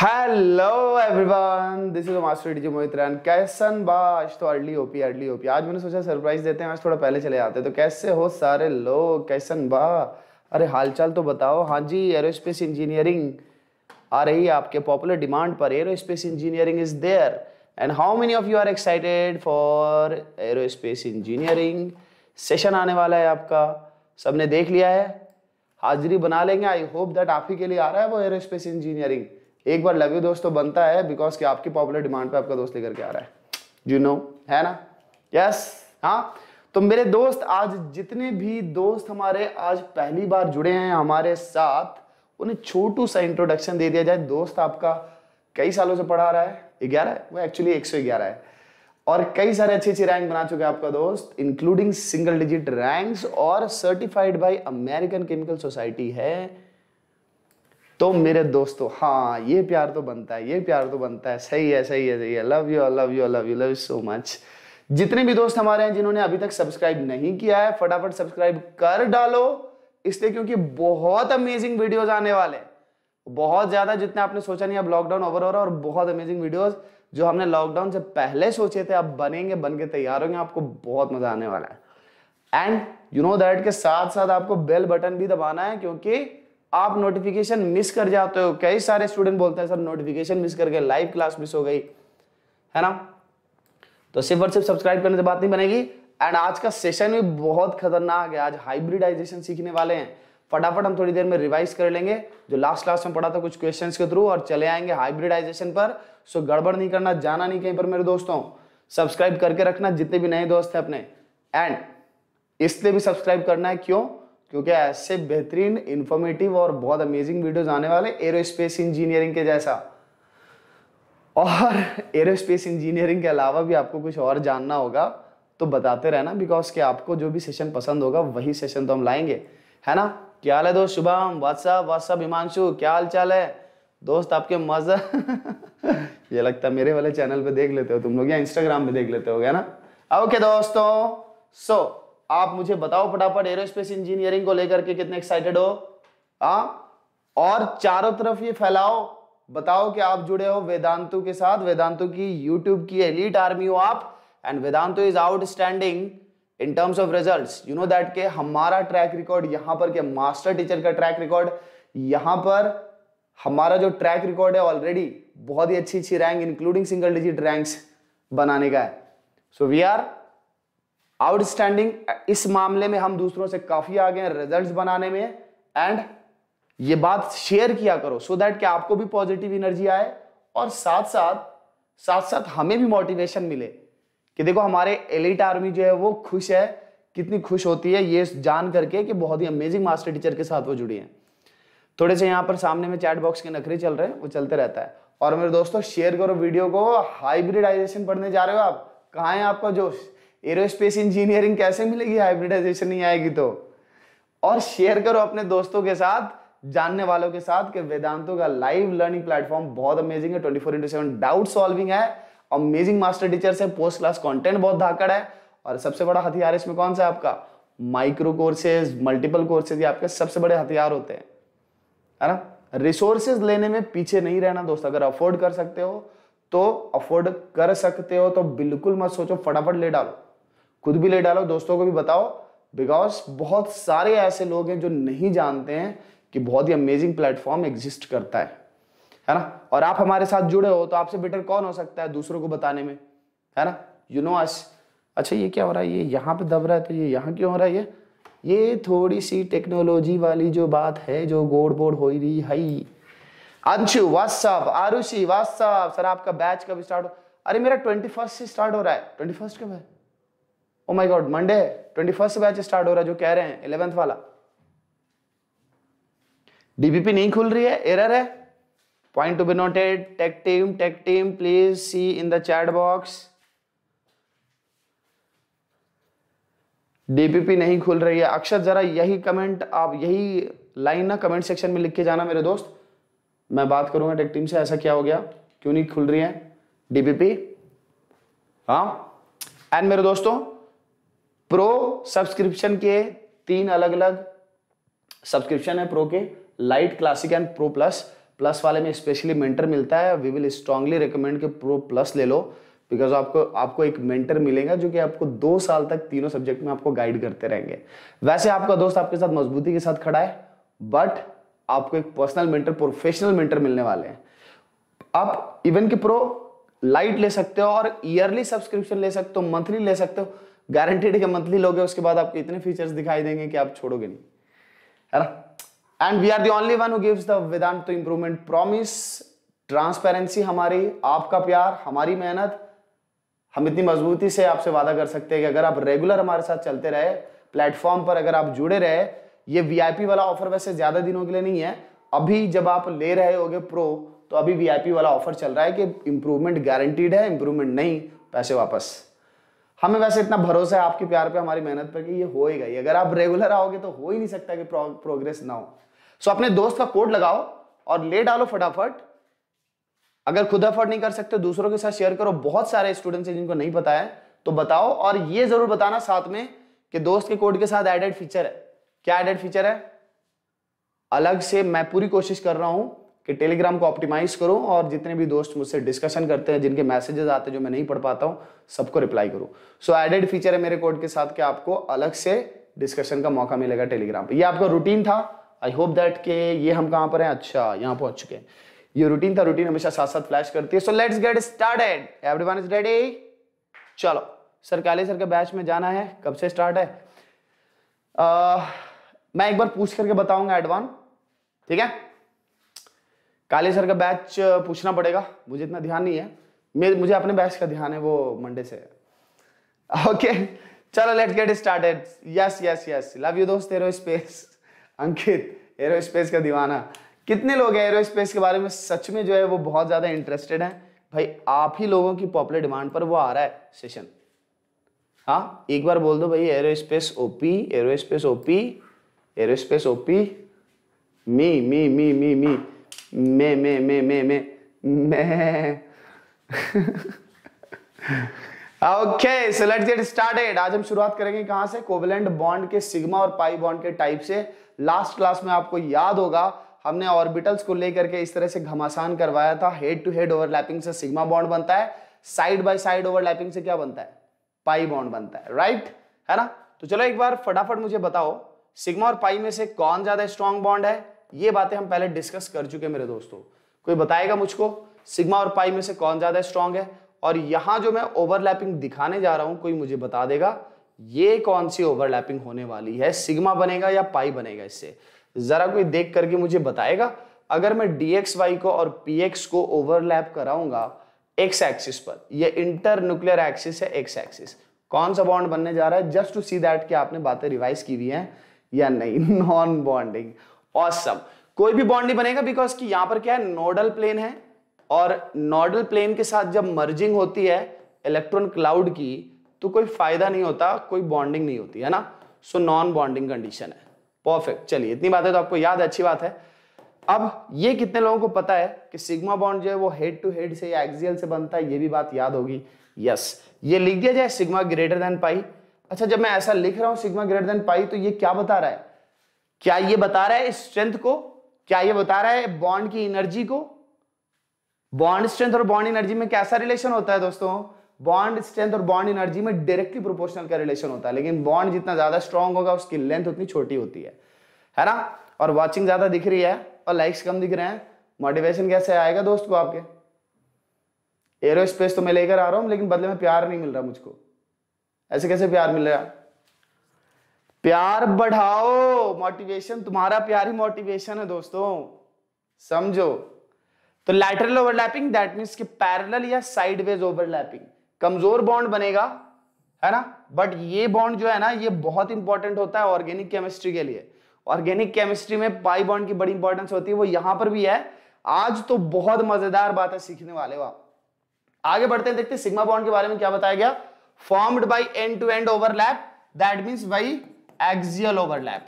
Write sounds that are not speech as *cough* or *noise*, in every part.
Hello everyone this is master Mohit रान कैसन बाश तो अर्ली ओपी अर्ली ओपी आज मैंने सोचा सरप्राइज देते हैं आज थोड़ा पहले चले आते हैं तो कैसे हो सारे लोग कैसन बा अरे हालचाल तो बताओ हाँ जी एरोस्पेस इंजीनियरिंग आ रही है आपके पॉपुलर डिमांड पर aerospace engineering is there and how many of you are excited for aerospace engineering session आने वाला है आपका सबने देख लिया है हाजिरी बना लेंगे आई होप दैट आप ही के लिए आ रहा है वो एरोस्पेस इंजीनियरिंग एक बार लव यू दोस्तों तो बनता है बिकॉज कि आपकी पॉपुलर डिमांड पे आपका दोस्त लेकर के आ रहा है यू you नो know, है ना यस yes, हाँ तो मेरे दोस्त आज जितने भी दोस्त हमारे आज पहली बार जुड़े हैं हमारे साथ उन्हें छोटू सा इंट्रोडक्शन दे दिया जाए दोस्त आपका कई सालों से पढ़ा रहा है ग्यारह वो एक्चुअली एक सौ ग्यारह है और कई सारे अच्छे अच्छी रैंक बना चुके हैं आपका दोस्त इंक्लूडिंग सिंगल डिजिट रैंक्स और certified by American Chemical Society है तो मेरे दोस्तों हाँ ये प्यार तो बनता है ये प्यार तो बनता है सही है सही है सही है love you love you love you love you so much जितने भी दोस्त हमारे हैं जिन्होंने अभी तक सब्सक्राइब नहीं किया है फटाफट सब्सक्राइब कर डालो इसलिए क्योंकि बहुत अमेजिंग वीडियोज आने वाले बहुत ज्यादा जितने आपने सोचा नहीं अब लॉकडाउन ओवर हो रहा है और बहुत अमेजिंग वीडियोज जो हमने लॉकडाउन से पहले सोचे थे अब बनेंगे बन के तैयार होंगे आपको बहुत मजा आने वाला है एंड यू नो दैट के साथ साथ आपको बेल बटन भी दबाना है क्योंकि आप नोटिफिकेशन मिस कर जाते हो कई सारे स्टूडेंट बोलते हैं सर नोटिफिकेशन मिस कर गए लाइव क्लास मिस हो गई है ना तो सिर्फ और सिर्फ सब्सक्राइब करने से बात नहीं बनेगी एंड आज का सेशन भी बहुत खतरनाक है आज हाइब्रिडाइजेशन सीखने वाले हैं फटाफट हम थोड़ी देर में रिवाइज कर लेंगे जो लास्ट क्लास में पढ़ा था कुछ क्वेश्चन के थ्रू और चले आएंगे हाइब्रिडाइजेशन पर सो गड़बड़ नहीं करना जाना नहीं कहीं पर मेरे दोस्तों सब्सक्राइब करके रखना जितने भी नए दोस्त हैं अपने एंड इसलिए भी सब्सक्राइब करना है क्यों क्योंकि ऐसे बेहतरीन इन्फॉर्मेटिव और बहुत अमेजिंग वीडियोस आने वाले एरोस्पेस इंजीनियरिंग के जैसा और एरोस्पेस इंजीनियरिंग के अलावा भी आपको कुछ और जानना होगा तो बताते रहना बिकॉज के आपको जो भी सेशन पसंद होगा वही सेशन तो हम लाएंगे है ना क्या हाल है दोस्त शुभम व्हाट्सअप व्हाट्सअप हिमांशु क्या हाल चाल है दोस्त आपके मजा *laughs* ये लगता है मेरे वाले चैनल पे देख लेते हो तुम लोग या इंस्टाग्राम पे देख लेते हो ना ओके दोस्तों सो so, आप मुझे बताओ फटाफट एरोस्पेस इंजीनियरिंग को लेकर के कितने एक्साइटेड हो आ? हाँ? और चारों तरफ ये फैलाओ बताओ कि आप जुड़े हो वेदांतु के साथ वेदांतु की यूट्यूब की एलिट आर्मी हो आप and Vedantu is outstanding in terms of results you know that के हमारा ट्रैक रिकॉर्ड यहां पर के मास्टर टीचर का ट्रैक रिकॉर्ड यहां पर हमारा जो ट्रैक रिकॉर्ड है ऑलरेडी बहुत ही अच्छी अच्छी rank including single digit ranks बनाने का है सो वी आर आउटस्टैंडिंग इस मामले में हम दूसरों से काफी आगे हैं रिजल्ट्स बनाने में एंड ये बात शेयर किया करो सो so दैट कि आपको भी पॉजिटिव एनर्जी आए और साथ साथ साथ साथ हमें भी मोटिवेशन मिले कि देखो हमारे एलिट आर्मी जो है वो खुश है कितनी खुश होती है ये जान करके कि बहुत ही अमेजिंग मास्टर टीचर के साथ वो जुड़ी हैं थोड़े से यहाँ पर सामने में चैट बॉक्स के नखरे चल रहे हैं वो चलते रहता है और मेरे दोस्तों शेयर करो वीडियो को हाइब्रिडाइजेशन पढ़ने जा रहे हो आप कहाँ है आपका जोश एरोस्पेस इंजीनियरिंग कैसे मिलेगी हाइब्रिडाइजेशन नहीं आएगी तो और शेयर करो अपने दोस्तों के साथ जानने वालों के साथ कि वेदांतों का लाइव लर्निंग प्लेटफॉर्म बहुत अमेजिंग है twenty four into seven doubt solving है अमेजिंग मास्टर टीचर है पोस्ट क्लास कंटेंट बहुत धाकड़ है और सबसे बड़ा हथियार इसमें कौन सा है आपका माइक्रो कोर्सेज मल्टीपल कोर्सेज ये आपके सबसे बड़े हथियार होते हैं है ना रिसोर्सेज लेने में पीछे नहीं रहना दोस्त अगर अफोर्ड कर सकते हो तो अफोर्ड कर सकते हो तो बिल्कुल मत सोचो फटाफट ले डालो खुद भी ले डालो दोस्तों को भी बताओ बिकॉज बहुत सारे ऐसे लोग हैं जो नहीं जानते हैं कि बहुत ही अमेजिंग प्लेटफॉर्म एग्जिस्ट करता है है ना और आप हमारे साथ जुड़े हो तो आपसे बेटर कौन हो सकता है दूसरों को बताने में है ना यू नो अस अच्छा ये क्या हो रहा है ये यहाँ पे दब रहा है तो ये यहाँ क्यों हो रहा है ये ये थोड़ी सी टेक्नोलॉजी वाली जो बात है जो गोड़ बोड़ हो रही है अंशु वास्तव आरुषि वास्तव सर आपका बैच कब स्टार्ट हो अरे मेरा ट्वेंटी फर्स्ट से स्टार्ट हो रहा है ट्वेंटी कब है oh my god Monday twenty first batch start हो रहा है जो कह रहे हैं इलेवेंथ वाला डीबीपी नहीं खुल रही है एरर है point to be noted tech team tech team please see in the chat box DPP नहीं खुल रही है अक्षर जरा यही कमेंट आप यही लाइन ना कमेंट सेक्शन में लिख के जाना मेरे दोस्त मैं बात करूंगा टेक टीम से ऐसा क्या हो गया क्यों नहीं खुल रही है डीपीपी हाँ एंड मेरे दोस्तों प्रो सब्सक्रिप्शन के तीन अलग अलग सब्सक्रिप्शन है प्रो के lite classic and pro plus plus वाले में स्पेशली मेंटर मिलता है वी विल स्ट्रांगली रिकमेंड कि प्रो प्लस ले लो बिकॉज आपको आपको एक मेंटर मिलेगा जो कि आपको दो साल तक तीनों सब्जेक्ट में आपको गाइड करते रहेंगे वैसे आपका दोस्त आपके साथ मजबूती के साथ खड़ा है बट आपको एक पर्सनल मेंटर प्रोफेशनल मेंटर मिलने वाले हैं आप इवन के प्रो लाइट ले सकते हो और ईयरली सब्सक्रिप्शन ले सकते हो मंथली ले सकते हो गारंटीड के मंथली लोगे उसके बाद आपको इतने फीचर्स दिखाई देंगे कि आप छोड़ोगे नहीं है ना and we are the only one who gives the Vedantu improvement promise transparency हमारी आपका प्यार हमारी मेहनत हम इतनी मजबूती से आपसे वादा कर सकते हैं कि अगर आप रेगुलर हमारे साथ चलते रहे प्लेटफॉर्म पर अगर आप जुड़े रहे ये वीआईपी वाला ऑफर वैसे ज्यादा दिनों के लिए नहीं है अभी जब आप ले रहे होगे प्रो तो अभी वीआईपी वाला ऑफर चल रहा है कि इंप्रूवमेंट गारंटीड है इंप्रूवमेंट नहीं पैसे वापस हमें वैसे इतना भरोसा है आपके प्यार पे हमारी मेहनत पे कि ये होएगा ही अगर आप रेगुलर आओगे तो हो ही नहीं सकता कि प्रोग्रेस ना हो सो अपने दोस्त का कोड लगाओ और ले डालो फटाफट अगर खुद अफोर्ड नहीं कर सकते दूसरों के साथ शेयर करो बहुत सारे स्टूडेंट्स हैं जिनको नहीं पता है तो बताओ और ये जरूर बताना साथ में कि दोस्त के कोड के साथ एडेड फीचर है क्या एडेड फीचर है अलग से मैं पूरी कोशिश कर रहा हूं कि टेलीग्राम को ऑप्टिमाइज करो और जितने भी दोस्त मुझसे डिस्कशन करते हैं जिनके मैसेजेस आते हैं जो मैं नहीं पढ़ पाता हूँ सबको रिप्लाई करूँ सो एडेड फीचर है मेरे कोड के साथ कि आपको अलग से डिस्कशन का मौका मिलेगा टेलीग्राम पर यह आपका रूटीन था आई होप दैट के ये हम कहाँ पर हैं अच्छा यहाँ पहुँच चुके हैं ये रूटीन था रूटीन हमेशा साथ साथ फ्लैश करती है so let's get started everyone is ready चलो सर काले सर के बैच में जाना है कब से स्टार्ट है uh, मैं एक बार पूछ करके बताऊंगा एडवान ठीक है काले सर का बैच पूछना पड़ेगा मुझे इतना ध्यान नहीं है मेरे मुझे अपने बैच का ध्यान है वो मंडे से *laughs* ओके चलो let get started yes yes yes love you दोस्त aerospace *laughs* Ankit aerospace का दीवाना कितने लोग हैं एरो स्पेस के बारे में सच में जो है वो बहुत ज़्यादा इंटरेस्टेड हैं भाई आप ही लोगों की पॉपुलर डिमांड पर वो आ रहा है सेशन हाँ एक बार बोल दो भाई aerospace OP space OP aerospace OP me me me me me मैं मैं मैं मैं मैं मैं okay so let's get started आज हम शुरुआत करेंगे कहां से कोवेलेंट बॉन्ड के सिग्मा और पाई बॉन्ड के टाइप से लास्ट क्लास में आपको याद होगा हमने ऑर्बिटल्स को लेकर के इस तरह से घमासान करवाया था हेड टू हेड ओवरलैपिंग से सिग्मा बॉन्ड बनता है साइड बाय साइड ओवरलैपिंग से क्या बनता है पाई बॉन्ड बनता है राइट right? है ना तो चलो एक बार फटाफट मुझे बताओ सिग्मा और पाई में से कौन ज्यादा स्ट्रॉन्ग बॉन्ड है ये बातें हम पहले डिस्कस कर चुके मेरे दोस्तों कोई बताएगा मुझको सिग्मा और पाई में से कौन ज्यादा स्ट्रांग है और यहां जो मैं ओवरलैपिंग दिखाने जा रहा हूं कोई मुझे बता देगा ये कौन सी ओवरलैपिंग होने वाली है सिग्मा बनेगा या पाई बनेगा इससे जरा कोई देख करके मुझे बताएगा अगर मैं dxy को और px को ओवरलैप कराऊंगा एक्स एक्सिस पर यह इंटर न्यूक्लियर एक्सिस है एक्स एक्सिस कौन सा बॉन्ड बनने जा रहा है जस्ट टू सी दैट कि आपने बातें रिवाइज की हुई हैं या नहीं नॉन *laughs* बॉन्डिंग ऑसम कोई भी बॉन्ड नहीं बनेगा बिकॉज कि यहां पर क्या है नोडल प्लेन है और नोडल प्लेन के साथ जब मर्जिंग होती है इलेक्ट्रॉन क्लाउड की तो कोई फायदा नहीं होता कोई बॉन्डिंग नहीं होती है ना सो नॉन बॉन्डिंग कंडीशन है परफेक्ट चलिए इतनी बात है तो आपको याद है अच्छी बात है अब ये कितने लोगों को पता है कि सिग्मा बॉन्ड जो है वो हेड टू हेड से या एक्सियल से बनता है ये भी बात याद होगी यस ये लिख दिया जाए सिग्मा ग्रेटर देन पाई अच्छा जब मैं ऐसा लिख रहा हूं सिग्मा ग्रेटर देन पाई तो ये क्या बता रहा है क्या ये बता रहा है स्ट्रेंथ को क्या ये बता रहा है बॉन्ड की एनर्जी को बॉन्ड स्ट्रेंथ और बॉन्ड एनर्जी में कैसा रिलेशन होता है दोस्तों बॉन्ड स्ट्रेंथ और बॉन्ड एनर्जी में डायरेक्टली प्रोपोर्शनल का रिलेशन होता है लेकिन बॉन्ड जितना ज्यादा स्ट्रॉन्ग होगा उसकी लेंथ उतनी छोटी होती है है ना और वॉचिंग ज्यादा दिख रही है और लाइक्स कम दिख रहे हैं मोटिवेशन कैसे आएगा दोस्त को आपके एरोस्पेस तो मैं लेकर आ रहा हूं लेकिन बदले में प्यार नहीं मिल रहा मुझको ऐसे कैसे प्यार मिल रहा है प्यार बढ़ाओ मोटिवेशन तुम्हारा प्यार ही मोटिवेशन है दोस्तों समझो तो लैटरल ओवरलैपिंग दैट मीन्स कि पैरेलल या साइडवेज ओवरलैपिंग कमजोर बॉन्ड बनेगा है ना बट ये बॉन्ड जो है ना ये बहुत इंपॉर्टेंट होता है ऑर्गेनिक केमिस्ट्री के लिए ऑर्गेनिक केमिस्ट्री में पाई बॉन्ड की बड़ी इंपॉर्टेंस होती है वो यहां पर भी है आज तो बहुत मजेदार बात है सीखने वाले हो आप आगे बढ़ते हैं देखते हैं सिग्मा बॉन्ड के बारे में क्या बताया गया formed by end to end overlap that means by axial overlap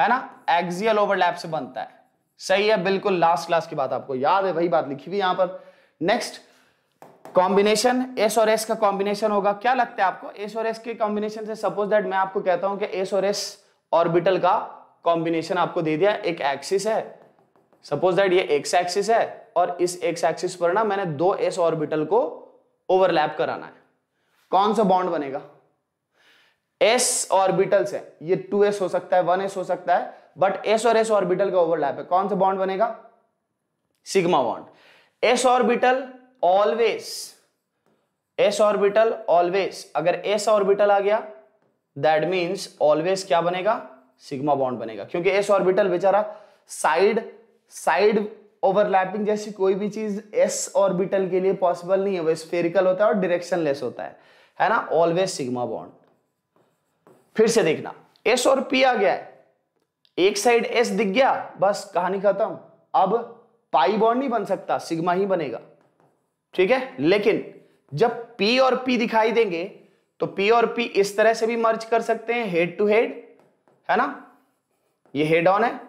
है ना एक्सियल ओवरलैप से बनता है सही है बिल्कुल लास्ट क्लास की बात आपको याद है वही बात लिखी हुई यहां पर नेक्स्ट कॉम्बिनेशन एस और एस का कॉम्बिनेशन होगा क्या लगता है आपको एस और एस के कॉम्बिनेशन से सपोज दैट मैं आपको कहता हूं कि एस और एस ऑर्बिटल का कॉम्बिनेशन आपको दे दिया एक एक्सिस है सपोज दैट ये एक्स एक्सिस है और इस एक्स एक्सिस पर ना मैंने दो एस ऑर्बिटल को ओवरलैप कराना है कौन सा बॉन्ड बनेगा एस ऑर्बिटल्स है ये टू एस हो सकता है वन एस हो सकता है बट एस और एस ऑर्बिटल का ओवरलैप है कौन सा बॉन्ड बनेगा sigma bond S orbital always S orbital always अगर एस ऑर्बिटल आ गया दैट मीन्स ऑलवेज क्या बनेगा सिग्मा बॉन्ड बनेगा क्योंकि एस ऑर्बिटल बेचारा साइड साइड ओवरलैपिंग जैसी कोई भी चीज एस ऑर्बिटल के लिए पॉसिबल नहीं है वो स्फेरिकल होता है और डायरेक्शनलेस होता है है ना ऑलवेज सिग्मा बॉन्ड फिर से देखना एस और पी आ गया है एक साइड एस दिख गया बस कहानी खत्म अब पाई बॉन्ड नहीं बन सकता सिग्मा ही बनेगा ठीक है लेकिन जब पी और पी दिखाई देंगे तो पी और पी इस तरह से भी मर्ज कर सकते हैं हेड टू हेड है ना ये हेड ऑन है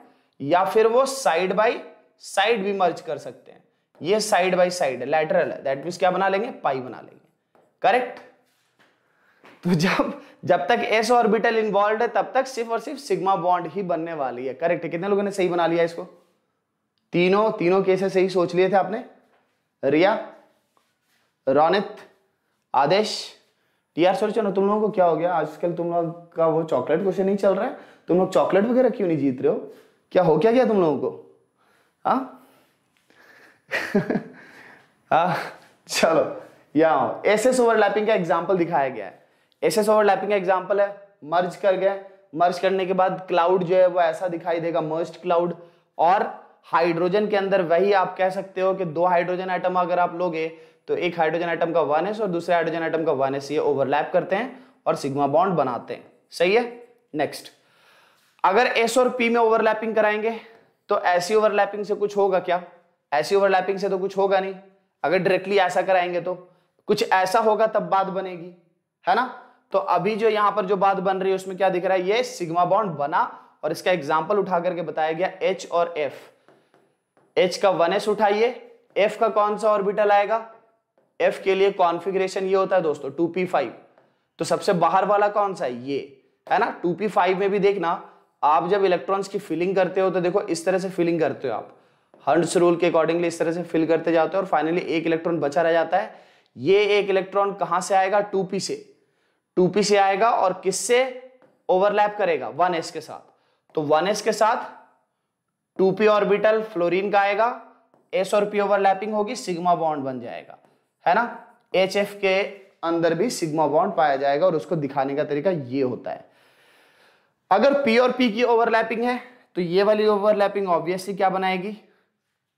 या फिर वो साइड बाई साइड भी मर्ज कर सकते हैं ये साइड बाई साइड है लैटरल है दैट मीन्स क्या बना लेंगे पाई बना लेंगे करेक्ट तो जब जब तक एस ऑर्बिटल इन्वॉल्व है तब तक सिर्फ और सिर्फ सिग्मा बॉन्ड ही बनने वाली है करेक्ट है कितने लोगों ने सही बना लिया इसको तीनों तीनों केसेस सही सोच लिए थे आपने रिया रौनित आदेश यार सर चलो तुम लोगों को क्या हो गया आजकल तुम लोग का वो चॉकलेट क्वेश्चन नहीं चल रहा है तुम लोग चॉकलेट वगैरह क्यों नहीं जीत रहे हो क्या हो क्या गया तुम लोगों को हाँ *laughs* चलो या एस एस ओवरलैपिंग का एग्जाम्पल दिखाया गया है एसएस ओवरलैपिंग का एग्जाम्पल है मर्ज कर गए मर्ज करने के बाद क्लाउड जो है वो ऐसा दिखाई देगा मर्ज क्लाउड और हाइड्रोजन के अंदर वही आप कह सकते हो कि दो हाइड्रोजन आइटम अगर आप लोगे तो एक हाइड्रोजन आइटम का वन एस और दूसरे हाइड्रोजन आइटम का वन एस ये ओवरलैप करते हैं और सिग्मा बॉन्ड बनाते हैं सही है नेक्स्ट अगर एस और पी में ओवरलैपिंग कराएंगे तो ऐसी ओवरलैपिंग से कुछ होगा क्या ऐसी ओवरलैपिंग से तो कुछ होगा नहीं अगर डायरेक्टली ऐसा कराएंगे तो कुछ ऐसा होगा तब बात बनेगी है ना तो अभी जो यहां पर जो बात बन रही है उसमें क्या दिख रहा है ये सिग्मा बॉन्ड बना और इसका एग्जाम्पल उठा करके बताया गया एच और एफ एच का वन एस उठाइए एफ का कौन सा ऑर्बिटल आएगा एफ के लिए कॉन्फ़िगरेशन ये होता है दोस्तों टू तो सबसे बाहर वाला कौन सा है ये है ना टू पी फाइव में भी देखना आप जब इलेक्ट्रॉन्स की फिलिंग करते हो तो देखो इस तरह से फिलिंग करते हो आप हंड्स रूल के अकॉर्डिंगली इस तरह से फिल करते जाते हो और फाइनली एक इलेक्ट्रॉन बचा रह जाता है ये एक इलेक्ट्रॉन कहां से आएगा टू से टू पी से आएगा और किससे ओवरलैप करेगा वन एस के साथ तो वन एस के साथ टू पी ऑर्बिटल फ्लोरीन का आएगा एस और पी ओवरलैपिंग होगी सिग्मा बॉन्ड बन जाएगा है ना एच एफ के अंदर भी सिग्मा बॉन्ड पाया जाएगा और उसको दिखाने का तरीका ये होता है अगर पी और पी की ओवरलैपिंग है तो ये वाली ओवरलैपिंग ऑब्वियसली क्या बनाएगी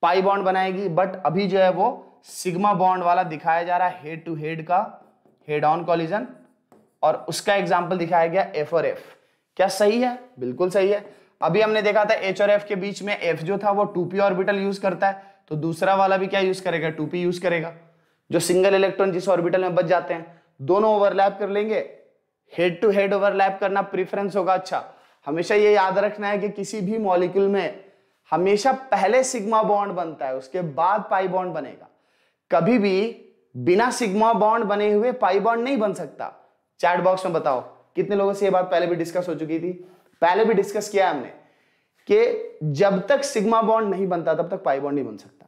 पाई बॉन्ड बनाएगी बट अभी जो है वो सिग्मा बॉन्ड वाला दिखाया जा रहा है हेड टू हेड का हेड ऑन कॉलिजन और उसका एग्जाम्पल दिखाया गया एफ और एफ क्या सही है बिल्कुल सही है अभी हमने देखा था एच और एफ के बीच में एफ जो था वो टूपी ऑर्बिटल यूज करता है तो दूसरा वाला भी क्या यूज करेगा टूपी यूज करेगा जो सिंगल इलेक्ट्रॉन जिस ऑर्बिटल में बच जाते हैं दोनों ओवरलैप कर लेंगे हेड टू हेड ओवरलैप करना प्रिफरेंस होगा अच्छा हमेशा ये याद रखना है कि किसी भी मॉलिक्यूल में हमेशा पहले सिग्मा बॉन्ड बनता है उसके बाद पाई बॉन्ड बनेगा कभी भी बिना सिग्मा बॉन्ड बने हुए पाई बॉन्ड नहीं बन सकता चैट बॉक्स में बताओ कितने लोगों से ये बात पहले भी डिस्कस हो चुकी थी पहले भी डिस्कस किया हमने कि जब तक सिग्मा बॉन्ड नहीं बनता तब तक पाई बॉन्ड नहीं बन सकता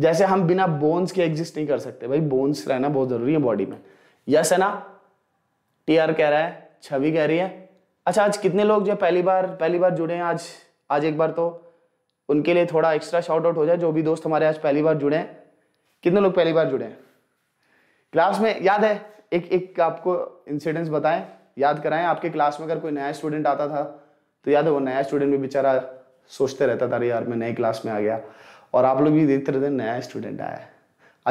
जैसे हम बिना बोन्स के एग्जिस्ट नहीं कर सकते भाई बोन्स रहना बहुत जरूरी है बॉडी में यस है ना टी आर कह रहा है छवि कह रही है अच्छा आज कितने लोग जो पहली बार पहली बार जुड़े हैं आज आज एक बार तो उनके लिए थोड़ा एक्स्ट्रा शॉर्ट आउट हो जाए जो भी दोस्त हमारे आज पहली बार जुड़े हैं कितने लोग पहली बार जुड़े हैं क्लास में याद है एक एक आपको इंसिडेंस बताएं याद कराएं आपके क्लास में अगर कोई नया स्टूडेंट आता था तो याद है वो नया स्टूडेंट भी बेचारा सोचते रहता था अरे यार मैं नए क्लास में आ गया और आप लोग भी देखते रहते नया स्टूडेंट आया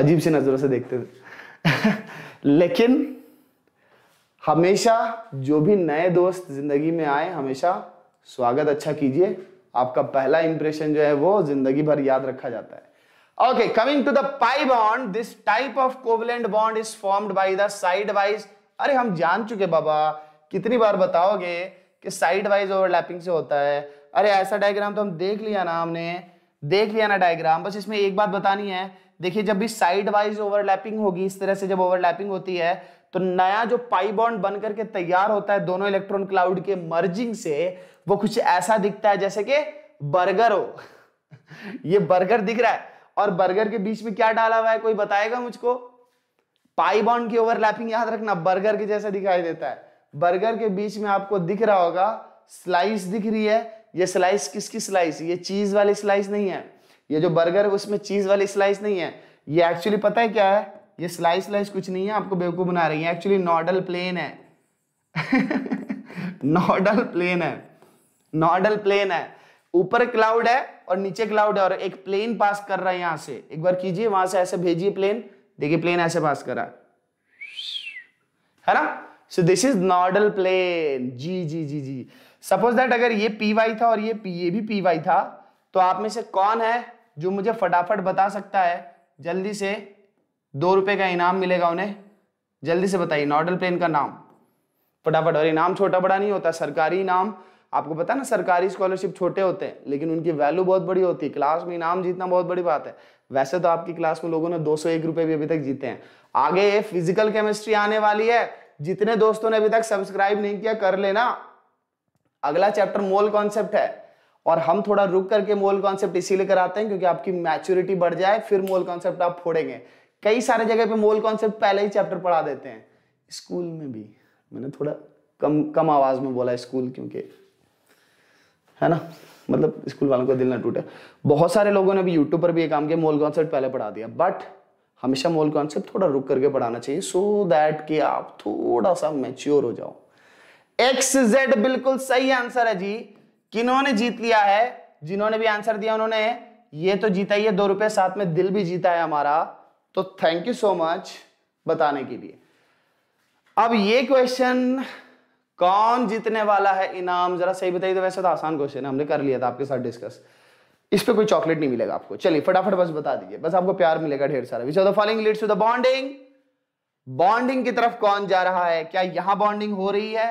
अजीब सी नज़रों से देखते थे *laughs* लेकिन हमेशा जो भी नए दोस्त जिंदगी में आए हमेशा स्वागत अच्छा कीजिए आपका पहला इंप्रेशन जो है वो जिंदगी भर याद रखा जाता है Okay, coming to the pi bond, this type of covalent bond is formed by the sidewise. अरे हम जान चुके बाबा कितनी बार बताओगे कि साइडवाइज ओवरलैपिंग से होता है अरे ऐसा डायग्राम तो हम देख लिया ना हमने देख लिया ना डायग्राम बस इसमें एक बात बतानी है देखिए जब भी साइड वाइज ओवरलैपिंग होगी इस तरह से जब ओवरलैपिंग होती है तो नया जो पाई बॉन्ड बन करके तैयार होता है दोनों इलेक्ट्रॉन क्लाउड के मर्जिंग से वो कुछ ऐसा दिखता है जैसे कि बर्गर हो *laughs* ये बर्गर दिख रहा है और बर्गर के बीच में क्या डाला हुआ है कोई बताएगा मुझको पाई बॉन्ड की ओवरलैपिंग याद रखना बर्गर के जैसा दिखाई देता है बर्गर के बीच में आपको दिख रहा होगा स्लाइस दिख रही है ये स्लाइस किसकी स्लाइस ये चीज वाली स्लाइस नहीं है ये जो बर्गर है उसमें चीज वाली स्लाइस नहीं है ये एक्चुअली पता है क्या है ये स्लाइस स्लाइस कुछ नहीं है आपको बेवकूफ बना रही है एक्चुअली नॉडल प्लेन है नॉडल *laughs* प्लेन है नॉडल प्लेन है ऊपर क्लाउड है और नीचे क्लाउड है और एक प्लेन पास कर रहा है यहां से एक बार कीजिए वहां से ऐसे भेजिए प्लेन देखिए प्लेन ऐसे पास कर रहा है ना so this is nodal plane जी जी जी जी सपोज दैट अगर ये पी वाई था और ये पी ये भी पी वाई था तो आप में से कौन है जो मुझे फटाफट बता सकता है जल्दी से दो रुपए का इनाम मिलेगा उन्हें जल्दी से बताइए नॉर्डल प्लेन का नाम फटाफट और इनाम छोटा बड़ा नहीं होता सरकारी इनाम आपको पता है ना सरकारी स्कॉलरशिप छोटे होते हैं लेकिन उनकी वैल्यू बहुत बड़ी होती है क्लास में इनाम जीतना बहुत बड़ी बात है वैसे तो आपकी क्लास में लोगों ने दो सौ एक रुपए भी अभी तक जीते हैं आगे ये फिजिकल केमिस्ट्री आने वाली है जितने दोस्तों ने अभी तक सब्सक्राइब नहीं किया कर लेना अगला चैप्टर मोल कॉन्सेप्ट है और हम थोड़ा रुक करके मोल कॉन्सेप्ट इसीलिए कराते हैं क्योंकि आपकी मैच्योरिटी बढ़ जाए फिर मोल कॉन्सेप्ट आप फोड़ेंगे कई सारे जगह पे मोल कॉन्सेप्ट पहले ही चैप्टर पढ़ा देते हैं स्कूल में भी मैंने थोड़ा कम कम आवाज में बोला स्कूल क्योंकि है ना मतलब स्कूल वालों का दिल ना टूटे बहुत सारे लोगों ने भी यूट्यूब पर भी ये काम किया मोल कॉन्सेप्ट पहले पढ़ा दिया बट हमेशा मोल कॉन्सेप्ट थोड़ा रुक करके पढ़ाना चाहिए सो so दैट कि आप थोड़ा सा मेच्योर हो जाओ एक्स जेड बिल्कुल सही आंसर है जी किन्होंने जीत लिया है जिन्होंने भी आंसर दिया उन्होंने ये तो जीता ही है दो रुपए साथ में दिल भी जीता है हमारा तो थैंक यू सो मच बताने के लिए अब ये क्वेश्चन कौन जीतने वाला है इनाम जरा सही बताइए तो वैसे तो आसान क्वेश्चन है हमने कर लिया था आपके साथ डिस्कस इस पे कोई चॉकलेट नहीं मिलेगा आपको चलिए फटाफट बस बता दीजिए बस आपको प्यार मिलेगा ढेर सारा which are the following leads to the bonding bonding की तरफ कौन जा रहा है क्या यहां बॉन्डिंग हो रही है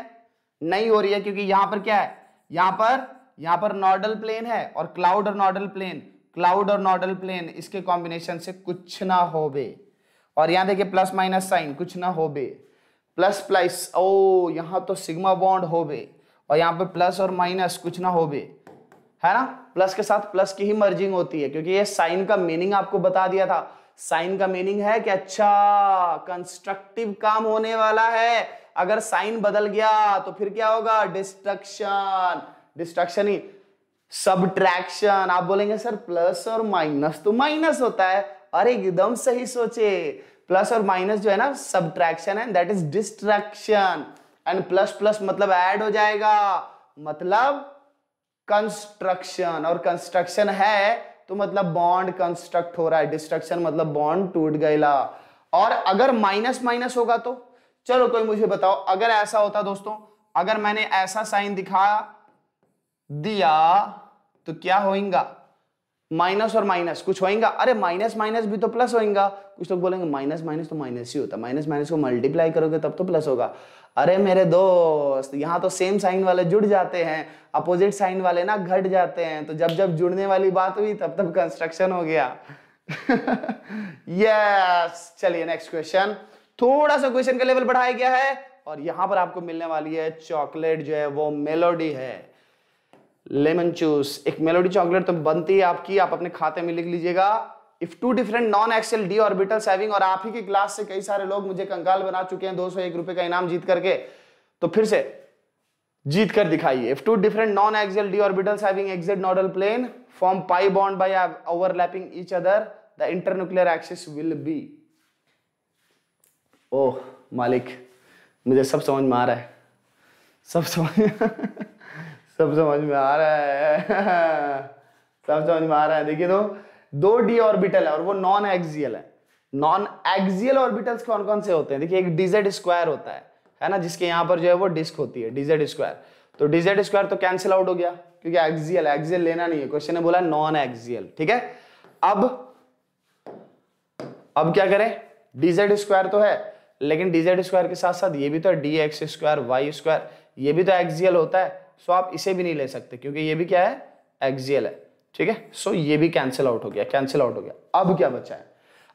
नहीं हो रही है क्योंकि यहां पर क्या है यहां पर यहां पर नॉडल प्लेन है और क्लाउड और नॉडल प्लेन क्लाउड और नॉडल प्लेन इसके कॉम्बिनेशन से कुछ ना हो बे और यहां देखिए प्लस माइनस साइन कुछ ना हो बे प्लस प्लस ओ यहाँ तो सिग्मा बॉन्ड हो बे और यहाँ पे प्लस और माइनस कुछ ना हो बे है ना प्लस के साथ प्लस की ही मर्जिंग होती है क्योंकि ये साइन का मीनिंग आपको बता दिया था साइन का मीनिंग है कि अच्छा कंस्ट्रक्टिव काम होने वाला है अगर साइन बदल गया तो फिर क्या होगा डिस्ट्रक्शन डिस्ट्रक्शन ही सब आप बोलेंगे सर प्लस और माइनस तो माइनस होता है अरे एकदम सही सोचे प्लस और माइनस जो है ना सब्ट्रैक्शन है that is distraction and plus plus मतलब ऐड हो जाएगा मतलब कंस्ट्रक्शन और कंस्ट्रक्शन है तो मतलब बॉन्ड कंस्ट्रक्ट हो रहा है डिस्ट्रक्शन मतलब बॉन्ड टूट गया और अगर माइनस माइनस होगा तो चलो कोई मुझे बताओ अगर ऐसा होता दोस्तों अगर मैंने ऐसा साइन दिखा दिया तो क्या होगा माइनस और माइनस कुछ होएगा अरे माइनस माइनस भी तो प्लस होएगा कुछ लोग तो बोलेंगे माइनस माइनस तो माइनस ही होता है माइनस माइनस को मल्टीप्लाई करोगे तब तो प्लस होगा अरे मेरे दोस्त यहाँ तो सेम साइन वाले जुड़ जाते हैं अपोजिट साइन वाले ना घट जाते हैं तो जब जब जुड़ने वाली बात हुई तब तब कंस्ट्रक्शन हो गया यस *laughs* चलिए नेक्स्ट क्वेश्चन थोड़ा सा क्वेश्चन का लेवल बढ़ाया गया है और यहां पर आपको मिलने वाली है चॉकलेट जो है वो मेलोडी है लेमन जूस एक मेलोडी चॉकलेट तो बनती है आपकी आप अपने खाते में लिख लीजिएगा if two different non axial d orbital saving और आप ही के क्लास से कई सारे लोग मुझे कंकाल बना चुके हैं दो सौ एक रुपए का इनाम जीत करके तो फिर से जीत कर दिखाइए if two different non axial d orbital saving exit nodal plane form pi bond by overlapping each other the internuclear axis will be oh मालिक मुझे सब समझ में आ रहा है सब समझ *laughs* सब समझ में आ रहा है *laughs* सब समझ में आ रहा है देखिए तो दो डी ऑर्बिटल है और वो नॉन एक्सियल है नॉन एक्सियल ऑर्बिटल्स कौन कौन से होते हैं देखिए एक डिजेड स्क्वायर होता है है ना जिसके यहाँ पर जो है वो डिस्क होती है डिजेड स्क्वायर तो डिजेड स्क्वायर तो कैंसिल आउट हो गया क्योंकि एक्सियल एक्सियल लेना नहीं है क्वेश्चन ने बोला नॉन एक्सियल ठीक है अब अब क्या करें डिजेड स्क्वायर तो है लेकिन डिजेड स्क्वायर के साथ साथ ये भी तो d x square y square ये भी तो एक्सियल होता है सो आप इसे भी नहीं ले सकते क्योंकि ये भी क्या है एक्सियल है ठीक है सो ये भी कैंसिल आउट हो गया कैंसिल आउट हो गया अब क्या बचा है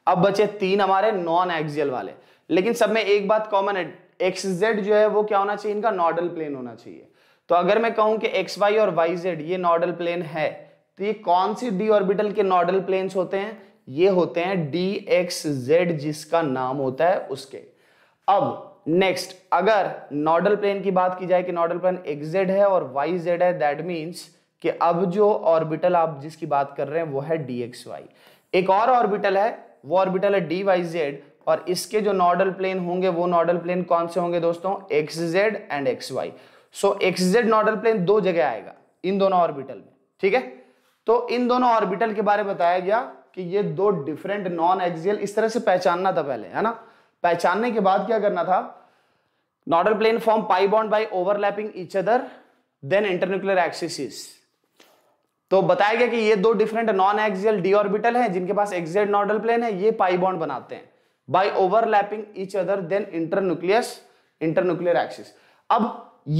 अब बचे तीन हमारे नॉन एक्सियल वाले लेकिन सब में एक बात कॉमन है एक्स जेड जो है वो क्या होना चाहिए इनका नॉडल प्लेन होना चाहिए तो अगर मैं कहूं कि एक्स वाई और वाई जेड ये नॉडल प्लेन है तो ये कौन सी डी ऑर्बिटल के नॉडल प्लेन होते हैं ये होते हैं डी एक्स जेड जिसका नाम होता है उसके अब नेक्स्ट अगर नॉडल प्लेन की बात की जाए कि नॉडल प्लेन एक्जेड है और वाई जेड है दैट मीन्स कि अब जो ऑर्बिटल आप जिसकी बात कर रहे हैं वो है डी एक्स वाई एक और ऑर्बिटल है वो ऑर्बिटल है डी वाई जेड और इसके जो नॉडल प्लेन होंगे वो नॉडल प्लेन कौन से होंगे दोस्तों x z and x y so x z nodal plane दो जगह आएगा इन दोनों ऑर्बिटल में ठीक है तो इन दोनों ऑर्बिटल के बारे में बताया गया कि ये दो डिफरेंट नॉन एक्सियल इस तरह से पहचानना था पहले है ना पहचानने के बाद क्या करना था nodal plane form pi bond by overlapping each other then internuclear axis तो बताया गया कि ये दो different non axial d orbital हैं जिनके पास एक्सियल नॉडल प्लेन है ये पाई बॉन्ड बनाते हैं by overlapping each other then internucleus internuclear axis अब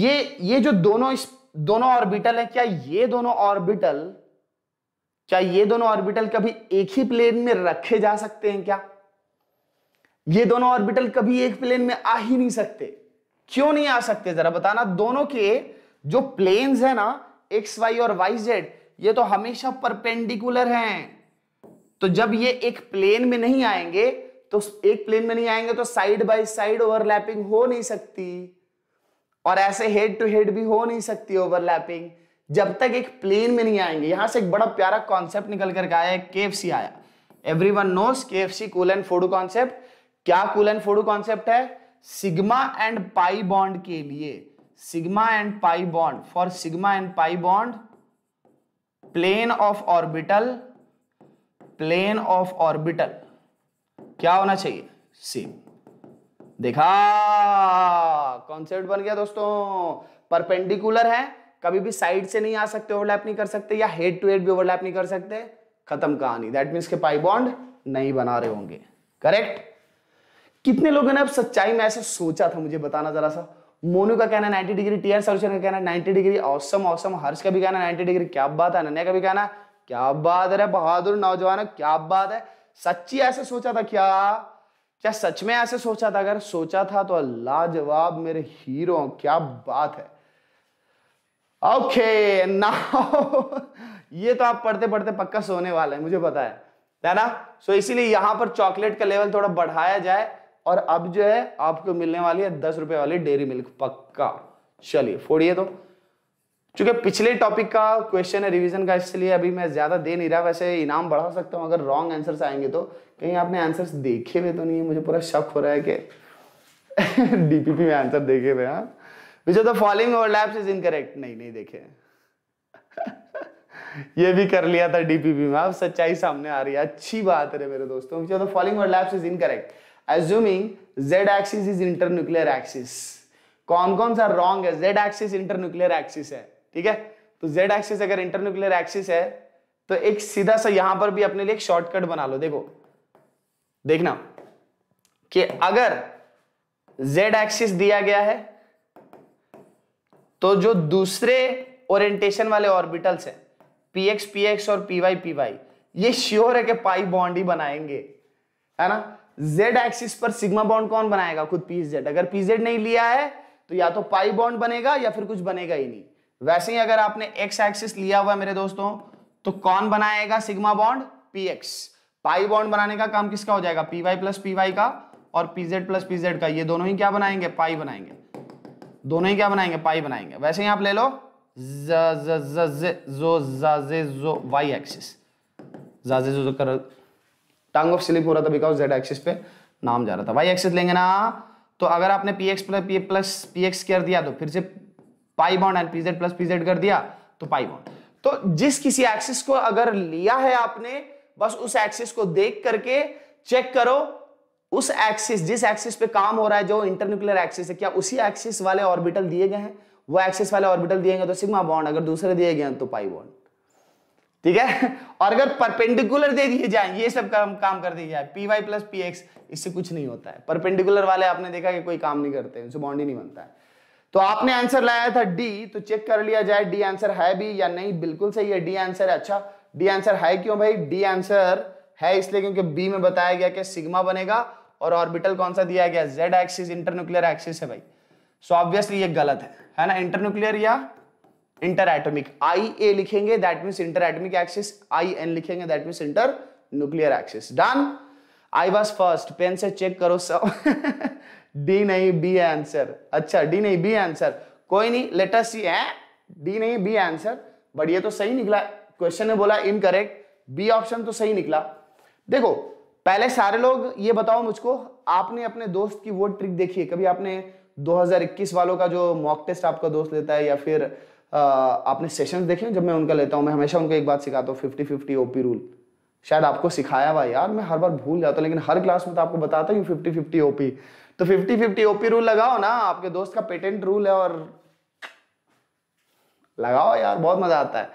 ये ये जो दोनों इस दोनों ऑर्बिटल है क्या ये दोनों ऑर्बिटल क्या ये दोनों ऑर्बिटल कभी एक ही प्लेन में रखे जा सकते हैं क्या ये दोनों ऑर्बिटल कभी एक प्लेन में आ ही नहीं सकते क्यों नहीं आ सकते जरा बताना दोनों के जो प्लेन्स है ना एक्स वाई और वाई जेड ये तो हमेशा परपेंडिकुलर हैं तो जब ये एक प्लेन में नहीं आएंगे तो एक प्लेन में नहीं आएंगे तो साइड बाय साइड ओवरलैपिंग हो नहीं सकती और ऐसे हेड टू हेड भी हो नहीं सकती ओवरलैपिंग जब तक एक प्लेन में नहीं आएंगे यहां से एक बड़ा प्यारा कॉन्सेप्ट निकल करके आया है सी आया everyone knows K F C cool and फोडू कॉन्सेप्ट क्या एंड फोडू कॉन्सेप्ट है सिग्मा एंड पाई बॉन्ड के लिए sigma and pi bond for sigma and pi bond plane of orbital plane of orbital क्या होना चाहिए सेम देखा कॉन्सेप्ट बन गया दोस्तों परपेंडिकुलर है कभी भी साइड से नहीं आ सकते ओवरलैप नहीं कर सकते या हेड टू हेड भी ओवरलैप नहीं कर सकते खत्म कहानी दैट मीन्स के पाई बॉन्ड नहीं बना रहे होंगे करेक्ट कितने लोगों ने अब सच्चाई में ऐसा सोचा था मुझे बताना जरा सा मोनू का कहना 90 डिग्री टी आर सॉल्यूशन का कहना 90 डिग्री औसम औसम हर्ष का भी कहना 90 डिग्री क्या बात है अनन्या का भी कहना क्या बात है बहादुर नौजवान क्या बात है सच्ची ऐसे सोचा था क्या क्या सच में ऐसे सोचा था अगर सोचा था तो लाजवाब मेरे हीरो क्या बात है ओके ना ये तो आप पढ़ते पढ़ते पक्का सोने वाले हैं मुझे पता है ना सो so, इसीलिए यहां पर चॉकलेट का लेवल थोड़ा बढ़ाया जाए और अब जो है आपको मिलने वाली है दस रुपए वाली डेयरी मिल्क पक्का चलिए फोड़िए तो चूंकि पिछले टॉपिक का क्वेश्चन है रिवीजन का इसलिए अभी मैं ज्यादा दे नहीं रहा वैसे इनाम बढ़ा सकता हूं अगर रॉन्ग आंसर्स आएंगे तो कहीं आपने आंसर्स देखे हुए तो नहीं है मुझे पूरा शक हो रहा है कि डीपीपी *laughs* में आंसर देखे हुए हाँ which of the following overlaps is incorrect नहीं नहीं देखे *laughs* ये भी कर लिया था डीपीपी में अब सच्चाई सामने आ रही है अच्छी बात है मेरे दोस्तों which of the following overlaps is incorrect assuming z axis is internuclear axis कौन कौन सा रॉन्ग है z axis internuclear एक्सिस है ठीक है तो जेड एक्सिस अगर internuclear एक्सिस है तो एक सीधा सा यहां पर भी अपने लिए एक शॉर्टकट बना लो देखो देखना कि अगर z एक्सिस दिया गया है तो जो दूसरे ओरिएंटेशन वाले ऑर्बिटल्स हैं px px और py py ये श्योर है कि पाई बॉन्ड ही बनाएंगे है ना z एक्सिस पर सिग्मा बॉन्ड कौन बनाएगा खुद पी जेड अगर पी जेड नहीं लिया है तो या तो पाई बॉन्ड बनेगा या फिर कुछ बनेगा ही नहीं वैसे ही अगर आपने एक्स एक्सिस लिया हुआ मेरे दोस्तों तो कौन बनाएगा sigma bond p x pi bond बनाने का काम किसका हो जाएगा p y plus p y का और p z plus p z का ये दोनों ही क्या बनाएंगे पाई बनाएंगे दोनों ही क्या बनाएंगे पाई बनाएंगे वैसे ही आप ले लो जो जो वाई एक्सिस जो कर टंग ऑफ स्लिप हो रहा था बिकॉज जेड एक्सिस पे नाम जा रहा था वाई एक्सिस लेंगे ना तो अगर आपने p x plus p plus p x कर दिया तो फिर से pi bond and p z plus p z कर दिया तो पाई बाउंड तो जिस किसी एक्सिस को अगर लिया है आपने बस उस एक्सिस को देख करके चेक करो उस एक्सिस जिस एक्सिस पे काम हो रहा है जो इंटरन्यूक्लियर एक्सिस है क्या उसी एक्सिस वाले ऑर्बिटल दिए गए हैं वो एक्सिस वाले ऑर्बिटल दिए गए तो सिग्मा बॉन्ड अगर दूसरे दिए गए तो पाई बॉन्ड ठीक है और अगर परपेंडिकुलर दे दिए जाए ये सब काम काम कर दिए जाए p y plus p x इससे कुछ नहीं होता है परपेंडिकुलर वाले आपने देखा कि कोई काम नहीं करते उनसे बॉन्ड नहीं बनता है तो आपने आंसर लाया था डी तो चेक कर लिया जाए डी आंसर है भी या नहीं बिल्कुल सही है डी आंसर है अच्छा डी आंसर है क्यों भाई डी आंसर है इसलिए क्योंकि बी में बताया गया कि सिग्मा बनेगा और ऑर्बिटल कौन सा दिया गया जेड एक्सिस इंटरन्यूक्लियर एक्सिस है भाई सो so ऑब्वियसली ये गलत है है ना इंटरन्यूक्लियर या इंटर एटोमिक आई ए लिखेंगे that mean inter atomic axis I N लिखेंगे that mean inter nuclear axis done I was first pen से चेक करो सब डी *laughs* नहीं बी आंसर अच्छा डी नहीं बी आंसर कोई नहीं लेटर सी है डी नहीं बी आंसर बट ये तो सही निकला क्वेश्चन ने बोला इनकरेक्ट बी ऑप्शन तो सही निकला देखो पहले सारे लोग ये बताओ मुझको आपने अपने दोस्त की वो ट्रिक देखी है कभी आपने 2021 वालों का जो मॉक टेस्ट आपका दोस्त लेता है या फिर आपने सेशंस देखे जब मैं उनका लेता हूँ मैं हमेशा उनको एक बात सिखाता हूँ फिफ्टी फिफ्टी ओपी रूल शायद आपको सिखाया हुआ यार मैं हर बार भूल जाता हूँ लेकिन हर क्लास में तो आपको बताता हूँ फिफ्टी फिफ्टी ओपी तो फिफ्टी फिफ्टी ओपी रूल लगाओ ना आपके दोस्त का पेटेंट रूल है और लगाओ यार बहुत मजा आता है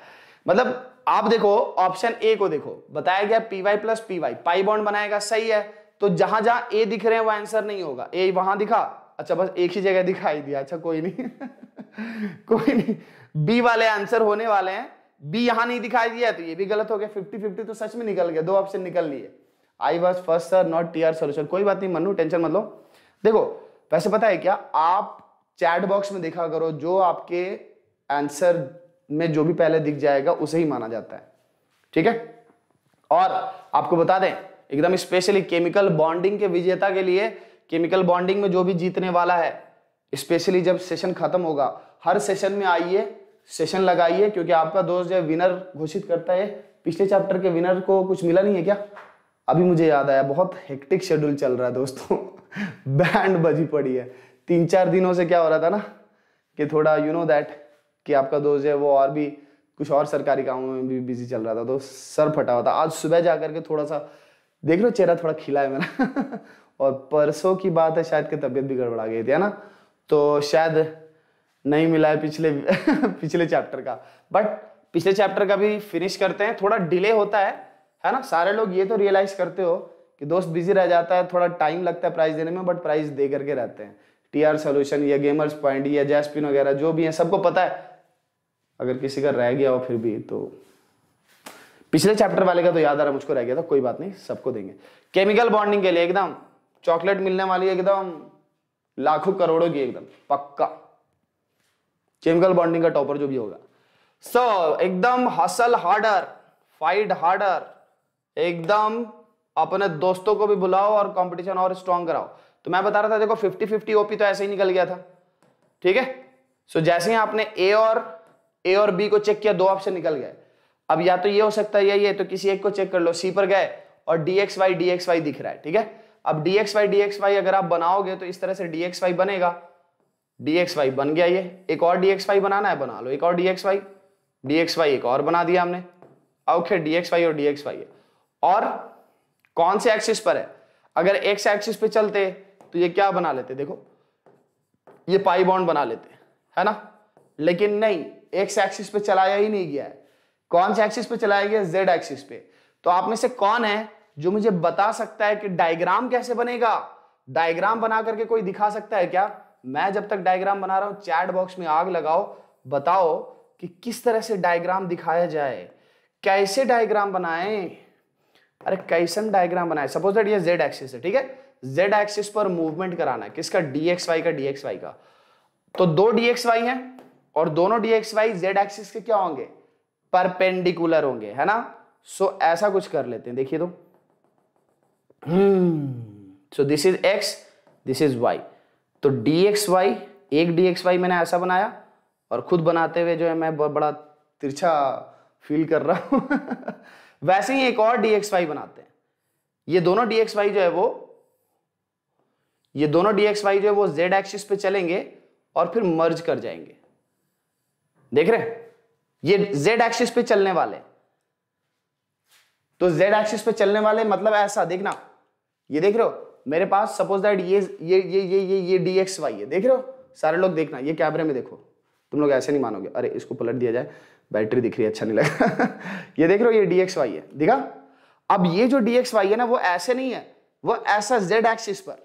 मतलब आप देखो ऑप्शन ए को देखो बताया गया p y plus p y pi bond बनाएगा सही है तो जहां जहां ए दिख रहे हैं वो आंसर नहीं होगा ए वहां दिखा अच्छा बस एक ही जगह दिखाई दिया अच्छा कोई नहीं *laughs* कोई नहीं बी वाले आंसर होने वाले हैं बी यहां नहीं दिखाई दिया तो ये भी गलत हो गया फिफ्टी फिफ्टी तो सच में निकल गया दो ऑप्शन निकल लिए I was first sir not T R solution कोई बात नहीं मनु टेंशन मत लो देखो वैसे पता है क्या आप चैट बॉक्स में देखा करो जो आपके आंसर में जो भी पहले दिख जाएगा उसे ही माना जाता है ठीक है और आपको बता दें एकदम स्पेशली केमिकल बॉन्डिंग के विजेता के लिए केमिकल बॉन्डिंग में जो भी जीतने वाला है स्पेशली जब सेशन खत्म होगा हर सेशन में आइए सेशन लगाइए क्योंकि आपका दोस्त जो विनर घोषित करता है पिछले चैप्टर के विनर को कुछ मिला नहीं है क्या अभी मुझे याद आया बहुत हेक्टिक शेड्यूल चल रहा है दोस्तों बैंड *laughs* बजी पड़ी है तीन चार दिनों से क्या हो रहा था ना कि थोड़ा यू नो दैट कि आपका दोस्त है वो और भी कुछ और सरकारी कामों में भी बिजी चल रहा था तो सर फटा हुआ था आज सुबह जा करके थोड़ा सा देख लो चेहरा थोड़ा खिला है मेरा *laughs* और परसों की बात है शायद कि तबीयत भी गड़बड़ा गई थी है ना तो शायद नहीं मिला है पिछले *laughs* पिछले चैप्टर का बट पिछले चैप्टर का भी फिनिश करते हैं थोड़ा डिले होता है है ना सारे लोग ये तो रियलाइज करते हो कि दोस्त बिजी रह जाता है थोड़ा टाइम लगता है प्राइस देने में बट प्राइस दे करके रहते हैं टी आर सोल्यूशन या गेमर्स पॉइंट या जैसपिन वगैरह जो भी है सबको पता है अगर किसी का रह गया हो फिर भी तो पिछले चैप्टर वाले का तो याद आ रहा मुझको रह गया था कोई बात नहीं सबको देंगे केमिकल बॉन्डिंग के लिए एकदम चॉकलेट मिलने वाली एकदम लाखों करोड़ों की एकदम पक्का केमिकल बॉन्डिंग का टॉपर जो भी होगा सो so, एकदम हसल हार्डर फाइट हार्डर एकदम अपने दोस्तों को भी बुलाओ और कंपटीशन और स्ट्रॉन्ग कराओ तो मैं बता रहा था देखो 50 50 ओपी तो ऐसे ही निकल गया था ठीक है सो जैसे ही आपने ए और ए और बी को चेक किया दो ऑप्शन निकल गए अब या तो ये हो सकता है या ये तो किसी एक को चेक कर लो सी पर गए और डीएक्स वाई डीएक्स वाई दिख रहा है ठीक है अब डीएक्स वाई डीएक्स वाई अगर आप बनाओगे तो इस तरह से डीएक्स वाई बनेगा डीएक्स वाई बन गया ये एक और डीएक्स वाई बनाना है बना लो एक और डी एक्स वाई वाई एक और बना दिया हमने ओके डी वाई और डी वाई है और कौन से एक्सिस पर है अगर एक्स एक्सिस पे चलते तो ये क्या बना लेते देखो ये पाई बॉन्ड बना लेते है ना लेकिन नहीं एक्स एक्सिस पे चलाया ही नहीं गया है कौन से एक्सिस पे चलाया गया जेड एक्सिस पे तो आप में से कौन है जो मुझे बता सकता है कि डायग्राम कैसे बनेगा डायग्राम बना करके कोई दिखा सकता है क्या मैं जब तक डायग्राम बना रहा हूं चैट बॉक्स में आग लगाओ बताओ कि किस तरह से डायग्राम दिखाया जाए कैसे डायग्राम बनाए अरे कैसन डायग्राम बनाए सपोज दैट ये जेड एक्सिस है ठीक है जेड एक्सिस पर मूवमेंट कराना है किसका डीएक्स वाई का डीएक्स वाई का तो दो डीएक्स वाई है और दोनों डीएक्स वाई जेड एक्सिस के क्या होंगे परपेंडिकुलर होंगे है ना सो so, ऐसा कुछ कर लेते हैं देखिए तो so this is x this is y तो डी एक्स वाई एक डी एक्स वाई मैंने ऐसा बनाया और खुद बनाते हुए जो है मैं बड़ा तिरछा फील कर रहा हूं *laughs* वैसे ही एक और डी एक्स वाई बनाते हैं ये दोनों डी एक्स वाई जो है वो ये दोनों डी एक्स वाई जो है वो जेड एक्सिस पे चलेंगे और फिर मर्ज कर जाएंगे देख रहे ये जेड एक्सिस पे चलने वाले तो जेड एक्सिस पे चलने वाले मतलब ऐसा देखना ये देख रहे हो मेरे पास सपोज दैट ये ये ये ये ये ये डी एक्स वाई है देख रहे हो सारे लोग देखना ये कैमरे में देखो तुम लोग ऐसे नहीं मानोगे अरे इसको पलट दिया जाए बैटरी दिख रही है अच्छा नहीं लगा *laughs* ये देख रहे हो ये डी एक्स वाई है दिखा अब ये जो डी एक्स वाई है ना वो ऐसे नहीं है वो ऐसा जेड एक्सिस पर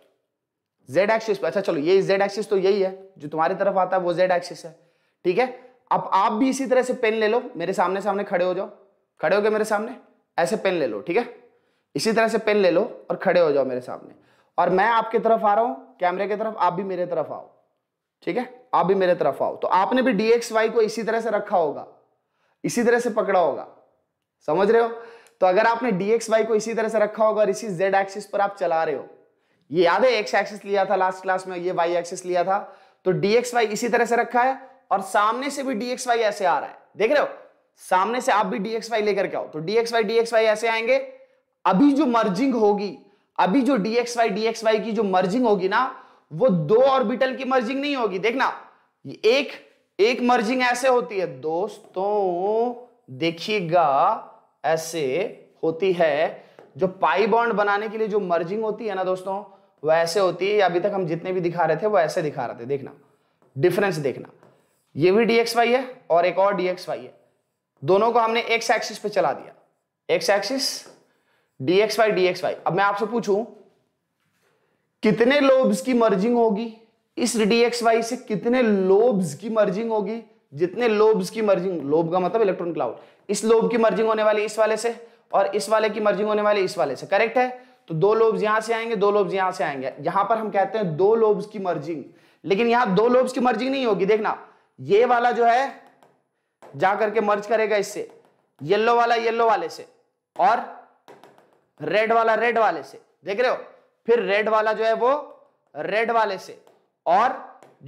जेड एक्सिस पर अच्छा चलो ये जेड एक्सिस तो यही है जो तुम्हारी तरफ आता है वो जेड एक्सिस है ठीक है अब आप भी इसी तरह से पेन ले लो मेरे सामने सामने खड़े हो जाओ खड़े हो गए मेरे सामने ऐसे पेन ले लो ठीक है इसी तरह से पेन ले लो और खड़े हो जाओ मेरे सामने और मैं आपकी तरफ आ रहा हूं कैमरे की तरफ आप भी मेरे तरफ आओ ठीक है आप भी मेरे तरफ आओ तो आपने भी dx वाई को इसी तरह से रखा होगा इसी तरह से पकड़ा होगा समझ रहे हो तो अगर आपने dx वाई को इसी तरह से रखा होगा और इसी जेड एक्सिस पर आप चला रहे हो ये याद है एक्स एक्सिस लिया था लास्ट क्लास में ये वाई एक्सिस लिया था तो dx वाई इसी तरह से रखा है और सामने से भी dx वाई ऐसे आ रहा है देख रहे हो सामने से आप भी dx वाई लेकर के आओ तो dx y dx वाई ऐसे आएंगे अभी जो मर्जिंग होगी अभी जो dx y dx y की जो मर्जिंग होगी ना वो दो ऑर्बिटल की मर्जिंग नहीं होगी देखना एक एक मर्जिंग ऐसे होती है दोस्तों देखिएगा ऐसे होती है जो पाई बॉन्ड बनाने के लिए जो मर्जिंग होती है ना दोस्तों वो ऐसे होती है अभी तक हम जितने भी दिखा रहे थे वो ऐसे दिखा रहे थे देखना डिफरेंस देखना ये भी dx y है और एक और dx y है दोनों को हमने एक्स एक्सिस पे चला दिया x axis d x y d x y अब मैं आपसे पूछूं कितने लोब्स की मर्जिंग होगी इस डीएक्स वाई से कितने लोब्स की मर्जिंग होगी जितने लोब्स की मर्जिंग लोब का मतलब इलेक्ट्रॉन क्लाउड इस लोब की मर्जिंग होने वाली इस वाले से और इस वाले की मर्जिंग होने वाली इस वाले से करेक्ट है तो दो लोब्स यहां से आएंगे दो लोब्स यहां से आएंगे यहां पर हम कहते हैं दो लोब्स की मर्जिंग लेकिन यहां दो लोब्स की मर्जिंग नहीं होगी देखना ये वाला जो है जाकर के मर्ज करेगा इससे येल्लो वाला येल्लो वाले से और रेड वाला रेड वाले से देख रहे हो फिर रेड वाला जो है वो रेड वाले से और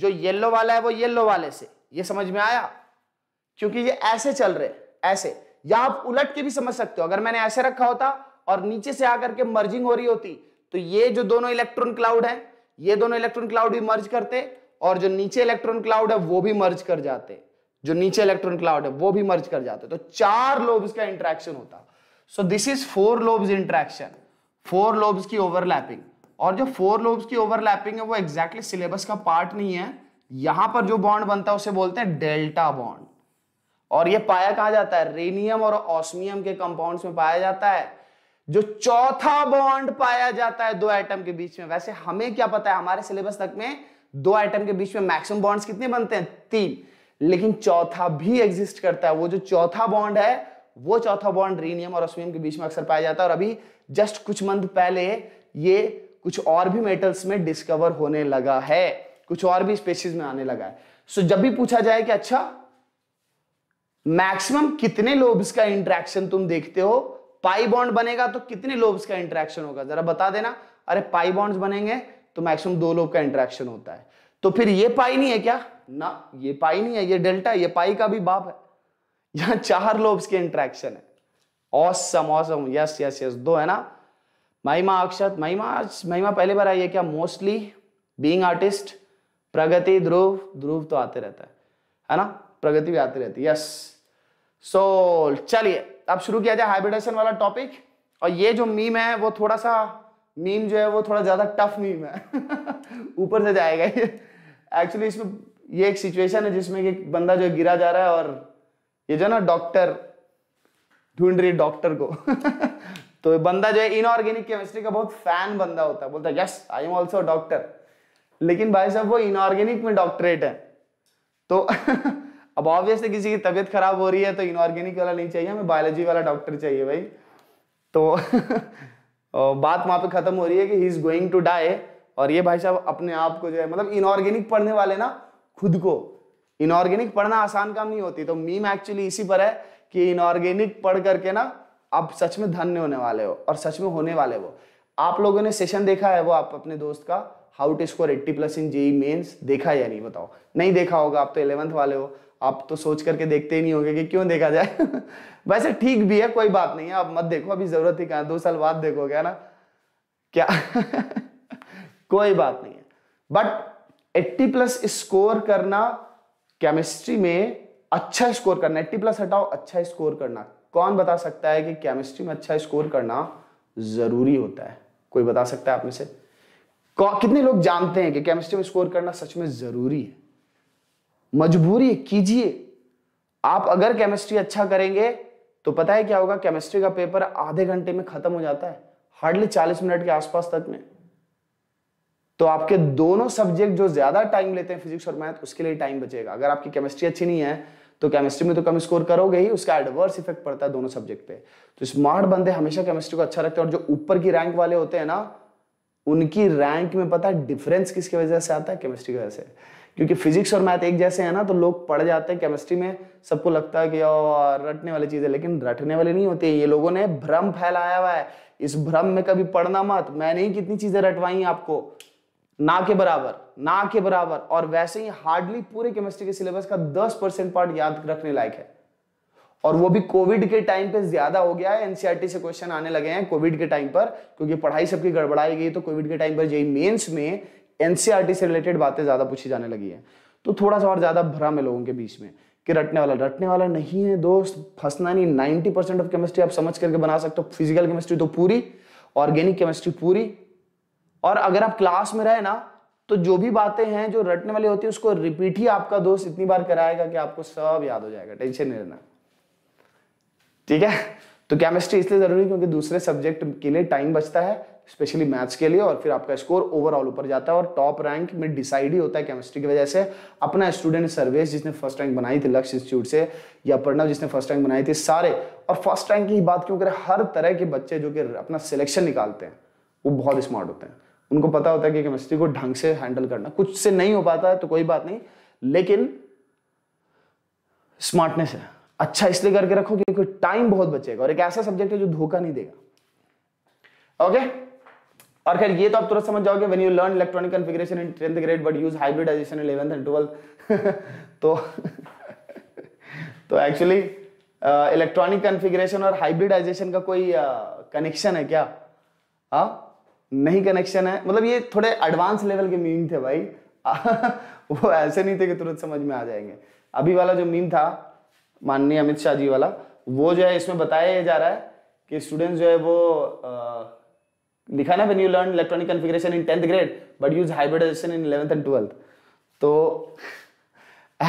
जो येलो वाला है वो येलो वाले से ये समझ में आया क्योंकि ये ऐसे चल रहे ऐसे या आप उलट के भी समझ सकते हो अगर मैंने ऐसे रखा होता और नीचे से आकर के मर्जिंग हो रही होती तो ये जो दोनों इलेक्ट्रॉन क्लाउड है ये दोनों इलेक्ट्रॉन क्लाउड भी मर्ज करते और जो नीचे इलेक्ट्रॉन क्लाउड है वो भी मर्ज कर जाते जो नीचे इलेक्ट्रॉन क्लाउड है वो भी मर्ज कर जाते तो चार लोग इसका इंट्रैक्शन होता so this is four lobes interaction four lobes की ओवरलैपिंग और जो फोर लोब्स की ओवरलैपिंग है वो एग्जैक्टली exactly सिलेबस का पार्ट नहीं है यहां पर जो बॉन्ड बनता है उसे बोलते हैं डेल्टा बॉन्ड और ये पाया कहा जाता है रेनियम और ऑस्मियम के कंपाउंड्स में पाया जाता है जो चौथा बॉन्ड पाया जाता है दो आइटम के बीच में वैसे हमें क्या पता है हमारे सिलेबस तक में दो आइटम के बीच में मैक्सिमम बॉन्ड्स कितने बनते हैं तीन लेकिन चौथा भी एग्जिस्ट करता है वो जो चौथा बॉन्ड है वो चौथा बॉन्ड रीनियम और ऑस्मियम के बीच में अक्सर पाया जाता है और अभी जस्ट कुछ मंथ पहले ये कुछ और भी मेटल्स में डिस्कवर होने लगा है कुछ और भी स्पेसीज में आने लगा है सो जब भी पूछा जाए कि अच्छा मैक्सिमम कितने लोब्स का इंट्रैक्शन तुम देखते हो पाई बॉन्ड बनेगा तो कितने लोब्स का इंट्रैक्शन होगा जरा बता देना अरे पाई बॉन्ड्स बनेंगे तो मैक्सिमम दो लोब का इंट्रैक्शन होता है तो फिर ये पाई नहीं है क्या ना ये पाई नहीं है ये डेल्टा ये पाई का भी बाप है यहां चार लोब्स के इंट्रैक्शन है awesome awesome yes yes yes दो है ना महिमा अक्षत महिमा महिमा पहली बार आई है क्या mostly being artist Pragati Dhruv Dhruv तो आते रहता है है ना प्रगति भी आती रहती है यस सो चलिए अब शुरू किया जाए हाइब्रिडेशन वाला टॉपिक और ये जो मीम है वो थोड़ा सा मीम जो है वो थोड़ा ज्यादा टफ मीम है *laughs* ऊपर से जाएगा ये एक्चुअली इसमें ये एक सिचुएशन है जिसमें कि बंदा जो गिरा जा रहा है और ये जो ना डॉक्टर ढूंढ रही डॉक्टर को *laughs* तो बंदा जो है इनऑर्गेनिक केमिस्ट्री का बहुत फैन बंदा होता है बोलता है yes I am also doctor लेकिन भाई साहब वो इनऑर्गेनिक में डॉक्टरेट है तो *laughs* अब ऑब्वियसली किसी की तबीयत खराब हो रही है तो इनऑर्गेनिक वाला नहीं चाहिए हमें बायोलॉजी वाला डॉक्टर चाहिए भाई तो *laughs* बात वहां पे खत्म हो रही है कि he is going to die और ये भाई साहब अपने आप को जो है मतलब इनऑर्गेनिक पढ़ने वाले ना खुद को इनऑर्गेनिक पढ़ना आसान काम नहीं होती तो मीम एक्चुअली इसी पर है कि इनऑर्गेनिक पढ़ करके ना आप सच में धन्य होने वाले हो और सच में होने वाले हो आप लोगों ने सेशन देखा है वो आप अपने दोस्त का how to score eighty plus in JEE Mains देखा या नहीं बताओ नहीं देखा होगा आप तो इलेवंथ वाले हो आप तो सोच करके देखते ही नहीं होंगे कि क्यों देखा जाए *laughs* वैसे ठीक भी है कोई बात नहीं है आप मत देखो अभी जरूरत ही कहा दो साल बाद देखोगे है ना क्या *laughs* कोई बात नहीं है बट 80 प्लस स्कोर करना केमिस्ट्री में अच्छा स्कोर करना है टी प्लस हटाओ अच्छा स्कोर करना कौन बता सकता है कि केमिस्ट्री में अच्छा स्कोर करना जरूरी होता है कोई बता सकता है आप में से कितने लोग जानते हैं कि केमिस्ट्री में स्कोर करना सच में जरूरी है मजबूरी कीजिए आप अगर केमिस्ट्री अच्छा करेंगे तो पता है क्या होगा केमिस्ट्री का पेपर आधे घंटे में खत्म हो जाता है हार्डली चालीस मिनट के आसपास तक में तो आपके दोनों सब्जेक्ट जो ज्यादा टाइम लेते हैं फिजिक्स और मैथ उसके लिए टाइम बचेगा अगर आपकी केमिस्ट्री अच्छी नहीं है तो केमिस्ट्री में तो कम स्कोर करोगे ही उसका एडवर्स इफेक्ट पड़ता है दोनों सब्जेक्ट पे तो स्मार्ट बंदे हमेशा केमिस्ट्री को अच्छा रखते हैं और जो ऊपर की रैंक वाले होते हैं ना उनकी रैंक में पता है डिफरेंस किसकी वजह से आता है केमिस्ट्री की वजह से क्योंकि फिजिक्स और मैथ एक जैसे है ना तो लोग पढ़ जाते हैं केमिस्ट्री में सबको लगता है कि रटने वाली चीज है लेकिन रटने वाली नहीं होती ये लोगों ने भ्रम फैलाया हुआ है इस भ्रम में कभी पढ़ना मत मैंने ही कितनी चीजें रटवाई आपको ना के बराबर ना के बराबर और वैसे ही हार्डली पूरे केमिस्ट्री के सिलेबस का 10 परसेंट पार्ट याद रखने लायक है और वो भी कोविड के टाइम पे ज्यादा हो गया है एनसीईआरटी e से क्वेश्चन आने लगे हैं कोविड के टाइम पर क्योंकि पढ़ाई सबकी गड़बड़ाई गई तो कोविड के टाइम पर जेई मेन्स में एनसीआरटी e से रिलेटेड बातें ज्यादा पूछी जाने लगी है तो थोड़ा सा और ज्यादा भ्रम है लोगों के बीच में कि रटने वाला रटने वाला नहीं है दोस्त फंसना नहीं नाइनटी परसेंट ऑफ केमिस्ट्री आप समझ करके बना सकते हो फिजिकल केमिस्ट्री तो पूरी ऑर्गेनिक केमिस्ट्री पूरी और अगर आप क्लास में रहे ना तो जो भी बातें हैं जो रटने वाली होती है उसको रिपीट ही आपका दोस्त इतनी बार कराएगा कि आपको सब याद हो जाएगा टेंशन नहीं रहना ठीक है तो केमिस्ट्री इसलिए जरूरी क्योंकि दूसरे सब्जेक्ट के लिए टाइम बचता है स्पेशली मैथ्स के लिए और फिर आपका स्कोर ओवरऑल ऊपर जाता है और टॉप रैंक में डिसाइड ही होता है केमिस्ट्री की वजह से अपना स्टूडेंट सर्वेस जिसने फर्स्ट रैंक बनाई थी लक्ष्य इंस्टीट्यूट से या प्रणव जिसने फर्स्ट रैंक बनाई थी सारे और फर्स्ट रैंक की बात क्यों करें हर तरह के बच्चे जो कि अपना सिलेक्शन निकालते हैं वो बहुत स्मार्ट होते हैं उनको पता होता है कि केमिस्ट्री को ढंग से हैंडल करना कुछ से नहीं हो पाता है तो कोई बात नहीं लेकिन स्मार्टनेस है अच्छा इसलिए करके रखो क्योंकि टाइम बहुत बचेगा और एक ऐसा सब्जेक्ट है जो धोखा नहीं देगा ओके और खैर ये तो आप तुरंत समझ जाओगे when you learn electronic configuration in tenth grade but use hybridization in eleventh and twelfth तो *laughs* तो एक्चुअली इलेक्ट्रॉनिक कॉन्फ़िगरेशन और हाइब्रिडाइजेशन का कोई कनेक्शन uh, है क्या हाँ नहीं कनेक्शन है मतलब ये थोड़े एडवांस लेवल के मीम थे भाई *laughs* वो ऐसे नहीं थे कि तुरंत समझ में आ जाएंगे अभी वाला जो मीम था माननीय अमित शाह जी वाला वो जो है इसमें बताया जा रहा है कि स्टूडेंट्स जो है वो आ, लिखा ना when you learn electronic configuration in tenth grade but use hybridization in eleventh and twelfth तो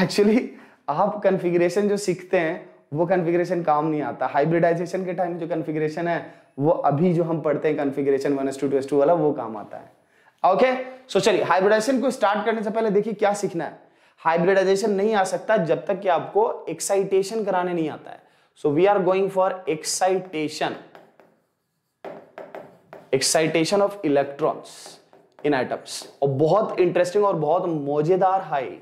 एक्चुअली आप कन्फिग्रेशन जो सीखते हैं वो कन्फिग्रेशन काम नहीं आता हाइब्रिडाइजेशन के टाइम जो कन्फिग्रेशन है वो अभी जो हम पढ़ते हैं configuration one s two two s two वाला वो काम आता है ओके सो चलिए हाइब्रिडाइजेशन को स्टार्ट करने से पहले देखिए क्या सीखना है हाइब्रिडाइजेशन नहीं आ सकता जब तक कि आपको एक्साइटेशन कराने नहीं आता है so we are going for excitation excitation of electrons in atoms और बहुत इंटरेस्टिंग और बहुत मजेदार हाई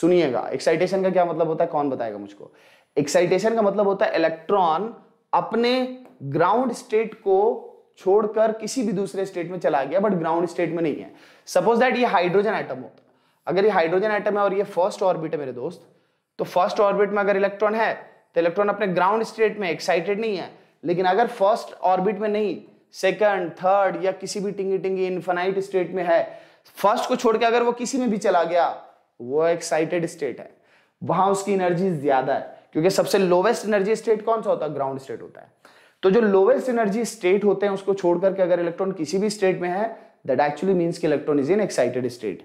सुनिएगा एक्साइटेशन का क्या मतलब होता है कौन बताएगा मुझको एक्साइटेशन का मतलब होता है इलेक्ट्रॉन अपने ग्राउंड स्टेट को छोड़कर किसी भी दूसरे स्टेट में चला गया बट ग्राउंड स्टेट में नहीं है सपोज दैट ये हाइड्रोजन आइटम होता अगर ये हाइड्रोजन आइटम है और ये फर्स्ट ऑर्बिट है मेरे दोस्त तो फर्स्ट ऑर्बिट में अगर इलेक्ट्रॉन है तो इलेक्ट्रॉन अपने ग्राउंड स्टेट में एक्साइटेड नहीं है लेकिन अगर फर्स्ट ऑर्बिट में नहीं सेकंड थर्ड या किसी भी टिंगी टिंगी इन्फाइनाइट स्टेट में है फर्स्ट को छोड़कर अगर वो किसी में भी चला गया वो एक्साइटेड स्टेट है वहां उसकी एनर्जी ज्यादा है क्योंकि सबसे लोवेस्ट एनर्जी स्टेट कौन सा होता है ग्राउंड स्टेट होता है तो जो लोवेस्ट एनर्जी स्टेट होते हैं उसको छोड़ करके अगर इलेक्ट्रॉन किसी भी स्टेट में है दैट एक्चुअली मीन्स कि electron is in excited state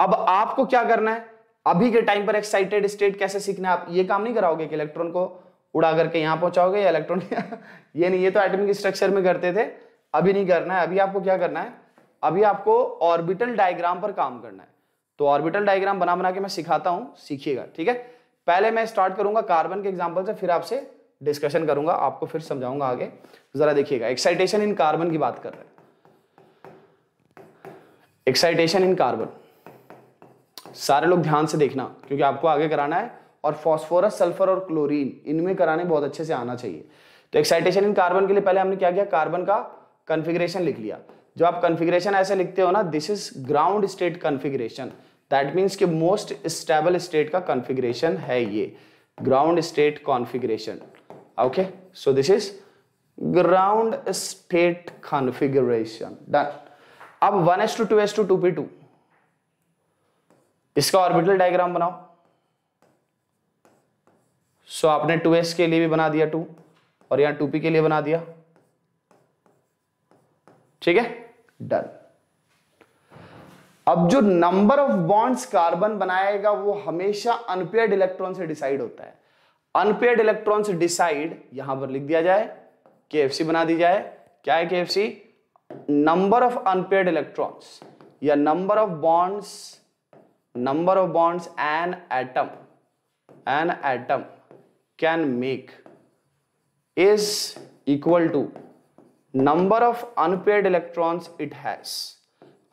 अब आपको क्या करना है अभी के टाइम पर एक्साइटेड स्टेट कैसे सीखना है आप ये काम नहीं कराओगे कि इलेक्ट्रॉन को उड़ा करके यहां पहुंचाओगे या इलेक्ट्रॉन *laughs* ये नहीं ये तो एटमिक स्ट्रक्चर में करते थे अभी नहीं करना है अभी आपको क्या करना है अभी आपको ऑर्बिटल डायग्राम पर काम करना है तो ऑर्बिटल डायग्राम बना बना के मैं सिखाता हूं सीखिएगा ठीक है पहले मैं स्टार्ट करूंगा कार्बन के एग्जाम्पल से फिर आपसे डिस्कशन करूंगा आपको फिर समझाऊंगा आगे जरा देखिएगा एक्साइटेशन इन कार्बन की बात कर रहे हैं एक्साइटेशन इन कार्बन सारे लोग ध्यान से देखना क्योंकि आपको आगे कराना है और फॉस्फोरस सल्फर और क्लोरीन इनमें कराने बहुत अच्छे से आना चाहिए तो एक्साइटेशन इन कार्बन के लिए पहले हमने क्या किया कार्बन का कन्फिग्रेशन लिख लिया जो आप कन्फिग्रेशन ऐसे लिखते हो ना this is ground state configuration that means कि मोस्ट स्टेबल स्टेट का कन्फिग्रेशन है ये ground state configuration Okay, so this is ground state configuration. Done. अब one s two two s two two p two इसका orbital diagram बनाओ so so, आपने 2s के लिए भी बना दिया 2 और यहां 2p के लिए बना दिया ठीक है डन अब जो नंबर ऑफ बॉन्ड्स कार्बन बनाएगा वो हमेशा अनपेयर्ड इलेक्ट्रॉन से डिसाइड होता है अनपेड इलेक्ट्रॉन्स डिसाइड यहां पर लिख दिया जाए के बना दी जाए क्या है के नंबर ऑफ अनपेड इलेक्ट्रॉन्स या number of bonds number of bonds an atom an atom can make is equal to number of unpaired electrons it has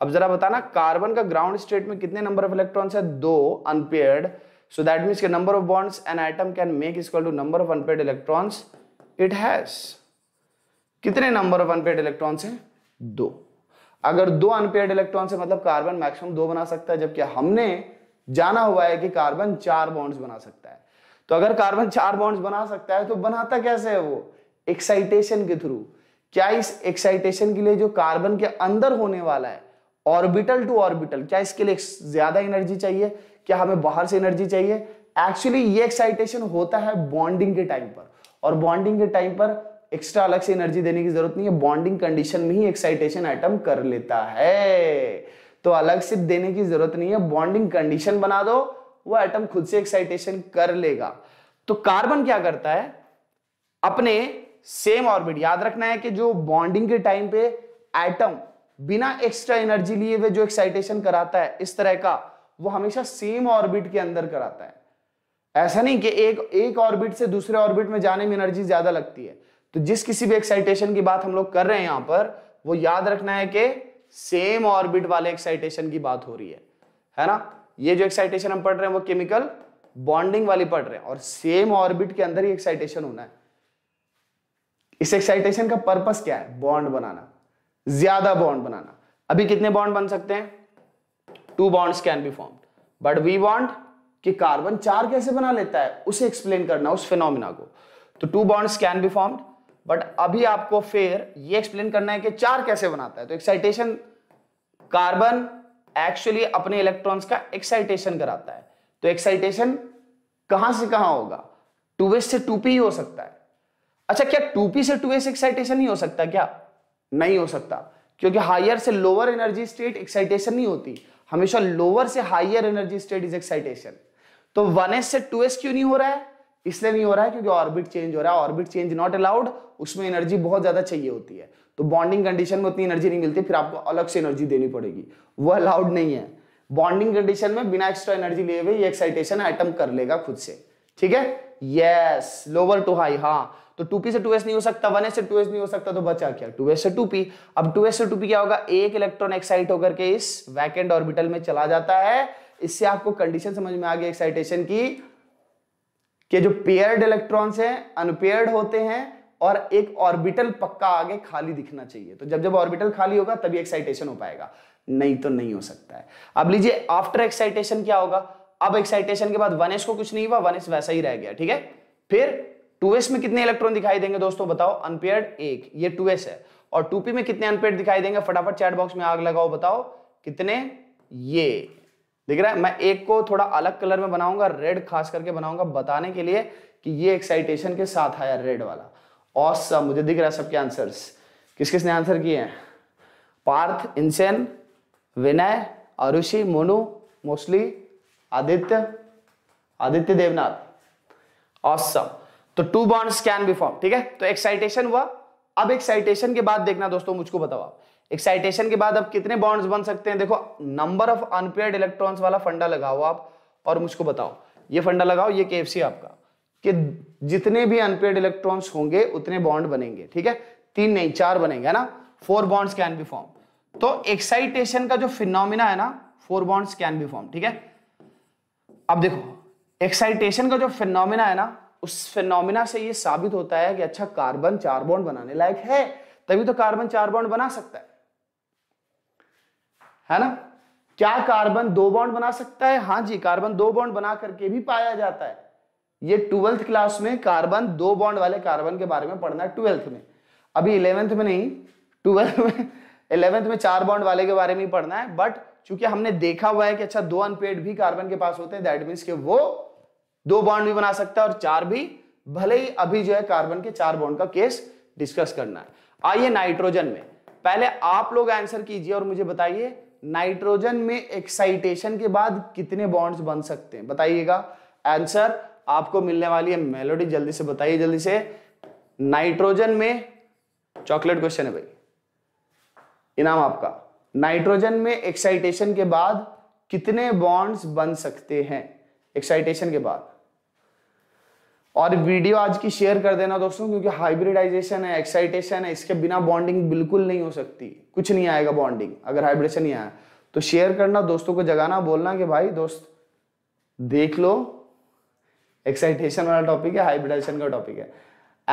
अब जरा बताना कार्बन का ग्राउंड स्टेट में कितने नंबर ऑफ इलेक्ट्रॉन्स है दो unpaired So that means the number of bonds an atom can make is equal to number of unpaired electrons it has. कितने number of unpaired electrons हैं दो अगर दो अनपेड इलेक्ट्रॉन्स है मतलब कार्बन मैक्सिमम दो बना सकता है जबकि हमने जाना हुआ है कि कार्बन चार बॉन्ड्स बना सकता है तो अगर कार्बन चार बॉन्ड्स बना सकता है तो बनाता कैसे है वो एक्साइटेशन के थ्रू क्या इस एक्साइटेशन के लिए जो कार्बन के अंदर होने वाला है ऑर्बिटल टू ऑर्बिटल क्या इसके लिए ज्यादा एनर्जी चाहिए क्या हमें बाहर से एनर्जी चाहिए एक्चुअली ये एक्साइटेशन होता है बॉन्डिंग के टाइम पर और बॉन्डिंग के टाइम पर एक्स्ट्रा अलग से एनर्जी देने की जरूरत नहीं है बॉन्डिंग कंडीशन में ही एक्साइटेशन आइटम कर लेता है तो अलग से देने की जरूरत नहीं है बॉन्डिंग कंडीशन बना दो वो आइटम खुद से एक्साइटेशन कर लेगा तो कार्बन क्या करता है अपने सेम ऑर्बिट याद रखना है कि जो बॉन्डिंग के टाइम पे एटम बिना एक्स्ट्रा एनर्जी लिए हुए जो एक्साइटेशन कराता है इस तरह का वो हमेशा सेम ऑर्बिट के अंदर कराता है ऐसा नहीं कि एक एक ऑर्बिट से दूसरे ऑर्बिट में जाने में एनर्जी ज्यादा लगती है तो जिस किसी भी एक्साइटेशन की बात हम लोग कर रहे हैं यहां पर वो याद रखना है कि सेम ऑर्बिट वाले एक्साइटेशन की बात हो रही है है ना ये जो एक्साइटेशन हम पढ़ रहे हैं वो केमिकल बॉन्डिंग वाली पढ़ रहे हैं और सेम ऑर्बिट के अंदर ही एक्साइटेशन होना है इस एक्साइटेशन का पर्पस क्या है बॉन्ड बनाना ज्यादा बॉन्ड बनाना अभी कितने बॉन्ड बन सकते हैं two bonds can be form but we want कि कार्बन चार कैसे बना लेता है उसे एक्सप्लेन करना उस फिनोमिना को तो two bonds can be form but अभी आपको फिर ये एक्सप्लेन करना है कि चार कैसे बनाता है तो एक्साइटेशन कार्बन एक्चुअली अपने इलेक्ट्रॉन्स का एक्साइटेशन कराता है तो एक्साइटेशन कहां से कहां होगा टू एस से टू पी हो सकता है अच्छा क्या टू पी से टू एस एक्साइटेशन ही हो सकता है क्या नहीं हो सकता क्योंकि हायर से लोअर एनर्जी स्टेट एक्साइटेशन नहीं होती हमेशा लोअर से higher energy state is excitation तो 1s से 2s क्यों नहीं हो रहा है इसलिए नहीं हो रहा है क्योंकि ऑर्बिट चेंज हो रहा है ऑर्बिट चेंज नॉट अलाउड उसमें एनर्जी बहुत ज्यादा चाहिए होती है तो बॉन्डिंग कंडीशन में उतनी एनर्जी नहीं मिलती फिर आपको अलग से एनर्जी देनी पड़ेगी वो अलाउड नहीं है बॉन्डिंग कंडीशन में बिना एक्स्ट्रा एनर्जी लिए हुए एक्साइटेशन आइटम कर लेगा खुद से ठीक है यस लोअर टू हाई हाँ तो 2p से 2s नहीं हो सकता 1s से 2s नहीं हो सकता तो बचा क्या 2s से 2p अब 2s से 2p क्या होगा एक इलेक्ट्रॉन एक्साइट होकर के इस वैकेंड ऑर्बिटल में चला जाता है इससे आपको कंडीशन समझ में आ गई एक्साइटेशन की कि जो पेयर्ड इलेक्ट्रॉन्स हैं अनपेयर्ड होते हैं और एक ऑर्बिटल पक्का आगे खाली दिखना चाहिए तो जब जब ऑर्बिटल खाली होगा तभी एक्साइटेशन हो पाएगा नहीं तो नहीं हो सकता है अब लीजिए आफ्टर एक्साइटेशन क्या होगा अब एक्साइटेशन के बाद 1s को कुछ नहीं हुआ 1s वैसा ही रह गया ठीक है फिर 2s में कितने इलेक्ट्रॉन दिखाई देंगे दोस्तों बताओ अनपेयर्ड एक ये 2s है और 2p में कितने अनपेयर्ड दिखाई देंगे फटाफट चैट बॉक्स में आग लगाओ बताओ कितने ये दिख रहा है मैं एक को थोड़ा अलग कलर में बनाऊंगा रेड खास करके बनाऊंगा बताने के लिए कि ये एक्साइटेशन के साथ आया रेड वाला औसम awesome, मुझे दिख रहा है सबके आंसर किस किसने आंसर किए हैं पार्थ इंसेन Vinay Arushi Monu mostly Aditya Aditya Devnath awesome awesome. तो two bonds can be form ठीक है तो एक्साइटेशन हुआ अब एक्साइटेशन के बाद देखना दोस्तों मुझको बताओ एक्साइटेशन के बाद अब कितने बॉन्ड्स बन सकते हैं देखो नंबर ऑफ अनपेयर्ड इलेक्ट्रॉन्स वाला फंडा लगाओ आप और मुझको बताओ ये फंडा लगाओ ये के आपका कि जितने भी अनपेयर्ड इलेक्ट्रॉन्स होंगे उतने बॉन्ड बनेंगे ठीक है तीन नहीं चार बनेंगे है ना four bonds can be form तो एक्साइटेशन का जो फिनोमिना है ना four bonds can be form ठीक है अब देखो एक्साइटेशन का जो फिनोमिना है ना उस फिनोमिना से ये साबित होता है कि अच्छा कार्बन चार बॉन्ड बनाने लायक है तभी तो कार्बन चार बॉन्ड बना सकता है है ना क्या कार्बन दो बॉन्ड बना सकता है हाँ जी कार्बन दो बॉन्ड बना करके भी पाया जाता है ये ट्वेल्थ क्लास में कार्बन दो बॉन्ड वाले कार्बन के बारे में पढ़ना है ट्वेल्थ में अभी इलेवेंथ में नहीं ट्वेल्थ में इलेवेंथ में चार बॉन्ड वाले के बारे में ही पढ़ना है बट चूंकि हमने देखा हुआ है कि अच्छा दो अनपेड भी कार्बन के पास होते हैं दैट मीन्स के वो दो बॉन्ड भी बना सकता है और चार भी भले ही अभी जो है कार्बन के चार बॉन्ड का केस डिस्कस करना है आइए नाइट्रोजन में पहले आप लोग आंसर कीजिए और मुझे बताइए नाइट्रोजन में एक्साइटेशन के बाद कितने बॉन्ड्स बन सकते हैं बताइएगा आंसर आपको मिलने वाली है मेलोडी जल्दी से बताइए जल्दी से नाइट्रोजन में चॉकलेट क्वेश्चन है भाई इनाम आपका नाइट्रोजन में एक्साइटेशन के बाद कितने बॉन्ड्स बन सकते हैं एक्साइटेशन के बाद और वीडियो आज की शेयर कर देना दोस्तों क्योंकि हाइब्रिडाइजेशन है एक्साइटेशन है इसके बिना बॉन्डिंग बिल्कुल नहीं हो सकती कुछ नहीं आएगा बॉन्डिंग अगर हाइब्रिडेशन नहीं आया तो शेयर करना दोस्तों को जगाना बोलना कि भाई दोस्त देख लो एक्साइटेशन वाला टॉपिक है हाइब्रिडाइजेशन का टॉपिक है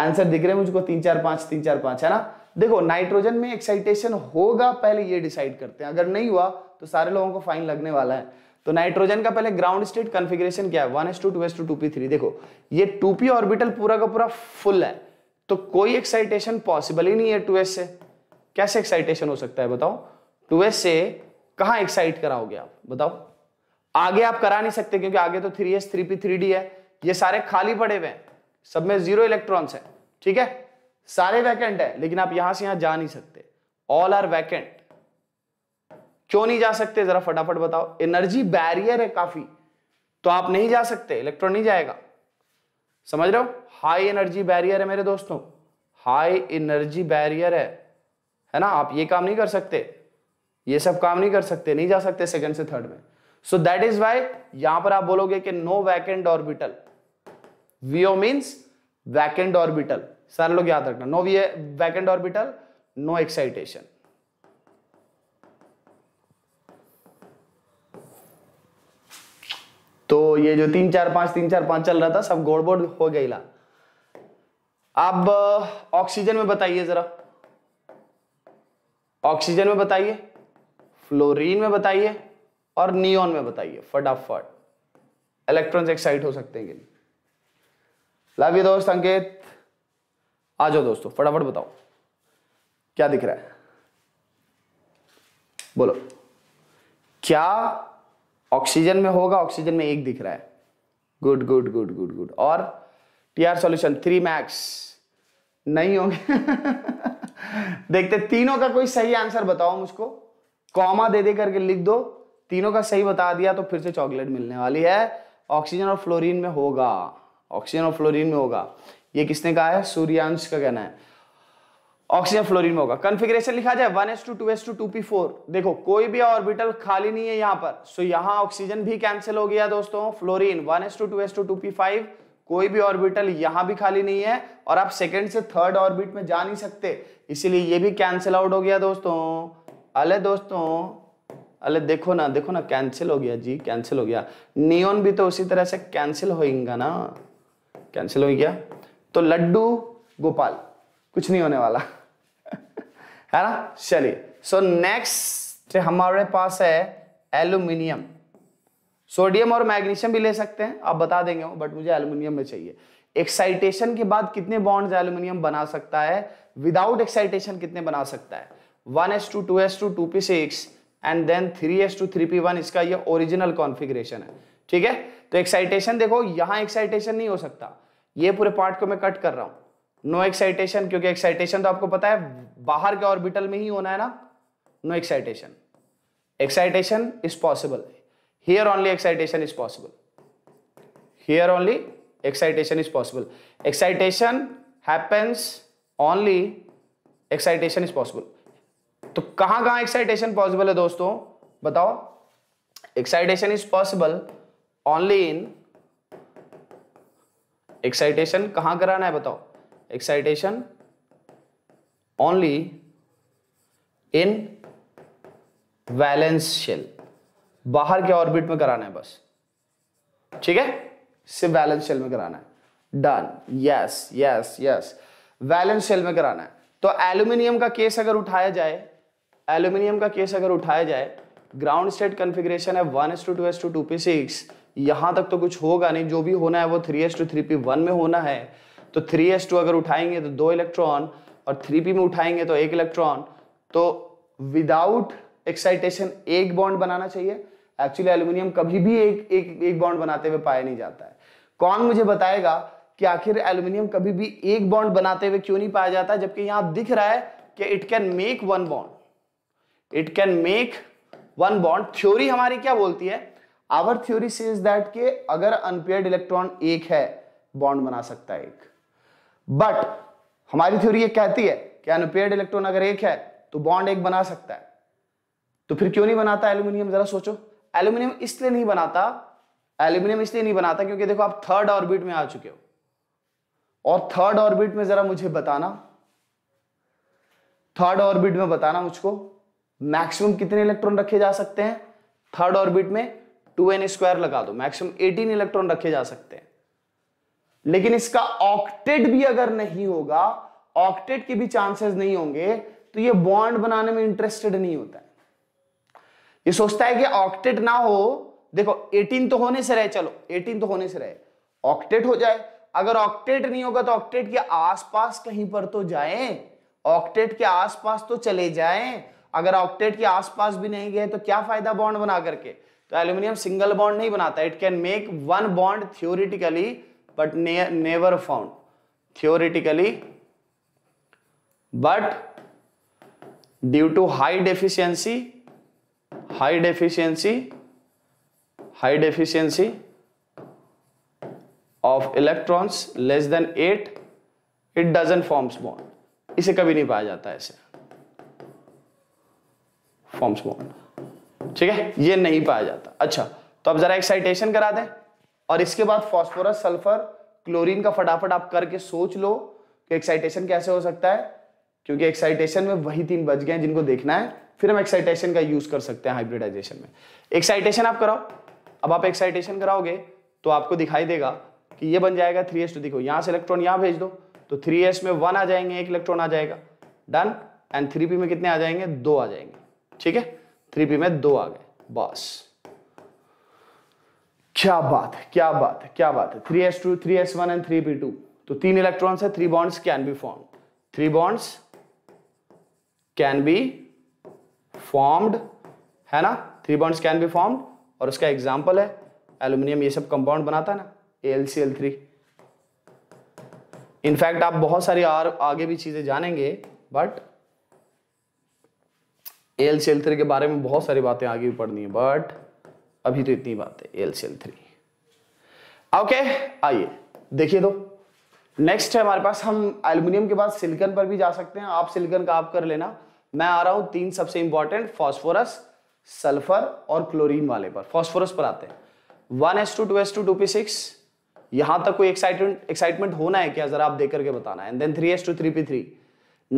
आंसर दिख रहे हैं मुझको तीन चार पांच तीन चार पांच है ना देखो नाइट्रोजन में एक्साइटेशन होगा पहले ये डिसाइड करते हैं अगर नहीं हुआ तो सारे लोगों को फाइन लगने वाला है तो नाइट्रोजन का पहले ग्राउंड स्टेट कॉन्फ़िगरेशन क्या है one s two two s two two p three देखो ये टू पी ऑर्बिटल पूरा का पूरा फुल है तो कोई एक्साइटेशन पॉसिबल ही नहीं है टू एस से कैसे एक्साइटेशन हो सकता है बताओ टू एस से कहा एक्साइट कराओगे आप बताओ आगे आप करा नहीं सकते क्योंकि आगे तो three s three p three d है ये सारे खाली पड़े हुए हैं सब में जीरो इलेक्ट्रॉन्स है ठीक है सारे वैकेंट है लेकिन आप यहां से यहां जा नहीं सकते ऑल आर वैकेंट क्यों नहीं जा सकते जरा फटाफट बताओ एनर्जी बैरियर है काफी तो आप नहीं जा सकते इलेक्ट्रॉन नहीं जाएगा समझ रहे हो हाई एनर्जी बैरियर है मेरे दोस्तों हाई एनर्जी बैरियर है है ना आप ये काम नहीं कर सकते ये सब काम नहीं कर सकते नहीं जा सकते सेकंड से थर्ड में सो दैट इज वाई यहां पर आप बोलोगे कि no vacant orbital VO means vacant orbital सारे लोग याद रखना no V vacant orbital no excitation ये जो तीन चार पांच तीन चार पांच चल रहा था सब गोड़बोड़ हो गई ला अब ऑक्सीजन में बताइए जरा ऑक्सीजन में बताइए फ्लोरीन में बताइए और नियॉन में बताइए फटाफट इलेक्ट्रॉन्स एक्साइट हो सकते हैं लाविए दोस्त अंकित आ जाओ दोस्तों फटाफट बताओ क्या दिख रहा है बोलो क्या ऑक्सीजन में होगा ऑक्सीजन में एक दिख रहा है good good good good good और T R solution three max नहीं होंगे *laughs* देखते तीनों का कोई सही आंसर बताओ मुझको कॉमा दे दे करके लिख दो तीनों का सही बता दिया तो फिर से चॉकलेट मिलने वाली है ऑक्सीजन और फ्लोरीन में होगा ऑक्सीजन और फ्लोरीन में होगा ये किसने कहा है सूर्यांश का कहना है ऑक्सीजन फ्लोरीन में होगा कन्फिग्रेशन लिखा जाए one s two two s two two p four देखो कोई भी ऑर्बिटल खाली नहीं है यहाँ पर सो यहां यहाँ ऑक्सीजन भी कैंसिल हो गया दोस्तों fluorine one s two two s two two p five कोई भी ऑर्बिटल यहां भी खाली नहीं है और आप सेकेंड से थर्ड ऑर्बिट में जा नहीं सकते इसीलिए ये भी कैंसिल आउट हो गया दोस्तों अले दोस्तों अले देखो ना देखो ना कैंसिल हो गया जी कैंसिल हो गया नियोन भी तो उसी तरह से कैंसिल होगा ना कैंसिल हो गया तो लड्डू गोपाल कुछ नहीं होने वाला है ना चलिए सो नेक्स्ट हमारे पास है एल्यूमिनियम सोडियम और मैग्नीशियम भी ले सकते हैं आप बता देंगे बट मुझे एल्यूमिनियम में चाहिए एक्साइटेशन के बाद कितने बॉन्ड एल्यूमिनियम बना सकता है विदाउट एक्साइटेशन कितने बना सकता है one s two two s two two p six and then three s two three p one इसका यह ओरिजिनल कॉन्फिग्रेशन है ठीक है तो एक्साइटेशन देखो यहां एक्साइटेशन नहीं हो सकता ये पूरे पार्ट को मैं कट कर रहा हूं नो no एक्साइटेशन क्योंकि एक्साइटेशन तो आपको पता है बाहर के ऑर्बिटल में ही होना है ना no excitation excitation is possible here only excitation is possible here only excitation is possible excitation happens only excitation is possible तो कहां कहां एक्साइटेशन पॉसिबल है दोस्तों बताओ excitation is possible only in excitation कहां कराना है बताओ excitation only in valence shell बाहर के ऑर्बिट में कराना है बस ठीक है सिर्फ वैलेंस शेल में कराना है done yes yes yes valence shell में कराना है तो एल्यूमिनियम का केस अगर उठाया जाए एल्यूमिनियम का केस अगर उठाया जाए ग्राउंड स्टेट कॉन्फ़िगरेशन है one s two two s two two p six यहां तक तो कुछ होगा नहीं जो भी होना है वो three s two three p one में होना है तो 3s2 अगर उठाएंगे तो दो इलेक्ट्रॉन और 3p में उठाएंगे तो एक इलेक्ट्रॉन तो विदाउट एक्साइटेशन एक बॉन्ड बनाना चाहिए एक्चुअली एल्यूमिनियम कभी भी एक एक एक बॉन्ड बनाते हुए पाया नहीं जाता है कौन मुझे बताएगा कि आखिर एल्यूमिनियम कभी भी एक बॉन्ड बनाते हुए क्यों नहीं पाया जाता जबकि यहां दिख रहा है कि it can make one bond it can make one bond theory हमारी क्या बोलती है आवर थ्योरी सेज दैट के अगर अनपेयर्ड इलेक्ट्रॉन एक है बॉन्ड बना सकता है एक बट हमारी थ्योरी ये कहती है कि अनपेयर्ड इलेक्ट्रॉन अगर एक है तो बॉन्ड एक बना सकता है तो फिर क्यों नहीं बनाता एल्यूमिनियम जरा सोचो एल्यूमिनियम इसलिए नहीं बनाता एल्यूमिनियम इसलिए नहीं बनाता क्योंकि देखो आप थर्ड ऑर्बिट में आ चुके हो और थर्ड ऑर्बिट में जरा मुझे बताना थर्ड ऑर्बिट में बताना मुझको मैक्सिमम कितने इलेक्ट्रॉन रखे जा सकते हैं थर्ड ऑर्बिट में टू एन स्क्वायर लगा दो मैक्सिमम एटीन इलेक्ट्रॉन रखे जा सकते हैं लेकिन इसका ऑक्टेट भी अगर नहीं होगा ऑक्टेट के भी चांसेस नहीं होंगे तो ये बॉन्ड बनाने में इंटरेस्टेड नहीं होता है ये सोचता है कि ऑक्टेट ना हो देखो 18 तो होने से रहे चलो 18 तो होने से रहे ऑक्टेट हो जाए अगर ऑक्टेट नहीं होगा तो ऑक्टेट के आसपास कहीं पर तो जाए ऑक्टेट के आसपास तो चले जाए अगर ऑक्टेट के आसपास भी नहीं गए तो क्या फायदा बॉन्ड बना करके तो एल्यूमिनियम सिंगल बॉन्ड नहीं बनाता it can make one bond theoretically but ne never found theoretically but due to high deficiency high deficiency high deficiency of electrons less than 8 it doesn't forms bond ise kabhi nahi paya jata aise forms bond ठीक है ये नहीं पाया जाता अच्छा तो अब जरा एक्साइटेशन करा दें और इसके बाद फॉस्फोरस सल्फर क्लोरीन का फटाफट आप करके सोच लो कि एक्साइटेशन कैसे हो सकता है क्योंकि एक्साइटेशन में वही तीन बज गए जिनको देखना है फिर हम एक्साइटेशन का यूज कर सकते हैं हाइब्रिडाइजेशन में एक्साइटेशन आप कराओ अब आप एक्साइटेशन कराओगे तो आपको दिखाई देगा कि ये बन जाएगा थ्री एस टू देखो यहां से इलेक्ट्रॉन यहां भेज दो तो थ्री एस में वन आ जाएंगे एक इलेक्ट्रॉन आ जाएगा डन एंड थ्री पी में कितने आ जाएंगे दो आ जाएंगे ठीक है थ्री पी में दो आ गए बस क्या बात है क्या बात है क्या बात है three s two three s one and three b two तो तीन इलेक्ट्रॉन्स है three bonds can be form three bonds can be formed है ना three bonds can be formed और उसका एग्जाम्पल है एल्यूमिनियम ये सब कंपाउंड बनाता है ना L C L three in fact आप बहुत सारी और आगे भी चीजें जानेंगे but L C L three के बारे में बहुत सारी बातें आगे भी पढ़नी है बट अभी तो इतनी बात है L C L three okay आइए देखिए दो तो। नेक्स्ट है हमारे पास हम एल्यूमिनियम के बाद सिलिकन पर भी जा सकते हैं आप सिलिकन का आप कर लेना मैं आ रहा हूं तीन सबसे इंपॉर्टेंट फॉस्फोरस सल्फर और क्लोरीन वाले पर फॉस्फोरस पर आते हैं one s two two s two two p six यहां तक कोई एक्साइटमेंट एक्साइटमेंट होना है क्या जरा आप देख करके बताना and then three s two three p three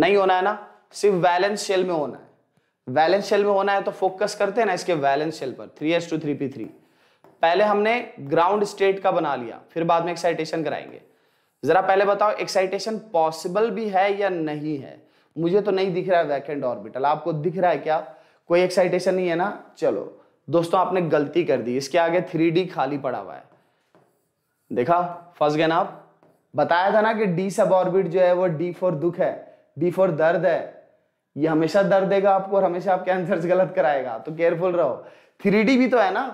नहीं होना है ना सिर्फ वैलेंस शेल में होना है वैलेंस शेल में होना है तो फोकस करते हैं ना इसके वैलेंस शेल पर three s two three p three पहले हमने ग्राउंड स्टेट का बना लिया फिर बाद में एक्साइटेशन कराएंगे जरा पहले बताओ एक्साइटेशन पॉसिबल भी है या नहीं है मुझे तो नहीं दिख रहा है वैकेंड ऑर्बिटल आपको दिख रहा है क्या कोई एक्साइटेशन नहीं है ना चलो दोस्तों आपने गलती कर दी इसके आगे थ्री खाली पड़ा हुआ है देखा फर्स्ट गए ना आप बताया था ना कि डी सब ऑर्बिट जो है वो डी फॉर दुख है डी फॉर दर्द है ये हमेशा दर्द देगा आपको और हमेशा आपके आंसर्स गलत कराएगा तो केयरफुल रहो थ्री भी तो है ना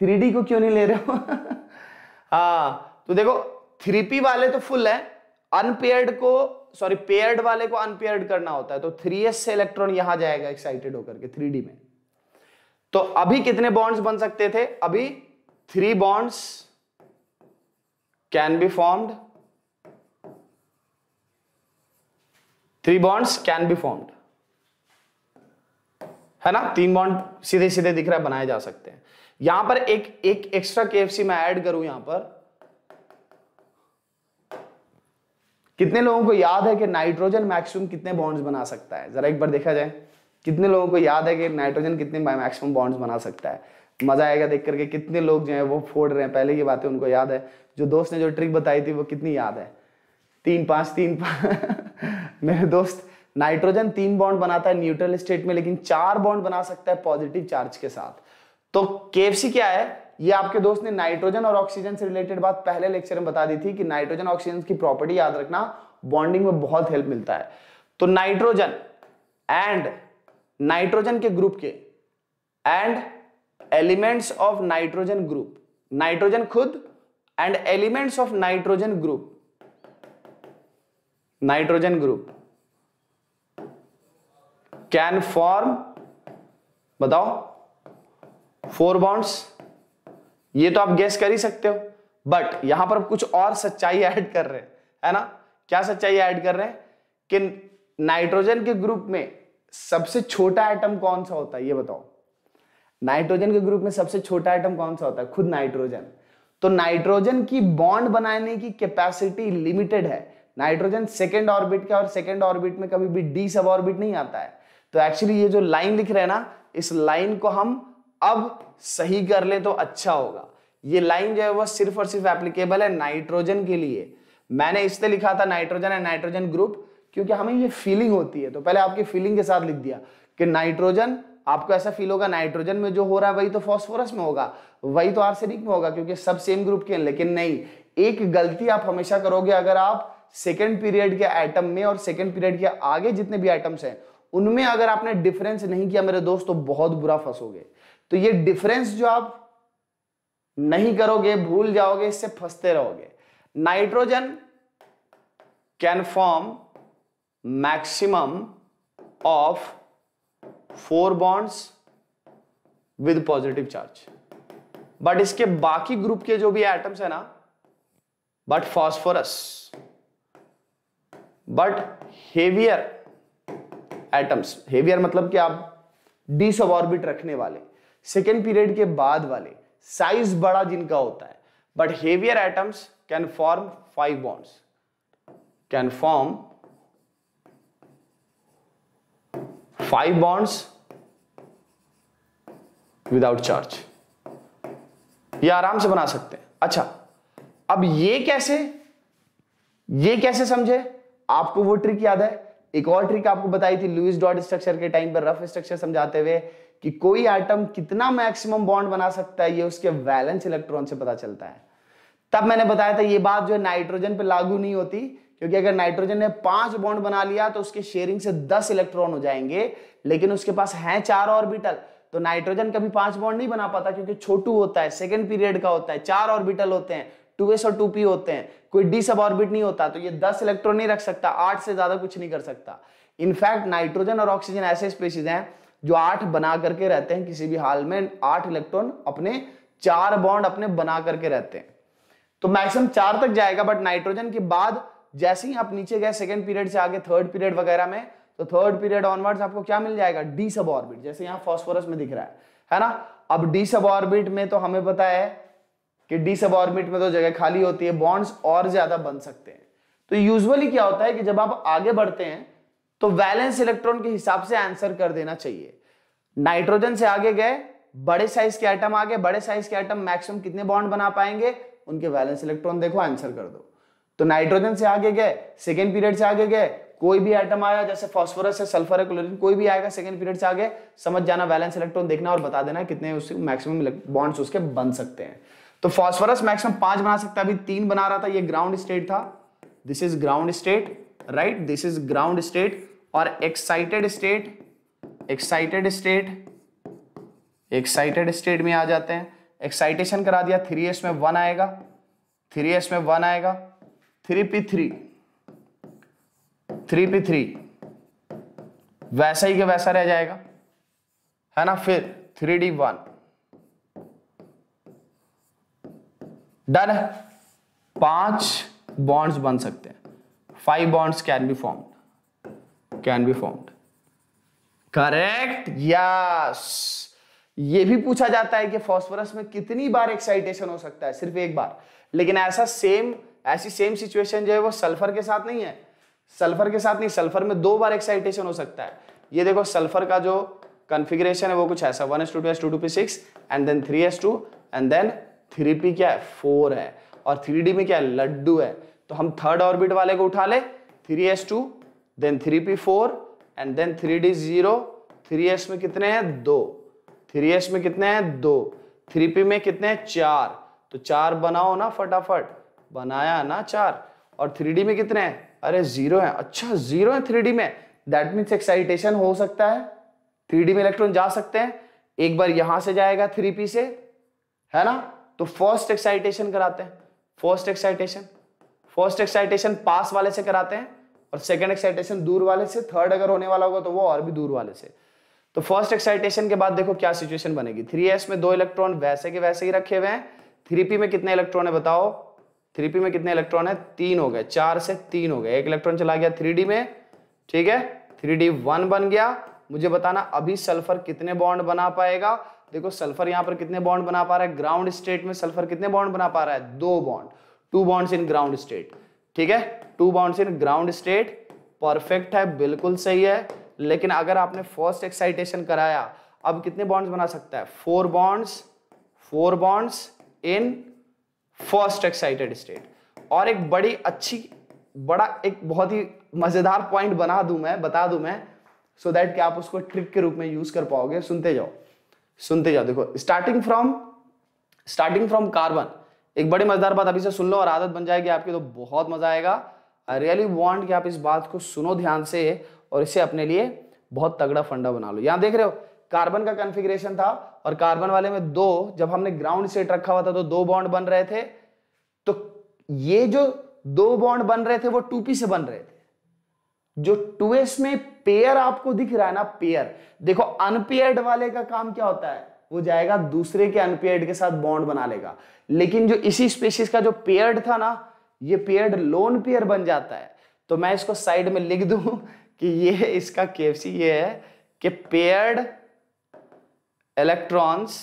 थ्री को क्यों नहीं ले रहे हो *laughs* हाँ तो देखो थ्री वाले तो फुल है अनपेयर्ड को सॉरी पेयर्ड वाले को अनपेयर्ड करना होता है तो थ्री एस से इलेक्ट्रॉन यहां जाएगा एक्साइटेड होकर के थ्री में तो अभी कितने बॉन्ड्स बन सकते थे अभी three bonds can be formed three bonds can be formed है ना तीन बॉन्ड सीधे सीधे दिख रहा है बनाए जा सकते हैं यहां पर एक एक एक्स्ट्रा के मैं ऐड करूं यहां पर कितने लोगों को याद है कि नाइट्रोजन मैक्सिमम कितने बॉन्ड्स बना सकता है जरा एक बार देखा जाए कितने लोगों को याद है कि नाइट्रोजन कितने मैक्सिमम बॉन्ड्स बना सकता है मजा आएगा देख करके कितने लोग जो है वो फोड़ रहे हैं पहले की बातें उनको याद है जो दोस्त ने जो ट्रिक बताई थी वो कितनी याद है तीन पांच तीन पांच मेरे दोस्त नाइट्रोजन तीन बॉन्ड बनाता है न्यूट्रल स्टेट में लेकिन चार बॉन्ड बना सकता है पॉजिटिव चार्ज के साथ तो केफसी क्या है ये आपके दोस्त ने नाइट्रोजन और ऑक्सीजन से रिलेटेड बात पहले लेक्चर में बता दी थी कि नाइट्रोजन ऑक्सीजन की प्रॉपर्टी याद रखना बॉन्डिंग में बहुत हेल्प मिलता है तो नाइट्रोजन एंड नाइट्रोजन के ग्रुप के and elements of nitrogen group nitrogen खुद and elements of nitrogen group nitrogen group can form बताओ फोर बॉन्ड्स ये तो आप गैस कर ही सकते हो बट यहां पर कुछ और सच्चाई ऐड कर रहे हैं है ना क्या सच्चाई ऐड कर रहे हैं कि नाइट्रोजन के ग्रुप में सबसे छोटा एटम कौन सा होता है ये बताओ नाइट्रोजन के ग्रुप में सबसे छोटा एटम कौन सा होता है खुद नाइट्रोजन तो नाइट्रोजन की बॉन्ड बनाने की कैपेसिटी लिमिटेड है नाइट्रोजन सेकेंड ऑर्बिट का और सेकेंड ऑर्बिट में कभी भी डी सब ऑर्बिट नहीं आता है तो एक्चुअली ये जो लाइन लिख रहे हैं ना इस लाइन को हम अब सही कर ले तो अच्छा होगा ये लाइन जो है वह सिर्फ और सिर्फ एप्लीकेबल है नाइट्रोजन के लिए मैंने इससे लिखा था नाइट्रोजन एंड नाइट्रोजन ग्रुप क्योंकि हमें ये फीलिंग होती है तो पहले आपकी फीलिंग के साथ लिख दिया कि नाइट्रोजन आपको ऐसा फील होगा नाइट्रोजन में जो हो रहा है वही तो फॉस्फोरस में होगा वही तो आर्सेनिक में होगा क्योंकि सब सेम ग्रुप के हैं लेकिन नहीं एक गलती आप हमेशा करोगे अगर आप सेकेंड पीरियड के आइटम में और सेकेंड पीरियड के आगे जितने भी आइटम्स हैं उनमें अगर आपने डिफरेंस नहीं किया मेरे दोस्त तो बहुत बुरा फंसोगे तो ये डिफरेंस जो आप नहीं करोगे भूल जाओगे इससे फंसते रहोगे nitrogen can form maximum of four bonds with positive charge but इसके बाकी ग्रुप के जो भी एटम्स है ना but phosphorus but heavier atoms heavier मतलब कि आप डी सब ऑर्बिट रखने वाले सेकेंड पीरियड के बाद वाले साइज बड़ा जिनका होता है but heavier atoms can form five bonds can form five bonds without charge ये आराम से बना सकते हैं अच्छा अब ये कैसे ये कैसे समझे आपको वो ट्रिक याद है एक और ट्रिक आपको बताई थी लुइस डॉट स्ट्रक्चर के टाइम पर रफ स्ट्रक्चर समझाते हुए कि कोई एटम कितना मैक्सिमम बॉन्ड बना सकता है ये उसके वैलेंस इलेक्ट्रॉन से पता चलता है तब मैंने बताया था ये बात जो है नाइट्रोजन पे लागू नहीं होती क्योंकि अगर नाइट्रोजन ने पांच बॉन्ड बना लिया तो उसके शेयरिंग से दस इलेक्ट्रॉन हो जाएंगे लेकिन उसके पास हैं चार ऑर्बिटल तो नाइट्रोजन कभी पांच बॉन्ड नहीं बना पाता क्योंकि छोटू होता है सेकेंड पीरियड का होता है चार ऑर्बिटल होते हैं टू एस और टू पी होते हैं कोई डी सब ऑर्बिट नहीं होता तो ये दस इलेक्ट्रॉन नहीं रख सकता आठ से ज्यादा कुछ नहीं कर सकता इनफैक्ट नाइट्रोजन और ऑक्सीजन ऐसे स्पेसीज हैं जो आठ बना करके रहते हैं किसी भी हाल में आठ इलेक्ट्रॉन अपने चार बॉन्ड अपने बना करके रहते हैं तो मैक्सिमम चार तक जाएगा बट नाइट्रोजन के बाद जैसे ही आप नीचे गए सेकेंड पीरियड से आगे थर्ड पीरियड वगैरह में तो थर्ड पीरियड ऑनवर्ड्स आपको क्या मिल जाएगा डी सब ऑर्बिट जैसे यहाँ फॉस्फोरस में दिख रहा है है ना अब डी सब ऑर्बिट में तो हमें पता है कि डी सब ऑर्बिट में तो जगह खाली होती है बॉन्ड्स और ज्यादा बन सकते हैं तो यूजुअली क्या होता है कि जब आप आगे बढ़ते हैं तो वैलेंस इलेक्ट्रॉन के हिसाब से आंसर कर देना चाहिए नाइट्रोजन से आगे गए बड़े साइज के आइटम आगे बड़े साइज के आइटम मैक्सिमम कितने बॉन्ड बना पाएंगे उनके वैलेंस इलेक्ट्रॉन देखो आंसर कर दो तो नाइट्रोजन से आगे गए सेकेंड पीरियड से आगे गए कोई भी आइटम आया जैसे फॉस्फोरस है सल्फर है क्लोरिन कोई भी आएगा सेकेंड पीरियड से आगे समझ जाना वैलेंस इलेक्ट्रॉन देखना और बता देना कितने उसके मैक्सिमम बॉन्ड्स उसके बन सकते हैं तो फॉस्फोरस मैक्सिमम पांच बना सकता है अभी तीन बना रहा था ये ग्राउंड स्टेट था this is ground state right this is ground state और excited state excited state excited state में आ जाते हैं एक्साइटेशन करा दिया थ्री एस में वन आएगा थ्री एस में वन आएगा three p three three p three वैसा ही के वैसा रह जाएगा है ना फिर थ्री डी वन डन है पांच बॉन्ड्स बन सकते हैं five bonds can be form can be form correct yes ये भी पूछा जाता है कि फास्फोरस में कितनी बार एक्साइटेशन हो सकता है सिर्फ एक बार लेकिन ऐसा सेम ऐसी सेम सिचुएशन जो है वो सल्फर के साथ नहीं है सल्फर के साथ नहीं सल्फर में दो बार एक्साइटेशन हो सकता है ये देखो सल्फर का जो कॉन्फ़िगरेशन है वो कुछ ऐसा one s two two s two two p six and then three s two and then three p क्या है फोर है और थ्री डी में क्या है लड्डू है तो हम थर्ड ऑर्बिट वाले को उठा ले three s two then three p four and then three d zero three s में कितने हैं दो थ्री एस में कितने हैं दो थ्री पी में कितने हैं चार तो चार बनाओ ना फटाफट बनाया ना चार और थ्री डी में कितने हैं अरे जीरो है अच्छा जीरो है थ्री डी में दैट मीन्स एक्साइटेशन हो सकता है थ्री डी में इलेक्ट्रॉन जा सकते हैं एक बार यहां से जाएगा थ्री पी से है ना तो फर्स्ट एक्साइटेशन कराते हैं फर्स्ट एक्साइटेशन फर्स्ट एक्साइटेशन पास वाले से कराते हैं और सेकेंड एक्साइटेशन दूर वाले से थर्ड अगर होने वाला होगा तो वो और भी दूर वाले से तो फर्स्ट एक्साइटेशन के बाद देखो क्या सिचुएशन बनेगी थ्री एस में दो इलेक्ट्रॉन वैसे के वैसे ही रखे हुए हैं थ्री पी में कितने इलेक्ट्रॉन है बताओ थ्री पी में कितने इलेक्ट्रॉन है तीन हो गए चार से तीन हो गए एक इलेक्ट्रॉन चला गया थ्री डी में ठीक है थ्री डी वन बन गया मुझे बताना अभी सल्फर कितने बॉन्ड बना पाएगा देखो सल्फर यहां पर कितने बॉन्ड बना पा रहा है ग्राउंड स्टेट में सल्फर कितने बॉन्ड बना पा रहा है दो bond two bonds in ground state ठीक है two bonds in ground state perfect है बिल्कुल सही है लेकिन अगर आपने फर्स्ट एक्साइटेशन कराया अब कितने बॉन्ड्स बना सकता है four bonds four bonds in first excited state और एक बड़ी अच्छी बड़ा एक बहुत ही मजेदार पॉइंट बना दू मैं बता दू मैं सो so दैट कि आप उसको ट्रिक के रूप में यूज कर पाओगे सुनते जाओ सुनते जाओ देखो starting from starting from carbon एक बड़ी मजेदार बात अभी से सुन लो और आदत बन जाएगी आपकी तो बहुत मजा आएगा आई रियली वॉन्ट कि आप इस बात को सुनो ध्यान से और इसे अपने लिए बहुत तगड़ा फंडा बना लो यहां देख रहे हो कार्बन का कन्फिग्रेशन था और कार्बन वाले में दो जब हमने ग्राउंड सेट रखा हुआ था तो दो बॉन्ड बन रहे थे तो ये जो दो बॉन्ड बन रहे थे वो टूपी से बन रहे थे जो टू में पेयर आपको दिख रहा है ना पेयर देखो अनपेयर्ड वाले का काम क्या होता है वो जाएगा दूसरे के अनपेयर्ड के साथ बॉन्ड बना लेगा लेकिन जो इसी स्पेसिस का जो पेयर्ड था ना ये पेयर्ड लोन पेयर बन जाता है तो मैं इसको साइड में लिख दू कि ये इसका केवसी ये है कि पेयर्ड इलेक्ट्रॉन्स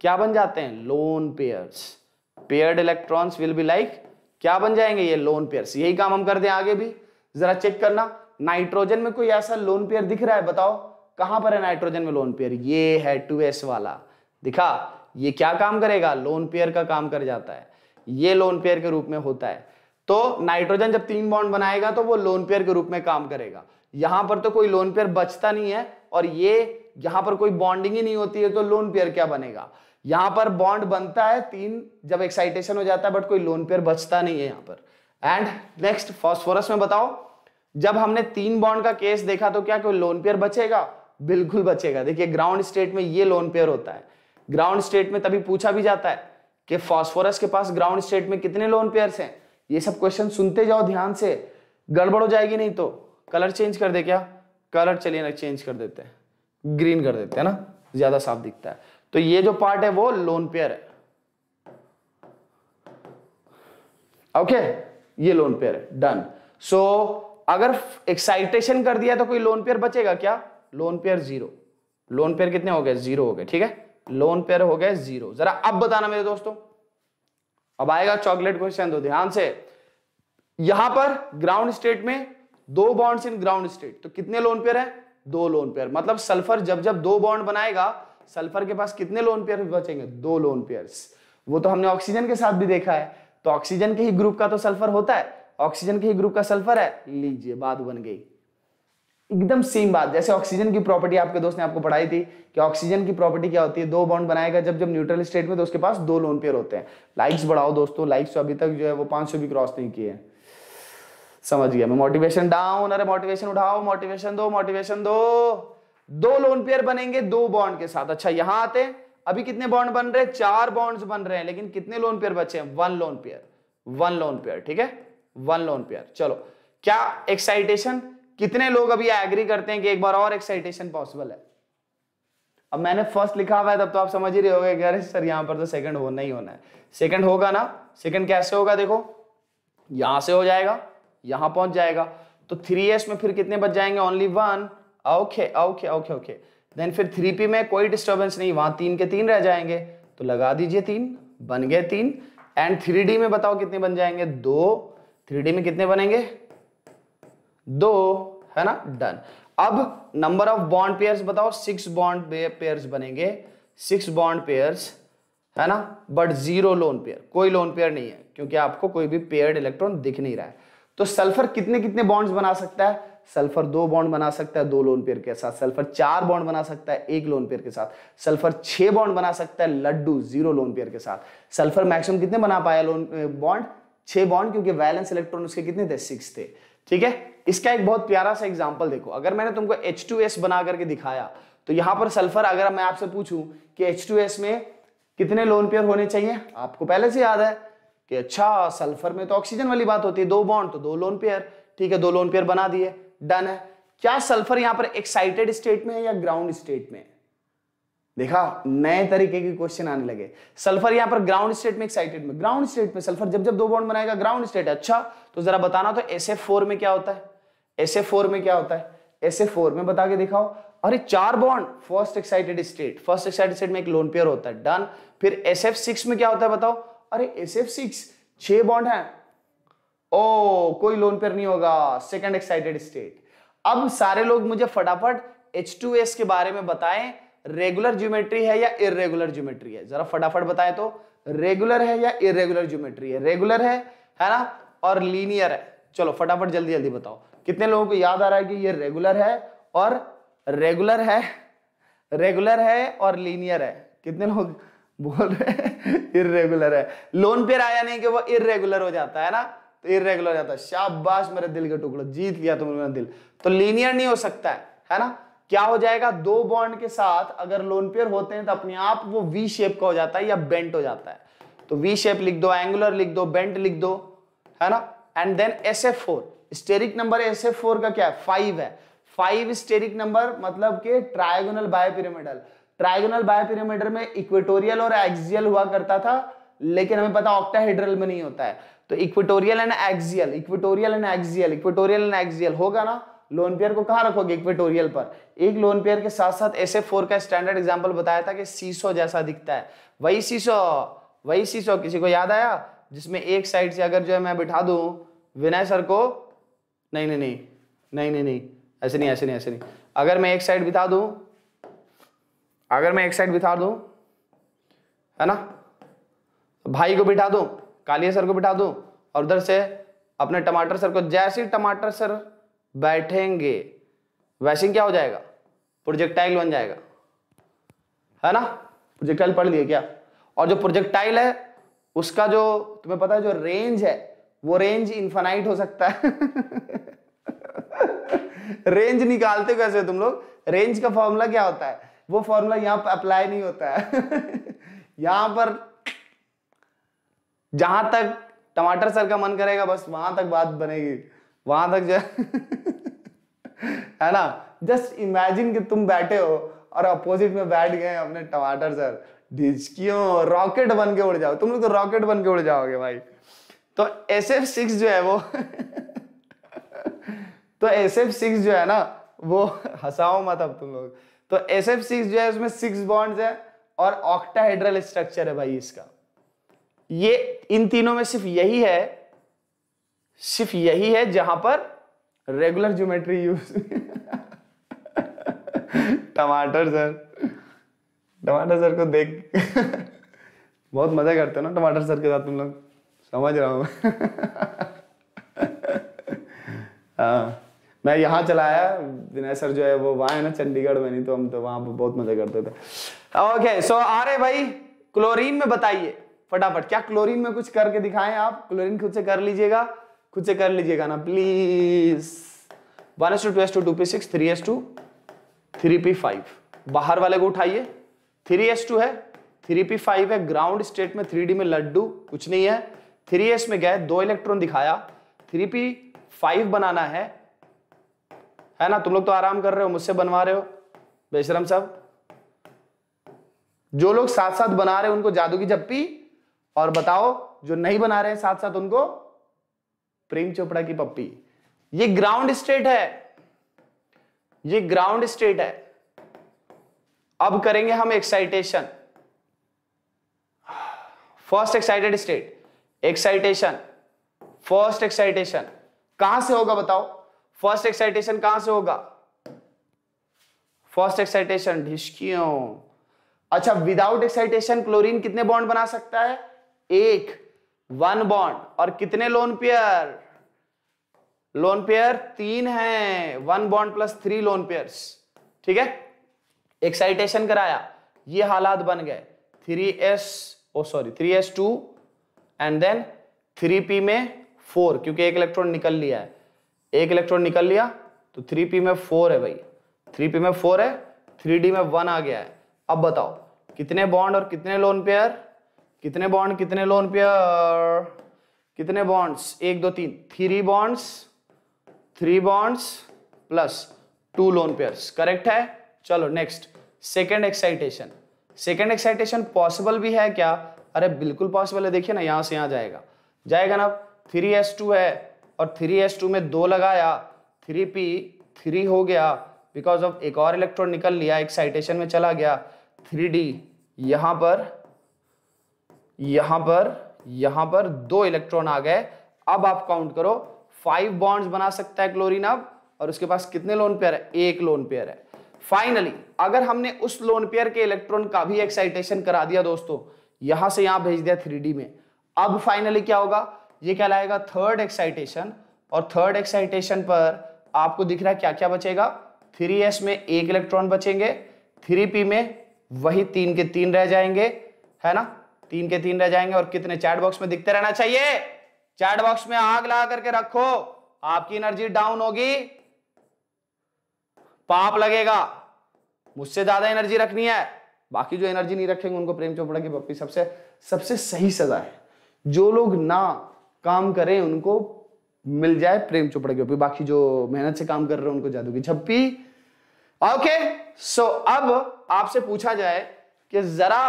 क्या बन जाते हैं lone pairs paired electrons will be like क्या बन जाएंगे ये लोन पेयर्स यही काम हम करते हैं आगे भी जरा चेक करना नाइट्रोजन में कोई ऐसा लोन पेयर दिख रहा है बताओ कहां पर है नाइट्रोजन में लोन पेयर ये है टू एस वाला दिखा ये क्या काम करेगा लोन पेयर का काम कर जाता है ये लोन पेयर के रूप में होता है तो नाइट्रोजन जब तीन बॉन्ड बनाएगा तो वो लोन पेयर के रूप में काम करेगा यहां पर तो कोई लोन पेयर बचता नहीं है और ये यहां पर कोई बॉन्डिंग ही नहीं होती है तो लोन पेयर क्या बनेगा यहां पर बॉन्ड बनता है तीन जब एक्साइटेशन हो जाता है बट कोई लोन पेयर बचता नहीं है यहां पर एंड नेक्स्ट फॉस्फोरस में बताओ जब हमने तीन बॉन्ड का केस देखा तो क्या कोई लोन पेयर बचेगा बिल्कुल बचेगा देखिए ग्राउंड स्टेट में ये लोन पेयर होता है ग्राउंड स्टेट में तभी पूछा भी जाता है कि फॉस्फोरस के पास ग्राउंड स्टेट में कितने लोन पेयर हैं ये सब क्वेश्चन सुनते जाओ ध्यान से गड़बड़ हो जाएगी नहीं तो कलर चेंज कर दे क्या कलर चलिए ना चेंज कर देते हैं ग्रीन कर देते हैं ना ज्यादा साफ दिखता है तो ये जो पार्ट है वो लोन पेयर है ओके okay. ये लोन पेयर है डन सो अगर एक्साइटेशन कर दिया तो कोई लोन पेयर बचेगा क्या lone pair zero lone pair कितने हो गए जीरो हो गए ठीक है लोन पेयर हो गए जीरो जरा अब बताना मेरे दोस्तों अब आएगा चॉकलेट क्वेश्चन दो ध्यान से यहां पर ग्राउंड स्टेट में दो बॉन्ड्स इन ग्राउंड स्टेट तो कितने लोन पेयर है दो लोन पेयर मतलब सल्फर जब जब दो बॉन्ड बनाएगा सल्फर के पास कितने लोन पेयर बचेंगे दो लोन पेयर वो तो हमने ऑक्सीजन के साथ भी देखा है तो ऑक्सीजन के ही ग्रुप का तो सल्फर होता है ऑक्सीजन के ही ग्रुप का सल्फर है लीजिए बात बन गई एकदम सेम बात जैसे ऑक्सीजन की प्रॉपर्टी आपके दोस्त ने आपको पढ़ाई थी कि ऑक्सीजन की प्रॉपर्टी क्या होती है दो बॉन्ड बनाएगा जब जब न्यूट्रल स्टेट में तो उसके पास दो लोन पेयर होते हैं लाइक्स बढ़ाओ दोस्तों लाइक्स अभी तक जो है वो पांच भी क्रॉस नहीं किए समझ गया मैं मोटिवेशन डाउन अरे मोटिवेशन उठाओ मोटिवेशन दो मोटिवेशन दो दो लोन पेयर बनेंगे दो बॉन्ड के साथ अच्छा यहां आते हैं अभी कितने बॉन्ड बन रहे हैं चार बॉन्ड्स बन रहे हैं लेकिन कितने लोन पेयर बचे हैं one lone pair one lone pair ठीक है वन लोन पेयर चलो क्या एक्साइटेशन कितने लोग अभी एग्री करते हैं कि एक बार और एक्साइटेशन पॉसिबल है अब मैंने फर्स्ट लिखा हुआ है तब तो आप समझ ही रहे होगे कि अरे सर यहां पर तो सेकंड होना ही होना है सेकंड होगा ना सेकंड कैसे होगा देखो यहां से हो जाएगा यहां पहुंच जाएगा तो थ्री एस में फिर कितने बच जाएंगे only one okay okay okay okay then फिर थ्री पी में कोई डिस्टर्बेंस नहीं वहां तीन के तीन रह जाएंगे तो लगा दीजिए तीन बन गए तीन एंड थ्री डी में बताओ कितने बन जाएंगे दो थ्री डी में कितने बनेंगे दो है ना डन अब नंबर ऑफ बॉन्ड पेयर बताओ सिक्स बॉन्ड पेयर्स बनेंगे सिक्स बॉन्ड पेयर्स है ना बट जीरो लोन पेयर कोई लोन पेयर नहीं है क्योंकि आपको कोई भी पेयर इलेक्ट्रॉन दिख नहीं रहा है तो सल्फर कितने कितने बॉन्ड्स बना सकता है सल्फर दो बॉन्ड बना सकता है दो लोन पेयर के साथ सल्फर चार बॉन्ड बना सकता है एक लोन पेयर के साथ सल्फर छह बॉन्ड बना सकता है लड्डू जीरो लोन पेयर के साथ सल्फर मैक्सिमम कितने बना पाया लोन बॉन्ड छह बॉन्ड क्योंकि वैलेंस इलेक्ट्रॉन उसके कितने थे सिक्स थे ठीक है इसका एक बहुत प्यारा सा एग्जाम्पल देखो अगर मैंने तुमको एस बना करके दिखाया तो यहां पर सल्फर अगर मैं आपसे पूछूं कि एस में कितने लोन पेयर होने चाहिए आपको पहले से याद है कि अच्छा सल्फर में तो ऑक्सीजन वाली बात होती है दो बॉन्ड तो दो लोन पेयर ठीक है दो लोन पेयर बना दिए डन है क्या सल्फर यहां पर एक्साइटेड स्टेट में है या ग्राउंड स्टेट में है देखा नए तरीके के क्वेश्चन आने लगे सल्फर यहां पर ग्राउंड स्टेट में एक्साइटेड में ग्राउंड स्टेट में सल्फर जब जब दो बॉन्ड बनाएगा ग्राउंड स्टेट अच्छा तो जरा बताना तो एस में क्या होता है एस में क्या होता है एस में बता के दिखाओ अरे चार bond first excited state first excited state में एक लोन पेयर होता है डन फिर एस में क्या होता है बताओ अरे एस एफ सिक्स छह बॉन्ड है ओ कोई लोन पेयर नहीं होगा सेकेंड एक्साइटेड स्टेट अब सारे लोग मुझे फटाफट H2S के बारे में बताएं रेगुलर ज्योमेट्री है या इरेगुलर ज्योमेट्री है जरा फटाफट बताएं तो रेगुलर है या इरेगुलर ज्योमेट्री है रेगुलर है है ना और लीनियर है चलो फटाफट जल्दी जल्दी बताओ कितने लोगों को याद आ रहा है कि ये रेगुलर है और रेगुलर है रेगुलर है और लीनियर है कितने लोग बोल रहे हैं इरेगुलर *laughs* है लोन पेयर आया नहीं कि वो इरेगुलर हो जाता है ना तो इरेगुलर जाता है शाबाश मेरे दिल के टुकड़ो जीत लिया तुमने मेरा दिल तो लीनियर नहीं हो सकता है है ना क्या हो जाएगा दो बॉन्ड के साथ अगर लोन पेयर होते हैं तो अपने आप वो वी शेप का हो जाता है या बेंट हो जाता है तो वी शेप लिख दो एंगुलर लिख दो बेंट लिख दो है ना and then S F four steric number S F four का क्या है फाइव है फाइव स्टेरिक नंबर मतलब के ट्रायगोनल बायोपिरामिडल ट्रायगोनल बायोपिरामिडल में इक्वेटोरियल और एक्सियल हुआ करता था लेकिन हमें पता ऑक्टाहेड्रल में नहीं होता है तो equatorial and axial equatorial and axial equatorial and axial होगा ना लोन पेयर को कहा रखोगे इक्वेटोरियल पर एक लोन पेयर के साथ साथ एस फोर का स्टैंडर्ड एग्जाम्पल बताया था कि सीसो जैसा दिखता है वही सीसो वही सीसो किसी को याद आया जिसमें एक साइड से अगर जो है मैं बिठा दू विनय सर को नहीं नहीं नहीं नहीं नहीं नहीं ऐसे नहीं ऐसे नहीं ऐसे नहीं अगर मैं एक साइड बिठा दू अगर मैं एक साइड बिठा दू है ना भाई को बिठा दू कालिया सर को बिठा दूं और उधर से अपने टमाटर सर को जैसे टमाटर सर बैठेंगे वैसे क्या हो जाएगा प्रोजेक्टाइल बन जाएगा है ना प्रोजेक्टाइल पढ़ लिए क्या और जो प्रोजेक्टाइल है उसका जो तुम्हें पता है जो रेंज है वो रेंज इन्फानाइट हो सकता है रेंज *laughs* निकालते कैसे तुम लोग रेंज का फॉर्मूला क्या होता है वो फॉर्मूला यहाँ पर अप्लाई नहीं होता है *laughs* यहां पर जहां तक टमाटर सर का मन करेगा बस वहां तक बात बनेगी वहां तक जो *laughs* है ना जस्ट इमेजिन कि तुम बैठे हो और अपोजिट में बैठ गए अपने टमाटर सर ढिचकियों रॉकेट बन के उड़ जाओ तुम लोग तो रॉकेट बन के उड़ जाओगे भाई तो एस एफ सिक्स जो है वो *laughs* तो एस एफ सिक्स जो है ना वो *laughs* हंसाओ मत अब तुम लोग तो एस एफ सिक्स जो है उसमें सिक्स बॉन्ड्स है और ऑक्टाहेड्रल स्ट्रक्चर है भाई इसका ये इन तीनों में सिर्फ यही है सिर्फ यही है जहां पर रेगुलर ज्योमेट्री यूज टमाटर सर टमाटर सर को देख बहुत मजा करते हो ना टमाटर सर के साथ तुम लोग समझ रहा हूँ हाँ। मैं यहाँ चला आया विनय सर जो है वो वहां है ना चंडीगढ़ में नहीं तो हम तो वहां पर बहुत मजा करते थे ओके सो आ रहे भाई क्लोरीन में बताइए फटाफट क्या क्लोरीन में कुछ करके दिखाएं आप क्लोरीन खुद से कर लीजिएगा खुद से कर लीजिएगा ना please one s two two s two two p six three s two three p five बाहर वाले को उठाइए थ्री एस टू है थ्री पी फाइव है ग्राउंड स्टेट में थ्री डी में लड्डू कुछ नहीं है थ्री एस में गए दो इलेक्ट्रॉन दिखाया थ्री पी फाइव बनाना है है ना तुम लोग तो आराम कर रहे हो मुझसे बनवा रहे हो बेशरम साहब जो लोग साथ साथ बना रहे हैं उनको जादू की जप्पी और बताओ जो नहीं बना रहे साथ साथ उनको प्रेम चोपड़ा की पप्पी ये ग्राउंड स्टेट है ये ग्राउंड स्टेट है अब करेंगे हम excitation first excited state excitation first excitation कहां से होगा बताओ फर्स्ट एक्साइटेशन कहां से होगा फर्स्ट एक्साइटेशन ढिशकियों अच्छा विदाउट एक्साइटेशन क्लोरीन कितने बॉन्ड बना सकता है एक वन बॉन्ड और कितने लोन पेयर लोन पेयर तीन है one bond plus three lone pair ठीक है एक्साइटेशन कराया ये हालात बन गए three s oh sorry three s two and then three p में फोर क्योंकि एक इलेक्ट्रॉन निकल लिया है एक इलेक्ट्रॉन निकल लिया तो थ्री पी में फोर है भाई थ्री पी में फोर है थ्री डी में वन आ गया है अब बताओ कितने बॉन्ड और कितने लोन पेयर कितने बॉन्ड कितने लोन पेयर कितने बॉन्ड्स एक दो तीन three bonds three bonds plus two lone pairs correct है चलो next second excitation second excitation possible भी है क्या अरे बिल्कुल पॉसिबल है देखिए ना यहाँ से यहाँ जाएगा जाएगा ना थ्री एस टू है और थ्री एस टू में दो लगाया थ्री पी थ्री हो गया बिकॉज ऑफ एक और इलेक्ट्रॉन निकल लिया एक्साइटेशन में चला गया थ्री डी यहां पर यहां पर यहां पर दो इलेक्ट्रॉन आ गए अब आप काउंट करो फाइव बॉन्ड्स बना सकता है क्लोरीन अब और उसके पास कितने लोन पेयर है एक लोन पेयर है फाइनली अगर हमने उस लोन पेयर के इलेक्ट्रॉन का भी एक्साइटेशन करा दिया दोस्तों यहां से यहां भेज दिया थ्री में अब फाइनली क्या होगा ये कहलाएगा थर्ड एक्साइटेशन और थर्ड एक्साइटेशन पर आपको दिख रहा है क्या क्या बचेगा 3s में एक इलेक्ट्रॉन बचेंगे 3p में वही तीन के तीन रह जाएंगे है ना तीन के तीन रह जाएंगे और कितने चैट बॉक्स में दिखते रहना चाहिए चैट बॉक्स में आग लगा करके रखो आपकी एनर्जी डाउन होगी पाप लगेगा मुझसे ज्यादा एनर्जी रखनी है बाकी जो एनर्जी नहीं रखेंगे उनको प्रेम चोपड़ा की पप्पी सबसे सबसे सही सजा है जो लोग ना काम करें उनको मिल जाए प्रेम चोपड़ा की पप्पी बाकी जो मेहनत से काम कर रहे हैं उनको जादू की छप्पी ओके सो अब आपसे पूछा जाए कि जरा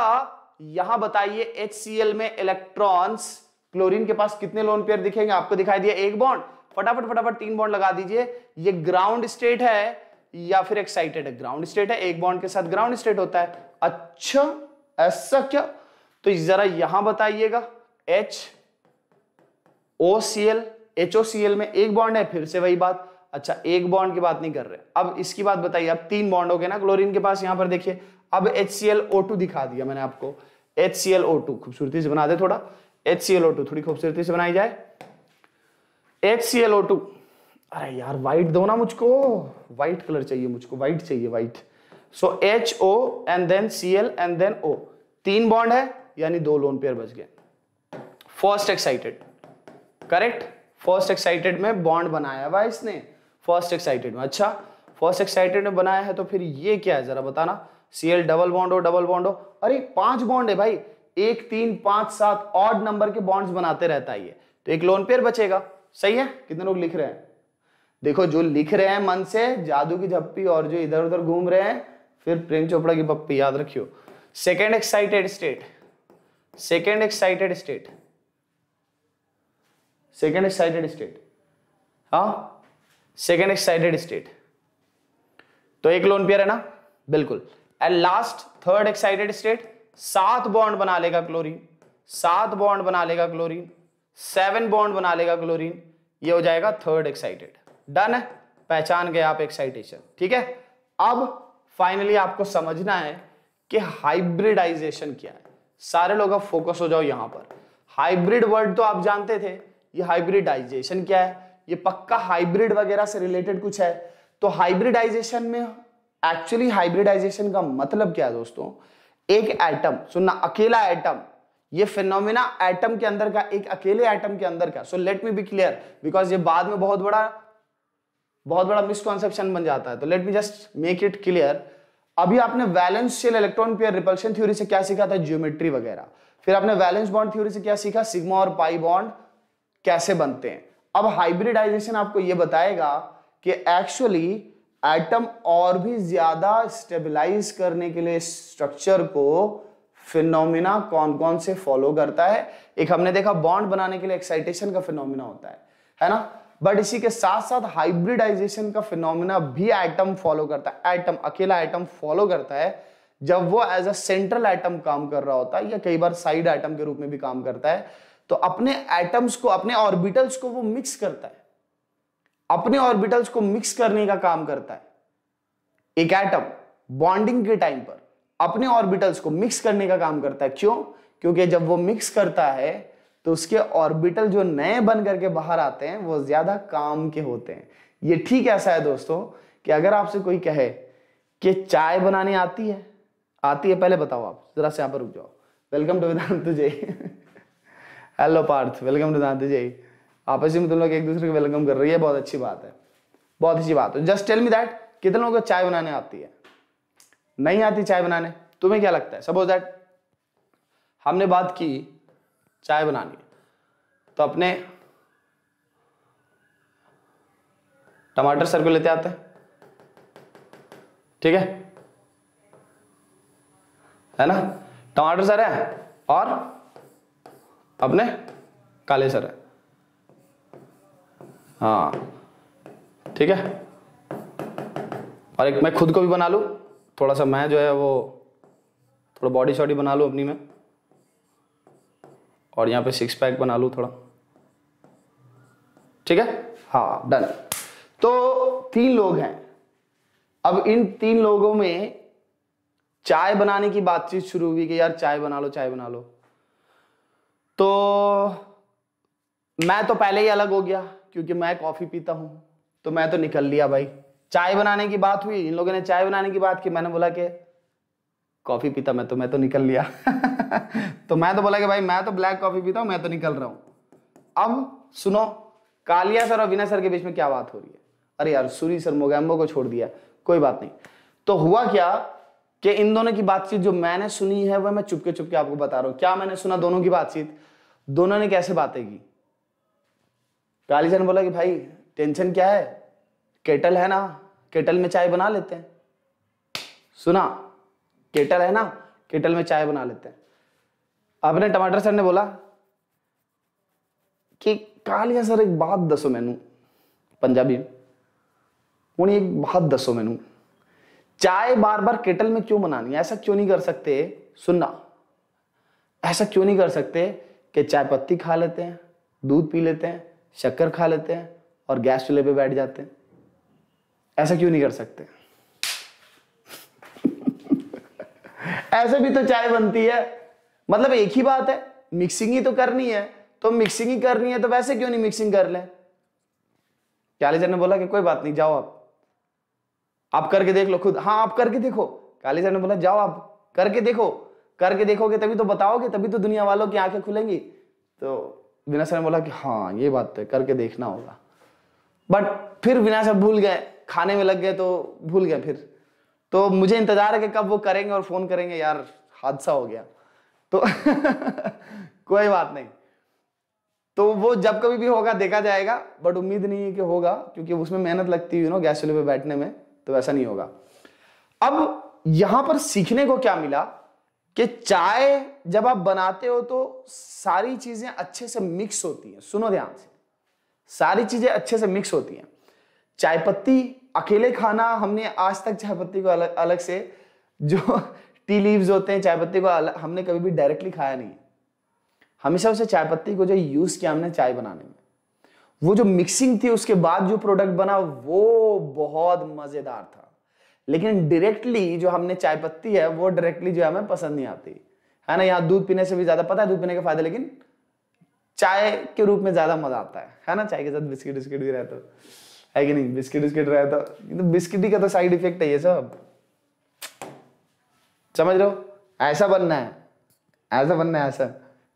यहां बताइए एच में इलेक्ट्रॉन्स क्लोरीन के पास कितने लोन पेयर दिखेंगे आपको दिखाई दिया एक बॉन्ड फटाफट फटाफट तीन बॉन्ड लगा दीजिए ये ग्राउंड स्टेट है या फिर एक्साइटेड है ग्राउंड स्टेट है एक बॉन्ड के साथ ग्राउंड स्टेट होता है अच्छा ऐसा क्या तो जरा यहां बताइएगा H O C L H O C L में एक बॉन्ड है फिर से वही बात अच्छा एक बॉन्ड की बात नहीं कर रहे अब इसकी बात बताइए अब तीन बॉन्ड हो गए ना क्लोरीन के पास यहां पर देखिए अब H C L O two दिखा दिया मैंने आपको H C L O two खूबसूरती से बना दे थोड़ा H C L O two थोड़ी खूबसूरती से बनाई जाए H C L O two अरे यार वाइट दो ना मुझको व्हाइट कलर चाहिए मुझको व्हाइट चाहिए white so H O and then C L and then O तीन बॉन्ड है यानी दो लोन पेयर बच गए first excited correct first excited में बॉन्ड बनाया हुआ इसने फर्स्ट एक्साइटेड में अच्छा फर्स्ट एक्साइटेड में बनाया है तो फिर ये क्या है जरा बताना सी एल डबल बॉन्ड हो डबल बॉन्ड हो अरे पांच बॉन्ड है भाई एक तीन पांच सात ऑड नंबर के बॉन्ड्स बनाते रहता है ये तो एक लोन पेयर बचेगा सही है कितने लोग लिख रहे हैं देखो जो लिख रहे हैं मन से जादू की झप्पी और जो इधर उधर घूम रहे हैं फिर प्रेम चोपड़ा की पप्पी याद रखियो second excited state second excited state second excited state हा सेकेंड एक्साइटेड स्टेट तो एक लोन पेयर है ना बिल्कुल and last third excited state सात बॉन्ड बना लेगा क्लोरीन सात बॉन्ड बना लेगा क्लोरीन सेवन बॉन्ड बना लेगा क्लोरीन ये हो जाएगा थर्ड एक्साइटेड डन है पहचान गए आप एक्साइटेशन ठीक है अब फाइनली आपको समझना है कि हाइब्रिडाइजेशन क्या है सारे लोग अब फोकस हो जाओ यहां पर हाइब्रिड वर्ड तो आप जानते थे ये हाइब्रिडाइजेशन क्या है ये पक्का हाइब्रिड वगैरह से रिलेटेड कुछ है तो हाइब्रिडाइजेशन में एक्चुअली हाइब्रिडाइजेशन का मतलब क्या है दोस्तों एक एटम सुनना अकेला एटम ये फिनोमिना एटम के अंदर का एक अकेले एटम के अंदर का so let me be clear because ये बाद में बहुत बड़ा बहुत बड़ा मिसकॉन्सेप्शन बन जाता है तो let me just make it clear अभी आपने valence shell electron pair repulsion theory से क्या सीखा था ज्योमेट्री वगैरह फिर आपने वैलेंस बॉन्ड थ्योरी से क्या सीखा सिग्मा और पाई बॉन्ड कैसे बनते हैं अब हाइब्रिडाइजेशन आपको यह बताएगा कि एक्चुअली एटम और भी ज्यादा स्टेबलाइज करने के लिए स्ट्रक्चर को फिनोमिना कौन कौन से फॉलो करता है एक हमने देखा बॉन्ड बनाने के लिए एक्साइटेशन का फिनोमिना होता है है ना बट इसी के साथ साथ हाइब्रिडाइजेशन का फिनोमिना भी एटम फॉलो करता है एटम अकेला एटम फॉलो करता है जब वो एज अ सेंट्रल एटम काम कर रहा होता है या कई बार साइड एटम के रूप में भी काम करता है तो अपने एटम्स को अपने ऑर्बिटल्स को वो मिक्स करता है अपने ऑर्बिटल्स को मिक्स करने का काम करता है एक एटम बॉन्डिंग के टाइम पर अपने ऑर्बिटल्स को मिक्स करने का काम करता है क्यों क्योंकि जब वो मिक्स करता है तो उसके ऑर्बिटल जो नए बन करके बाहर आते हैं वो ज्यादा काम के होते हैं ये ठीक ऐसा है दोस्तों कि अगर आपसे कोई कहे कि चाय बनाने आती है आती है पहले बताओ आप जरा से यहां पर रुक जाओ welcome to Vedantu Jai hello Parth welcome to Vedantu Jai आपस में तुम लोग एक दूसरे को वेलकम कर रही है बहुत अच्छी बात है बहुत अच्छी बात है जस्ट टेल मी दैट कितने लोगों को चाय बनाने आती है नहीं आती चाय बनाने तुम्हें क्या लगता है सपोज दैट हमने बात की चाय बनानी तो अपने टमाटर सर को लेते आते हैं ठीक है है ना टमाटर सर है और अपने काले सर है हाँ ठीक है और एक मैं खुद को भी बना लूँ थोड़ा सा मैं जो है वो थोड़ा बॉडी शॉडी बना लूँ अपनी में और यहाँ पे सिक्स पैक बना लूँ थोड़ा ठीक है हाँ डन तो तीन लोग हैं अब इन तीन लोगों में चाय बनाने की बातचीत शुरू हुई कि यार चाय बना लो चाय बना लो तो मैं तो पहले ही अलग हो गया क्योंकि मैं कॉफ़ी पीता हूँ तो मैं तो निकल लिया भाई चाय बनाने की बात हुई इन लोगों ने चाय बनाने की बात की मैंने बोला कि कॉफ़ी पीता मैं तो मैं तो निकल लिया *laughs* तो मैं तो बोला कि भाई मैं तो ब्लैक कॉफ़ी पीता हूं मैं तो निकल रहा हूं अब सुनो कालिया सर और विनय सर के बीच में क्या बात हो रही है अरे यार सूरी सर मोगैम्बो को छोड़ दिया कोई बात नहीं तो हुआ क्या कि इन दोनों की बातचीत जो मैंने सुनी है वह मैं चुपके चुपके आपको बता रहा हूं क्या मैंने सुना दोनों की बातचीत दोनों ने कैसे बातें की ने बोला कि भाई टेंशन क्या है केटल है ना केटल में चाय बना लेते हैं सुना केटल है ना केटल में चाय बना लेते हैं अपने टमाटर सर ने बोला कि कालिया सर एक बात दसो मैनू पंजाबी हूँ एक बात दसो मैनू चाय बार बार केटल में क्यों बनानी है ऐसा क्यों नहीं कर सकते सुनना ऐसा क्यों नहीं कर सकते कि चाय पत्ती खा लेते हैं दूध पी लेते हैं शक्कर खा लेते हैं और गैस चूल्हे पे बैठ जाते हैं ऐसा क्यों नहीं कर सकते ऐसे भी तो चाय बनती है मतलब एक ही बात है मिक्सिंग ही तो करनी है तो मिक्सिंग ही करनी है तो वैसे क्यों नहीं मिक्सिंग कर ले कालीजर ने बोला कि कोई बात नहीं जाओ आप आप करके देख लो खुद हाँ आप करके देखो कालीजर ने बोला जाओ आप करके देखो करके देखोगे तभी तो बताओगे तभी तो दुनिया वालों की आंखें खुलेंगी तो विनय सर ने बोला कि हाँ ये बात तो है करके देखना होगा बट फिर विनय सर भूल गए खाने में लग गए तो भूल गए फिर तो मुझे इंतजार है कि कब वो करेंगे और फोन करेंगे यार हादसा हो गया तो *laughs* कोई बात नहीं तो वो जब कभी भी होगा देखा जाएगा बट उम्मीद नहीं है कि होगा क्योंकि उसमें मेहनत लगती है ना गैस चूल्हे पे बैठने में तो वैसा नहीं होगा अब यहां पर सीखने को क्या मिला कि चाय जब आप बनाते हो तो सारी चीजें अच्छे से मिक्स होती हैं सुनो ध्यान से सारी चीजें अच्छे से मिक्स होती हैं चाय पत्ती अकेले खाना हमने आज तक चाय पत्ती को अलग अलग से जो टी *laughs* लीव्स होते हैं चाय पत्ती को अलग, हमने कभी भी डायरेक्टली खाया नहीं हमेशा उसे चाय पत्ती को जो यूज किया हमने चाय बनाने में वो जो मिक्सिंग थी उसके बाद जो प्रोडक्ट बना वो बहुत मजेदार था लेकिन डायरेक्टली जो हमने चाय पत्ती है वो डायरेक्टली जो है हमें पसंद नहीं आती है ना यहाँ दूध पीने से भी ज्यादा पता है दूध पीने के फायदे लेकिन चाय के रूप में ज्यादा मजा आता है है ना चाय के साथ बिस्किट विस्किट भी रहता है कि नहीं बिस्किट विस्किट रहता तो बिस्किट ही का तो साइड इफेक्ट है ये सब समझ लो ऐसा बनना है ऐसा बनना है ऐसा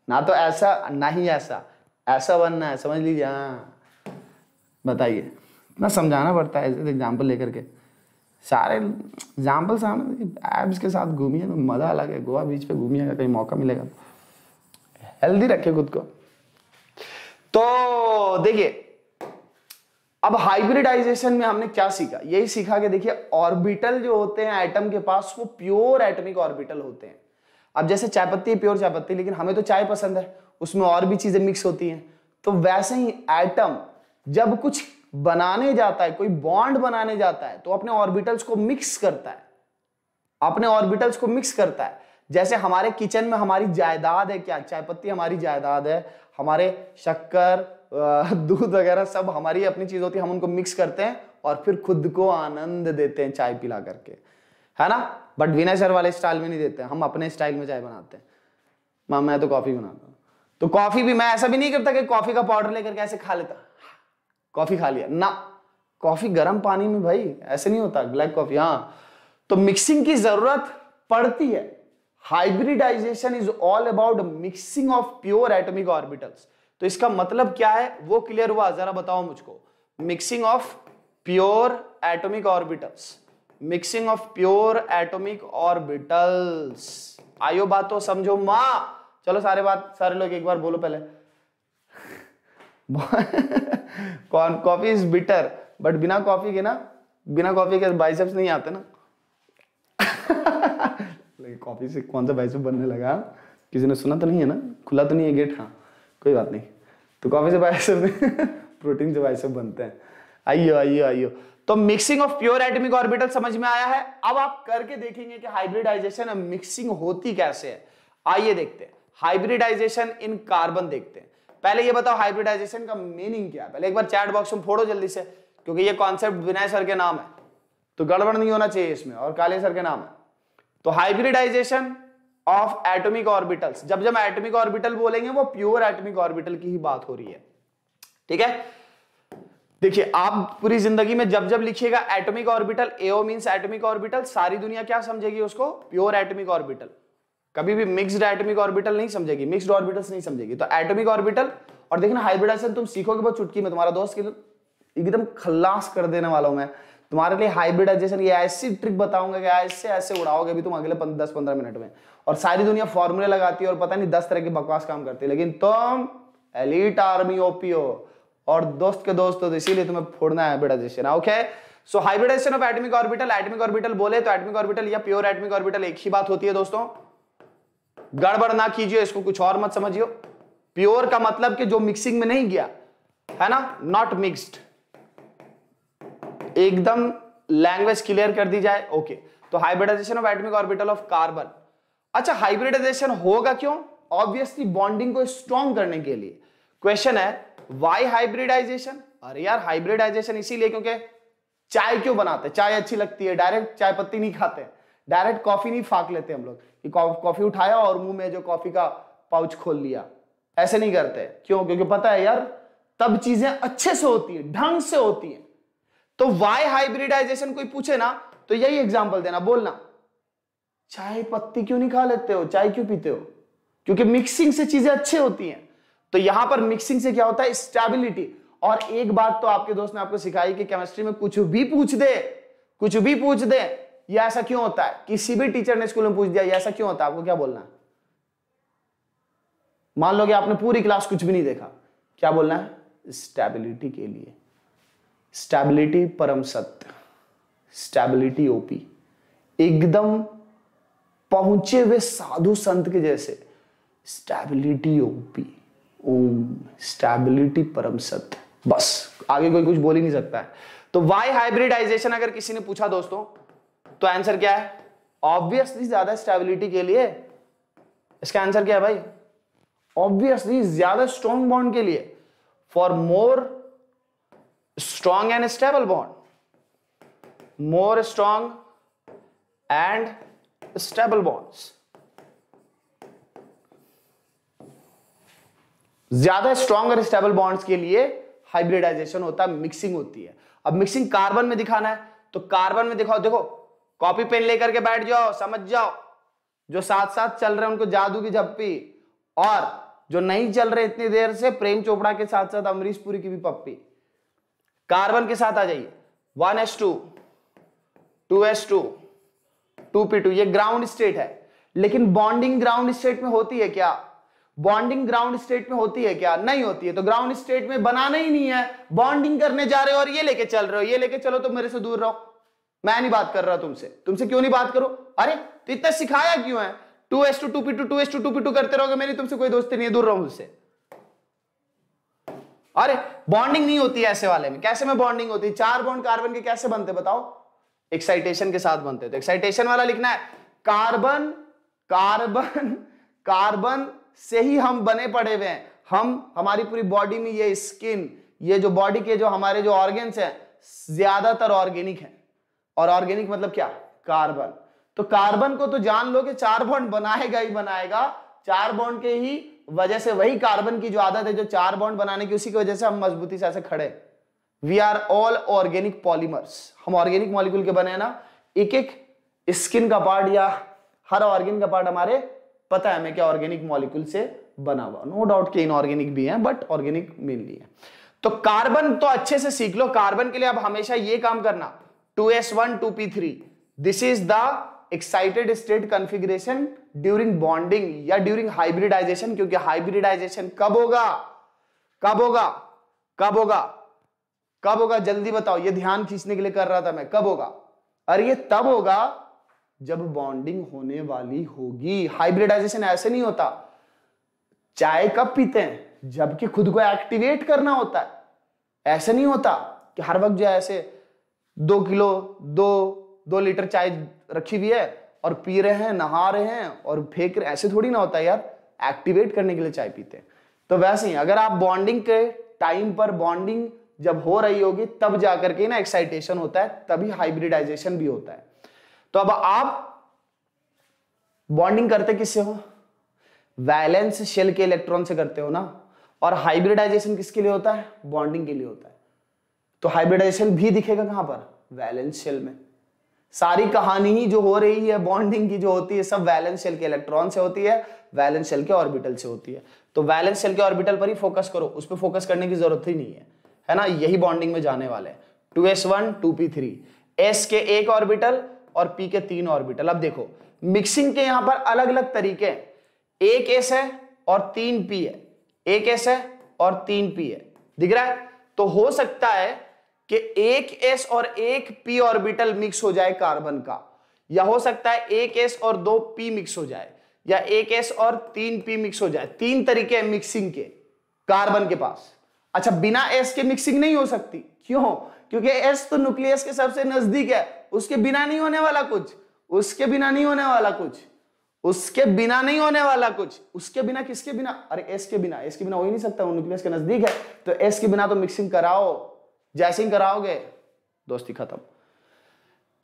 ना तो ऐसा ना ही ऐसा ऐसा बनना है समझ लीजिए हाँ बताइए ना समझाना पड़ता है एग्जाम्पल लेकर के सारे एग्जाम्पल सामने एब्स के साथ घूमिए ना तो मज़ा अलग है गोवा बीच पे घूमिए अगर कहीं मौका मिलेगा तो हेल्दी रखिए खुद को तो देखिए अब हाइब्रिडाइजेशन में हमने क्या सीखा यही सीखा कि देखिए ऑर्बिटल जो होते हैं एटम के पास वो प्योर एटमिक ऑर्बिटल होते हैं अब जैसे चाय पत्ती है प्योर चाय पत्ती लेकिन हमें तो चाय पसंद है उसमें और भी चीजें मिक्स होती हैं तो वैसे ही एटम जब कुछ बनाने जाता है कोई बॉन्ड बनाने जाता है तो अपने ऑर्बिटल्स को मिक्स करता है अपने ऑर्बिटल्स को मिक्स करता है जैसे हमारे किचन में हमारी जायदाद है क्या चाय पत्ती हमारी जायदाद है हमारे शक्कर दूध वगैरह सब हमारी अपनी चीज होती है हम उनको मिक्स करते हैं और फिर खुद को आनंद देते हैं चाय पिला करके है ना बट विनय सर वाले स्टाइल में नहीं देते हम अपने स्टाइल में चाय बनाते हैं मैं तो कॉफी बनाता हूँ तो कॉफी भी मैं ऐसा भी नहीं करता कि कॉफी का पाउडर लेकर के ऐसे खा लेता कॉफी खा लिया ना कॉफी गर्म पानी में भाई ऐसे नहीं होता ब्लैक कॉफी हाँ तो मिक्सिंग की जरूरत पड़ती है hybridization is all about mixing of pure atomic orbitals तो इसका मतलब क्या है वो क्लियर हुआ जरा बताओ मुझको mixing of pure atomic orbitals mixing of pure atomic orbitals आयो बात तो समझो मां चलो सारे बात सारे लोग एक बार बोलो पहले *laughs* कॉफी इज बिटर बट बिना कॉफी के ना बिना कॉफी के बाइसेप्स नहीं आते ना *laughs* कॉफी से कौन सा बाइसेप बनने लगा किसी ने सुना तो नहीं है ना खुला तो नहीं है गेट हाँ कोई बात नहीं तो कॉफी से बाइसेप प्रोटीन *laughs* से बाइसेप बनते हैं आइयो आइयो आइयो तो mixing of pure atomic orbital समझ में आया है अब आप करके देखेंगे कि हाइब्रिडाइजेशन मिक्सिंग होती कैसे है आइए देखते हैं हाइब्रिडाइजेशन इन कार्बन देखते हैं पहले ये बताओ हाइब्रिडाइजेशन का मीनिंग क्या है पहले एक बार चैट बॉक्स में फोड़ो जल्दी से क्योंकि ये कॉन्सेप्ट विनय सर के नाम है तो गड़बड़ नहीं होना चाहिए इसमें और काले सर के नाम है तो हाइब्रिडाइजेशन ऑफ एटॉमिक ऑर्बिटल्स जब जब एटॉमिक ऑर्बिटल बोलेंगे वो प्योर एटॉमिक ऑर्बिटल की ही बात हो रही है ठीक है देखिए आप पूरी जिंदगी में जब जब लिखिएगा atomic orbital AO means atomic orbital सारी दुनिया क्या समझेगी उसको प्योर एटॉमिक ऑर्बिटल कभी भी मिक्सड एटॉमिक ऑर्बिटल नहीं समझेगी मिक्सड ऑर्बिटल्स नहीं समझेगी तो एटॉमिक ऑर्बिटल और देखना हाइब्रिडाइजेशन तुम सीखोगे बहुत चुटकी में तुम्हारा दोस्त एकदम खल्लास कर देने वाला हूं मैं तुम्हारे लिए हाइब्रिडाइजेशन ये ऐसी ट्रिक बताऊंगा कि ऐसे ऐसे उड़ाओगे अभी तुम अगले दस पंद्रह मिनट में और सारी दुनिया फॉर्मूले लगाती है और पता नहीं दस तरह की बकवास काम करती है लेकिन तुम एलिट आर्मी ओपीओ और दोस्त के दोस्त हो तो इसीलिए तुम्हें फोड़ना है hybridization okay so hybridization of atomic orbital atomic orbital बोले तो एटमिक ऑर्बिटल या प्योर एटमिक ऑर्बिटल एक ही बात होती है दोस्तों गड़बड़ ना कीजिए इसको कुछ और मत समझियो प्योर का मतलब कि जो मिक्सिंग में नहीं गया है ना नॉट मिक्सड एकदम लैंग्वेज क्लियर कर दी जाए ओके तो hybridization of atomic orbital of carbon अच्छा हाइब्रिडाइजेशन होगा क्यों ऑब्वियसली बॉन्डिंग को स्ट्रॉन्ग करने के लिए क्वेश्चन है वाई हाइब्रिडाइजेशन अरे यार हाइब्रिडाइजेशन इसीलिए क्योंकि चाय क्यों बनाते चाय अच्छी लगती है डायरेक्ट चाय पत्ती नहीं खाते डायरेक्ट कॉफी नहीं फाक लेते हम लोग कॉफी उठाया और मुंह में जो कॉफी का पाउच खोल लिया ऐसे नहीं करते क्यों क्योंकि पता है यार तब चीजें अच्छे से होती हैं ढंग से होती हैं तो वाई हाइब्रिडाइजेशन कोई पूछे ना तो यही एग्जाम्पल देना बोलना चाय पत्ती क्यों नहीं खा लेते हो चाय क्यों पीते हो क्योंकि मिक्सिंग से चीजें अच्छी होती हैं तो यहां पर मिक्सिंग से क्या होता है स्टेबिलिटी और एक बात तो आपके दोस्त ने आपको सिखाई कि केमिस्ट्री में कुछ भी पूछ दे कुछ भी पूछ दे ये ऐसा क्यों होता है किसी भी टीचर ने स्कूल में पूछ दिया ये ऐसा क्यों होता है आपको क्या बोलना है मान लो कि आपने पूरी क्लास कुछ भी नहीं देखा क्या बोलना है स्टेबिलिटी के लिए स्टेबिलिटी परम सत्य स्टेबिलिटी ओपी एकदम पहुंचे हुए साधु संत के जैसे स्टेबिलिटी ओपी ओम स्टेबिलिटी परम सत्य बस आगे कोई कुछ बोल ही नहीं सकता है तो वाई हाइब्रिडाइजेशन अगर किसी ने पूछा दोस्तों तो आंसर क्या है ऑब्वियसली ज्यादा स्टेबिलिटी के लिए इसका आंसर क्या है भाई ऑब्वियसली ज्यादा स्ट्रॉन्ग बॉन्ड के लिए for more strong and stable bond more strong and stable bonds ज्यादा स्ट्रॉन्ग और स्टेबल बॉन्ड्स के लिए हाइब्रिडाइजेशन होता है मिक्सिंग होती है अब मिक्सिंग कार्बन में दिखाना है तो कार्बन में दिखाओ देखो कॉपी पेन लेकर के बैठ जाओ समझ जाओ जो साथ साथ चल रहे उनको जादू की झप्पी और जो नहीं चल रहे इतनी देर से प्रेम चोपड़ा के साथ साथ अमरीश पुरी की भी पप्पी कार्बन के साथ आ जाइए one s two two s two two p two ये ग्राउंड स्टेट है लेकिन बॉन्डिंग ग्राउंड स्टेट में होती है क्या बॉन्डिंग ग्राउंड स्टेट में होती है क्या नहीं होती है तो ग्राउंड स्टेट में बनाना ही नहीं है बॉन्डिंग करने जा रहे हो और ये लेके चल रहे हो ये लेके चलो तो मेरे से दूर रहो मैं नहीं बात कर रहा तुमसे तुमसे क्यों नहीं बात करो अरे तो इतना सिखाया क्यों है two s two two p two two s two two p two करते रहोगे मेरी तुमसे कोई दोस्ती नहीं है दूर रहो मुझसे अरे बॉन्डिंग नहीं होती ऐसे वाले में कैसे में बॉन्डिंग होती है चार बॉन्ड कार्बन के कैसे बनते बताओ एक्साइटेशन के साथ बनते तो एक्साइटेशन वाला लिखना है कार्बन कार्बन कार्बन से ही हम बने पड़े हुए हैं हम हमारी पूरी बॉडी में ये स्किन ये जो बॉडी के जो हमारे जो ऑर्गेन्स हैं ज्यादातर ऑर्गेनिक हैं और ऑर्गेनिक मतलब क्या कार्बन तो कार्बन को तो जान लो कि चार बॉन्ड बनाएगा ही बनाएगा चार बॉन्ड के ही वजह से वही कार्बन की जो आदत है जो चार बॉन्ड बनाने की उसी की वजह से हम मजबूती से ऐसे खड़े we are all organic polymers हम ऑर्गेनिक मॉलिक्यूल के बने हैं ना एक एक स्किन का पार्ट या हर ऑर्गेन का पार्ट हमारे पता है हमें क्या ऑर्गेनिक मॉलिक्यूल से बना हुआ नो डाउट के इनऑर्गेनिक भी है बट ऑर्गेनिक मेनली है तो कार्बन तो अच्छे से सीख लो कार्बन के लिए अब हमेशा ये काम करना 2s1 2p3 this is the excited state configuration during bonding या ड्यूरिंग हाइब्रिडाइजेशन क्योंकि हाइब्रिडाइजेशन कब होगा कब होगा कब होगा कब होगा जल्दी बताओ ये ध्यान खींचने के लिए कर रहा था मैं कब होगा अरे ये तब होगा जब बॉन्डिंग होने वाली होगी हाइब्रिडाइजेशन ऐसे नहीं होता चाय कब पीते हैं जबकि खुद को एक्टिवेट करना होता है ऐसे नहीं होता कि हर वक्त जो ऐसे दो किलो दो दो लीटर चाय रखी हुई है और पी रहे हैं नहा रहे हैं और फेंक रहे ऐसे थोड़ी ना होता है यार एक्टिवेट करने के लिए चाय पीते हैं तो वैसे ही अगर आप बॉन्डिंग के टाइम पर बॉन्डिंग जब हो रही होगी तब जाकर के ना एक्साइटेशन होता है तभी हाइब्रिडाइजेशन भी होता है तो अब आप बॉन्डिंग करते किससे हो वैलेंस शेल के इलेक्ट्रॉन से करते हो ना और हाइब्रिडाइजेशन किसके लिए होता है बॉन्डिंग के लिए होता है तो हाइब्रिडाइजेशन भी दिखेगा कहां पर वैलेंस शेल में सारी कहानी ही जो हो रही है बॉन्डिंग की जो होती है सब वैलेंस शेल के इलेक्ट्रॉन से होती है वैलेंस शेल के ऑर्बिटल से होती है तो वैलेंस शेल के ऑर्बिटल पर ही फोकस करो उस पर फोकस करने की जरूरत ही नहीं है है ना यही बॉन्डिंग में जाने वाले two s one two p three s के एक ऑर्बिटल और पी के तीन ऑर्बिटल अब देखो मिक्सिंग के यहां पर अलग अलग तरीके हैं एक एस है और तीन पी है एक एस है और तीन पी है दिख रहा है तो हो सकता है कि एक एस और एक पी ऑर्बिटल मिक्स हो जाए कार्बन का या हो सकता है एक एस और दो पी मिक्स हो जाए या एक एस और तीन पी मिक्स हो जाए तीन तरीके मिक्सिंग के कार्बन के पास अच्छा बिना एस के मिक्सिंग नहीं हो सकती क्यों क्योंकि एस तो न्यूक्लियस के सबसे नजदीक है उसके बिना नहीं होने वाला कुछ उसके बिना नहीं होने वाला कुछ उसके बिना नहीं होने वाला कुछ उसके बिना किसके बिना अरे एस के बिना एस के बिना हो ही नहीं सकता वो न्यूक्लियस के नजदीक है तो एस के बिना तो मिक्सिंग कराओ जैसिंग कराओगे दोस्ती खत्म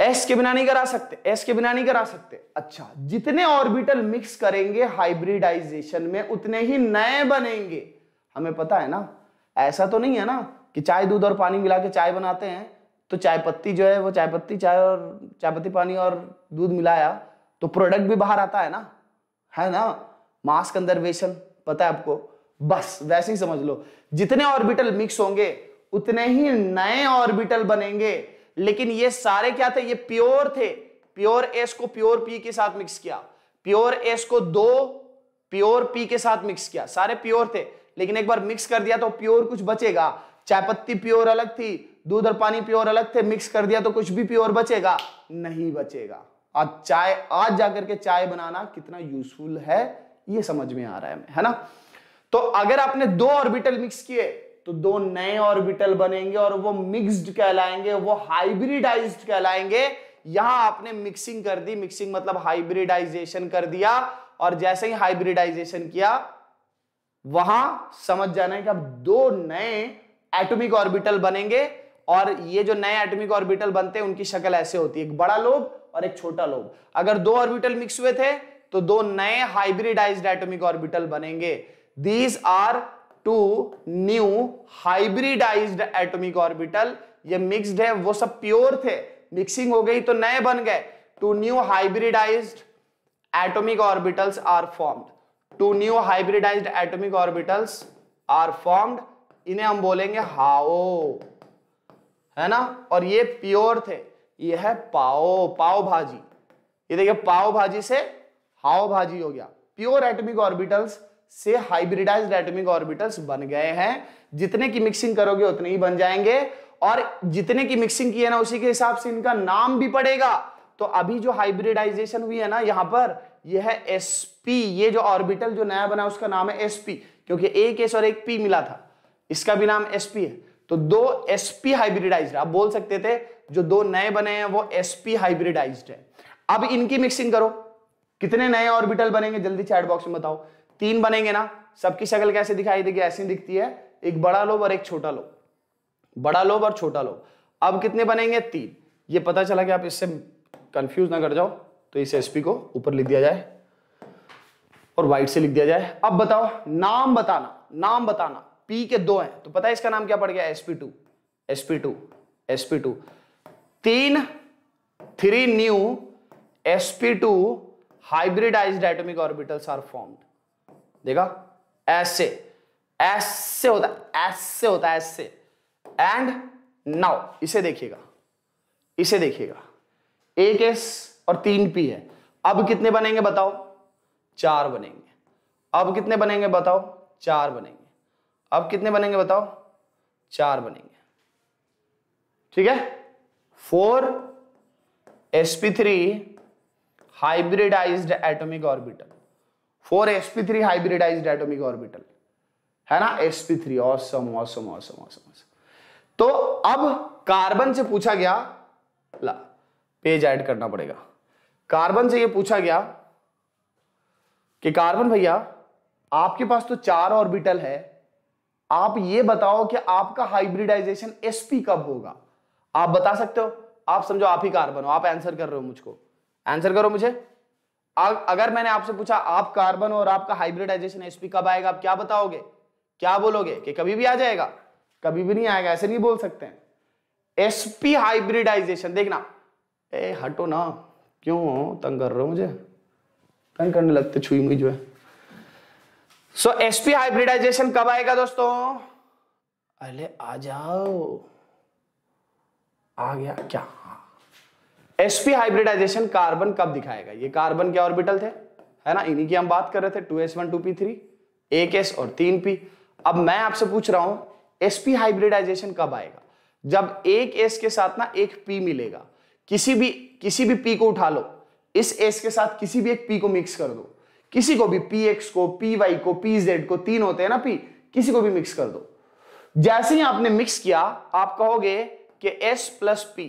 एस के बिना नहीं करा सकते एस के बिना नहीं करा सकते अच्छा जितने ऑर्बिटल मिक्स करेंगे हाइब्रिडाइजेशन में उतने ही नए बनेंगे हमें पता है ना ऐसा तो नहीं है ना कि चाय दूध और पानी मिला के चाय बनाते हैं तो चाय पत्ती जो है वो चाय पत्ती चाय और चाय पत्ती पानी और दूध मिलाया तो प्रोडक्ट भी बाहर आता है ना है ना मास कंजर्वेशन पता है आपको बस वैसे ही समझ लो जितने ऑर्बिटल मिक्स होंगे उतने ही नए ऑर्बिटल बनेंगे लेकिन ये सारे क्या थे ये प्योर थे प्योर एस को प्योर पी के साथ मिक्स किया प्योर एस को दो प्योर पी के साथ मिक्स किया सारे प्योर थे लेकिन एक बार मिक्स कर दिया तो प्योर कुछ बचेगा चाय पत्ती प्योर अलग थी दूध और पानी प्योर अलग थे मिक्स कर दिया तो कुछ भी प्योर बचेगा नहीं बचेगा आज चाय आज जाकर के चाय बनाना कितना यूजफुल है ये समझ में आ रहा है है ना तो अगर आपने दो ऑर्बिटल मिक्स किए तो दो नए ऑर्बिटल बनेंगे और वो मिक्स्ड कहलाएंगे वो हाइब्रिडाइज्ड कहलाएंगे यहां आपने मिक्सिंग कर दी मिक्सिंग मतलब हाइब्रिडाइजेशन कर दिया और जैसे ही हाइब्रिडाइजेशन किया वहां समझ जाना है कि अब दो नए एटॉमिक ऑर्बिटल बनेंगे और ये जो नए एटॉमिक ऑर्बिटल बनते हैं उनकी शक्ल ऐसे होती है एक बड़ा लोब और एक छोटा लोब अगर दो ऑर्बिटल मिक्स हुए थे तो दो नए हाइब्रिडाइज्ड एटॉमिक ऑर्बिटल बनेंगे these are two new hybridized atomic orbital ये मिक्स्ड है वो सब प्योर थे मिक्सिंग हो गई तो नए बन गए two new hybridized atomic orbitals are formed two new hybridized atomic orbitals are formed इन्हें हम बोलेंगे हाओ है ना और ये प्योर थे ये है पाओ पाओ भाजी ये देखिए पाओ भाजी से हाव भाजी हो गया प्योर एटॉमिक ऑर्बिटल्स से हाइब्रिडाइज्ड एटॉमिक ऑर्बिटल्स बन गए हैं जितने की मिक्सिंग करोगे उतने ही बन जाएंगे और जितने की मिक्सिंग की है ना उसी के हिसाब से इनका नाम भी पड़ेगा तो अभी जो हाइब्रिडाइजेशन हुई है ना यहां पर यह है एसपी ये जो ऑर्बिटल जो नया बना उसका नाम है एसपी क्योंकि एक एस और एक पी मिला था इसका भी नाम एसपी है तो दो एसपी हाइब्रिडाइज्ड आप बोल सकते थे जो दो नए बने हैं वो एसपी हाइब्रिडाइज्ड है अब इनकी मिक्सिंग करो कितने नए ऑर्बिटल बनेंगे जल्दी चैट बॉक्स में बताओ तीन बनेंगे ना सबकी शक्ल कैसे दिखाई देगी ऐसी दिखती है एक बड़ा लोब और एक छोटा लोब बड़ा लोब और छोटा लोब अब कितने बनेंगे तीन ये पता चला कि आप इससे कंफ्यूज ना कर जाओ तो इस एसपी को ऊपर लिख दिया जाए और व्हाइट से लिख दिया जाए अब बताओ नाम बताना नाम बताना पी के दो हैं तो पता है इसका नाम क्या पड़ गया sp two sp two sp two तीन three new two hybridize atomic orbitals are formed देखा ऐसे ऐसे होता है ऐसे होता है ऐसे एंड नाउ इसे देखिएगा इसे देखिएगा एक एस और तीन पी है अब कितने बनेंगे बताओ चार बनेंगे अब कितने बनेंगे बताओ चार बनेंगे अब कितने बनेंगे बताओ चार बनेंगे ठीक है four three hybridized atomic orbital four sp three hybridize atomic orbital है ना sp three awesome awesome awesome awesome तो अब कार्बन से पूछा गया ला पेज ऐड करना पड़ेगा कार्बन से ये पूछा गया कि कार्बन भैया आपके पास तो चार ऑर्बिटल है आप ये बताओ कि आपका हाइब्रिडाइजेशन एसपी कब होगा आप बता सकते हो आप समझो आप ही कार्बन हो आप आंसर कर रहे हो मुझको आंसर करो मुझे अगर मैंने आपसे पूछा आप कार्बन और आपका हाइब्रिडाइजेशन एसपी कब आएगा आप क्या बताओगे क्या बोलोगे कि कभी भी आ जाएगा कभी भी नहीं आएगा ऐसे नहीं बोल सकते हैं एसपी हाइब्रिडाइजेशन देखना ए हटो ना क्यों तंग कर रहे हो मुझे तंग करने लगते छुई मुई जो है सो एसपी हाइब्रिडाइजेशन कब आएगा दोस्तों अरे आ जाओ आ गया क्या sp हाइब्रिडाइजेशन कार्बन कब दिखाएगा ये कार्बन के ऑर्बिटल थे है ना इन्हीं की हम बात कर रहे थे 2s1 2p3 1s और 3p अब मैं आपसे पूछ रहा हूं sp हाइब्रिडाइजेशन कब आएगा जब 1s के साथ ना एक p मिलेगा किसी भी किसी भी p को उठा लो इस s के साथ किसी भी एक p को मिक्स कर दो किसी को भी px को py को pz को तीन होते हैं ना p किसी को भी मिक्स कर दो जैसे ही आपने मिक्स किया आप कहोगे कि s plus p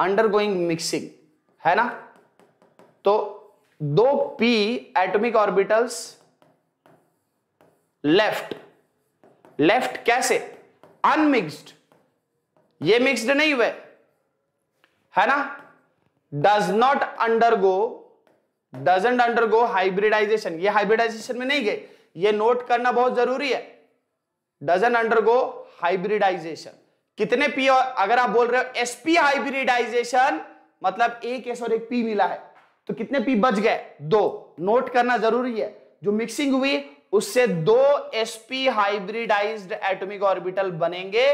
undergoing mixing है ना तो दो p atomic orbitals left left कैसे अनमिक्स्ड ये मिक्स्ड नहीं हुए है ना does not undergo doesn't undergo hybridization ये हाइब्रिडाइजेशन में नहीं गए ये नोट करना बहुत जरूरी है डजेंट अंडरगो हाइब्रिडाइजेशन कितने पी और अगर आप बोल रहे हो एसपी हाइब्रिडाइजेशन मतलब एक एस और एक पी मिला है तो कितने पी बच गए दो नोट करना जरूरी है जो मिक्सिंग हुई उससे दो एसपी हाइब्रिडाइज्ड एटॉमिक ऑर्बिटल बनेंगे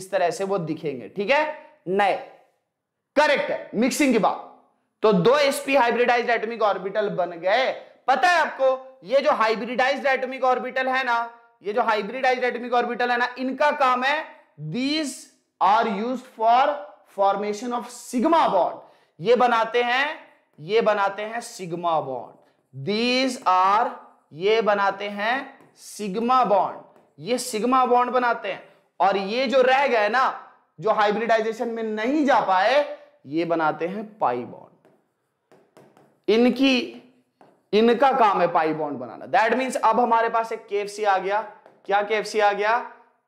इस तरह से वो दिखेंगे ठीक है नए करेक्ट है मिक्सिंग की बात तो दो एसपी हाइब्रिडाइज्ड एटॉमिक ऑर्बिटल बन गए पता है आपको ये जो हाइब्रिडाइज्ड एटॉमिक ऑर्बिटल है ना ये जो हाइब्रिडाइज्ड एटॉमिक ऑर्बिटल है ना इनका काम है these are use for formation of sigma bond ये बनाते हैं ये बनाते हैं सिग्मा बॉन्ड दीज आर ये बनाते हैं सिग्मा बॉन्ड ये सिग्मा बॉन्ड बनाते हैं और ये जो रह गए ना जो हाइब्रिडाइजेशन में नहीं जा पाए ये बनाते हैं पाई बॉन्ड इनकी इनका काम है पाई बॉन्ड बनाना दैट मीन्स अब हमारे पास एक केएफसी आ गया क्या केएफसी आ गया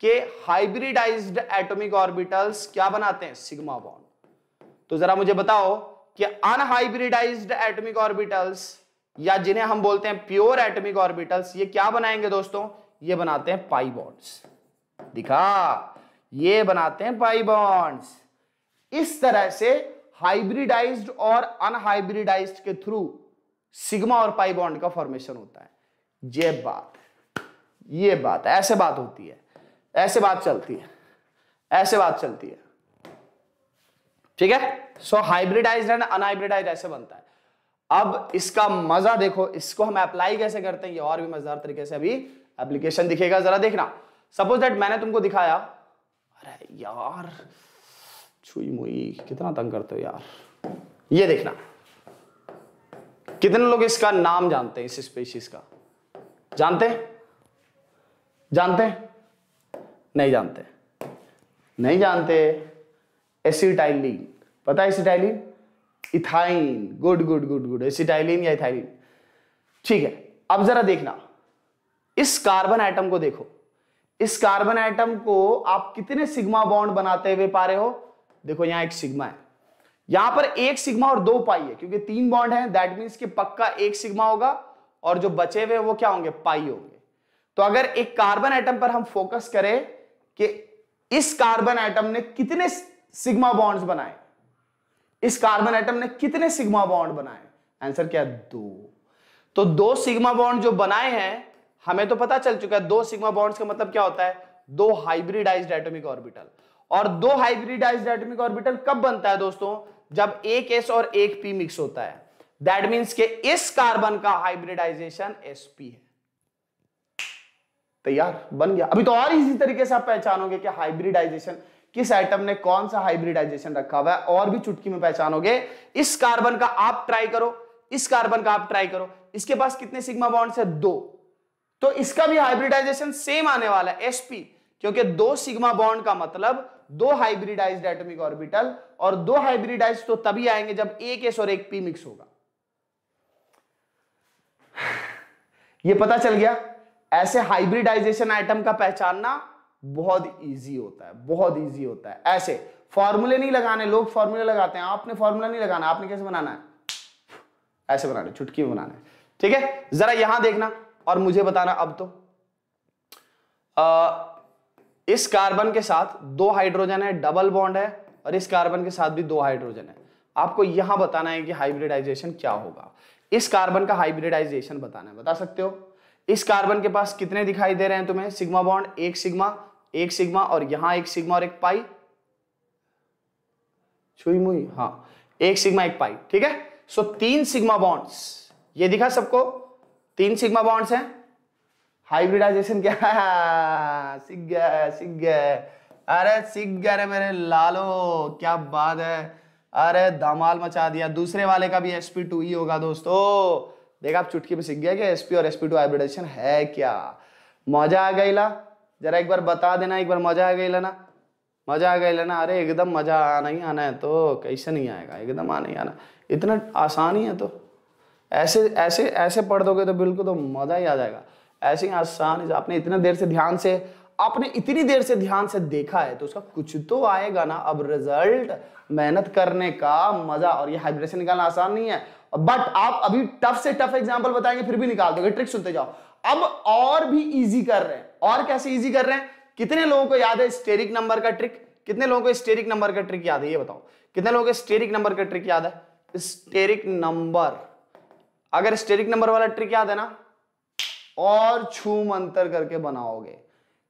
के हाइब्रिडाइज्ड एटॉमिक ऑर्बिटल्स क्या बनाते हैं सिग्मा बॉन्ड तो जरा मुझे बताओ कि अनहाइब्रिडाइज्ड एटॉमिक ऑर्बिटल्स या जिन्हें हम बोलते हैं प्योर एटॉमिक ऑर्बिटल्स ये क्या बनाएंगे दोस्तों ये बनाते हैं पाई बॉन्ड्स दिखा ये बनाते हैं पाई बॉन्ड्स इस तरह से हाइब्रिडाइज्ड और अनहाइब्रिडाइज्ड के थ्रू सिग्मा और पाई बॉन्ड का फॉर्मेशन होता है ये बात ये बात ऐसे बात होती है ऐसे बात चलती है ऐसे बात चलती है ठीक है सो हाइब्रिडाइज एंड अनहाइब्रिडाइज ऐसे बनता है अब इसका मजा देखो इसको हम अप्लाई कैसे करते हैं ये और भी मजेदार तरीके से अभी एप्लीकेशन दिखेगा जरा देखना सपोज दैट मैंने तुमको दिखाया अरे यार छुई मुई कितना तंग करते हो यार ये देखना कितने लोग इसका नाम जानते हैं इस स्पेशीज का जानते जानते हैं नहीं जानते नहीं जानते एसिटाइलिन पता है acetylene ethyne good good good good acetylene या इथाइलिन ठीक है अब जरा देखना इस कार्बन आइटम को देखो इस कार्बन आइटम को आप कितने सिग्मा बॉन्ड बनाते हुए पा रहे हो देखो यहां एक सिग्मा है यहां पर एक सिग्मा और दो पाई है क्योंकि तीन बॉन्ड है दैट मीन कि पक्का एक सिग्मा होगा और जो बचे हुए वो क्या होंगे पाई होंगे तो अगर एक कार्बन आइटम पर हम फोकस करें कि इस कार्बन एटम ने कितने सिग्मा बॉन्ड्स बनाए इस कार्बन एटम ने कितने सिग्मा बॉन्ड बनाए आंसर क्या दो तो दो सिग्मा बॉन्ड जो बनाए हैं हमें तो पता चल चुका है दो सिग्मा बॉन्ड्स का मतलब क्या होता है दो हाइब्रिडाइज्ड एटॉमिक ऑर्बिटल और दो हाइब्रिडाइज्ड एटॉमिक ऑर्बिटल कब बनता है दोस्तों जब एक एस और एक पी मिक्स होता है दैट मीन्स के इस कार्बन का हाइब्रिडाइजेशन एसपी है तैयार बन गया अभी तो और इसी तरीके से आप पहचानोगे कि हाइब्रिडाइजेशन किस आइटम ने कौन सा हाइब्रिडाइजेशन रखा हुआ है और भी चुटकी में पहचानोगे इस कार्बन का आप ट्राई करो इस कार्बन का आप ट्राई करो इसके पास कितने सिग्मा बॉन्ड है दो तो इसका भी हाइब्रिडाइजेशन सेम आने वाला है एसपी क्योंकि दो सिग्मा बॉन्ड का मतलब दो हाइब्रिडाइज्ड एटॉमिक ऑर्बिटल और दो हाइब्रिडाइज तो तभी आएंगे जब एक एस और एक पी मिक्स होगा ये पता चल गया ऐसे हाइब्रिडाइजेशन आइटम का पहचानना बहुत इजी होता है बहुत इजी होता है ऐसे फॉर्मूले नहीं लगाने लोग फॉर्मूले लगाते हैं आपने फॉर्मूला नहीं लगाना आपने कैसे बनाना है ऐसे बनाना चुटकी में बनाना है ठीक है जरा यहां देखना और मुझे बताना अब तो आ, इस कार्बन के साथ दो हाइड्रोजन है डबल बॉन्ड है और इस कार्बन के साथ भी दो हाइड्रोजन है आपको यहां बताना है कि हाइब्रिडाइजेशन क्या होगा इस कार्बन का हाइब्रिडाइजेशन बताना है बता सकते हो इस कार्बन के पास कितने दिखाई दे रहे हैं तुम्हें सिग्मा बॉन्ड एक सिग्मा एक सिग्मा और यहां एक सिग्मा और एक पाई छुई मुई हाँ एक सिग्मा एक पाई ठीक है सो तीन सिग्मा बॉन्ड्स ये दिखा सबको तीन सिग्मा बॉन्ड्स हैं हाइब्रिडाइजेशन क्या सिग *laughs* सिग अरे सिग अरे मेरे लालो क्या बात है अरे धमाल मचा दिया दूसरे वाले का भी एसपी टू ही होगा दोस्तों देखा आप चुटकी में सीख गया कि एसपी और एसपी टू हाइब्रिडेशन है क्या मजा आ गई ला जरा एक बार बता देना एक बार मजा आ गई ना मजा आ गई ना अरे एकदम मजा आना ही आना है तो कैसे नहीं आएगा एकदम आना ही आना इतना आसान ही है तो ऐसे ऐसे ऐसे पढ़ दोगे तो बिल्कुल तो मजा ही आ जाएगा ऐसे ही आसान आपने इतने देर से ध्यान से आपने इतनी देर से ध्यान से देखा है तो उसका कुछ तो आएगा ना अब रिजल्ट मेहनत करने का मजा और ये हाइब्रेशन निकालना आसान नहीं है बट आप अभी टफ से टफ एग्जाम्पल बताएंगे फिर भी निकाल दोगे ट्रिक सुनते जाओ अब और भी इजी कर रहे हैं और कैसे इजी कर रहे हैं कितने लोगों को याद है स्टेरिक नंबर का ट्रिक कितने लोगों को स्टेरिक नंबर का ट्रिक याद है ये बताओ कितने लोगों को स्टेरिक नंबर का ट्रिक याद है स्टेरिक नंबर अगर स्टेरिक नंबर वाला ट्रिक याद है ना और छूम अंतर करके बनाओगे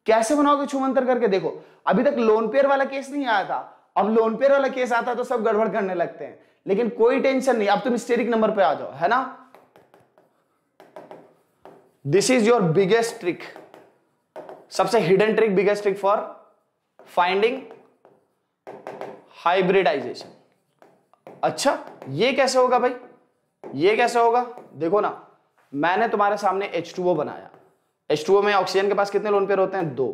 कैसे बनाओगे छूम अंतर करके देखो अभी तक लोन पेयर वाला केस नहीं आया था अब लोन पेयर वाला केस आता है तो सब गड़बड़ करने लगते हैं लेकिन कोई टेंशन नहीं अब तुम स्टेरिक नंबर पे आ जाओ है ना this is your biggest trick सबसे hidden trick biggest trick for finding hybridization अच्छा ये कैसे होगा भाई ये कैसे होगा देखो ना मैंने तुम्हारे सामने H2O बनाया H2O में ऑक्सीजन के पास कितने लोन पेयर होते हैं दो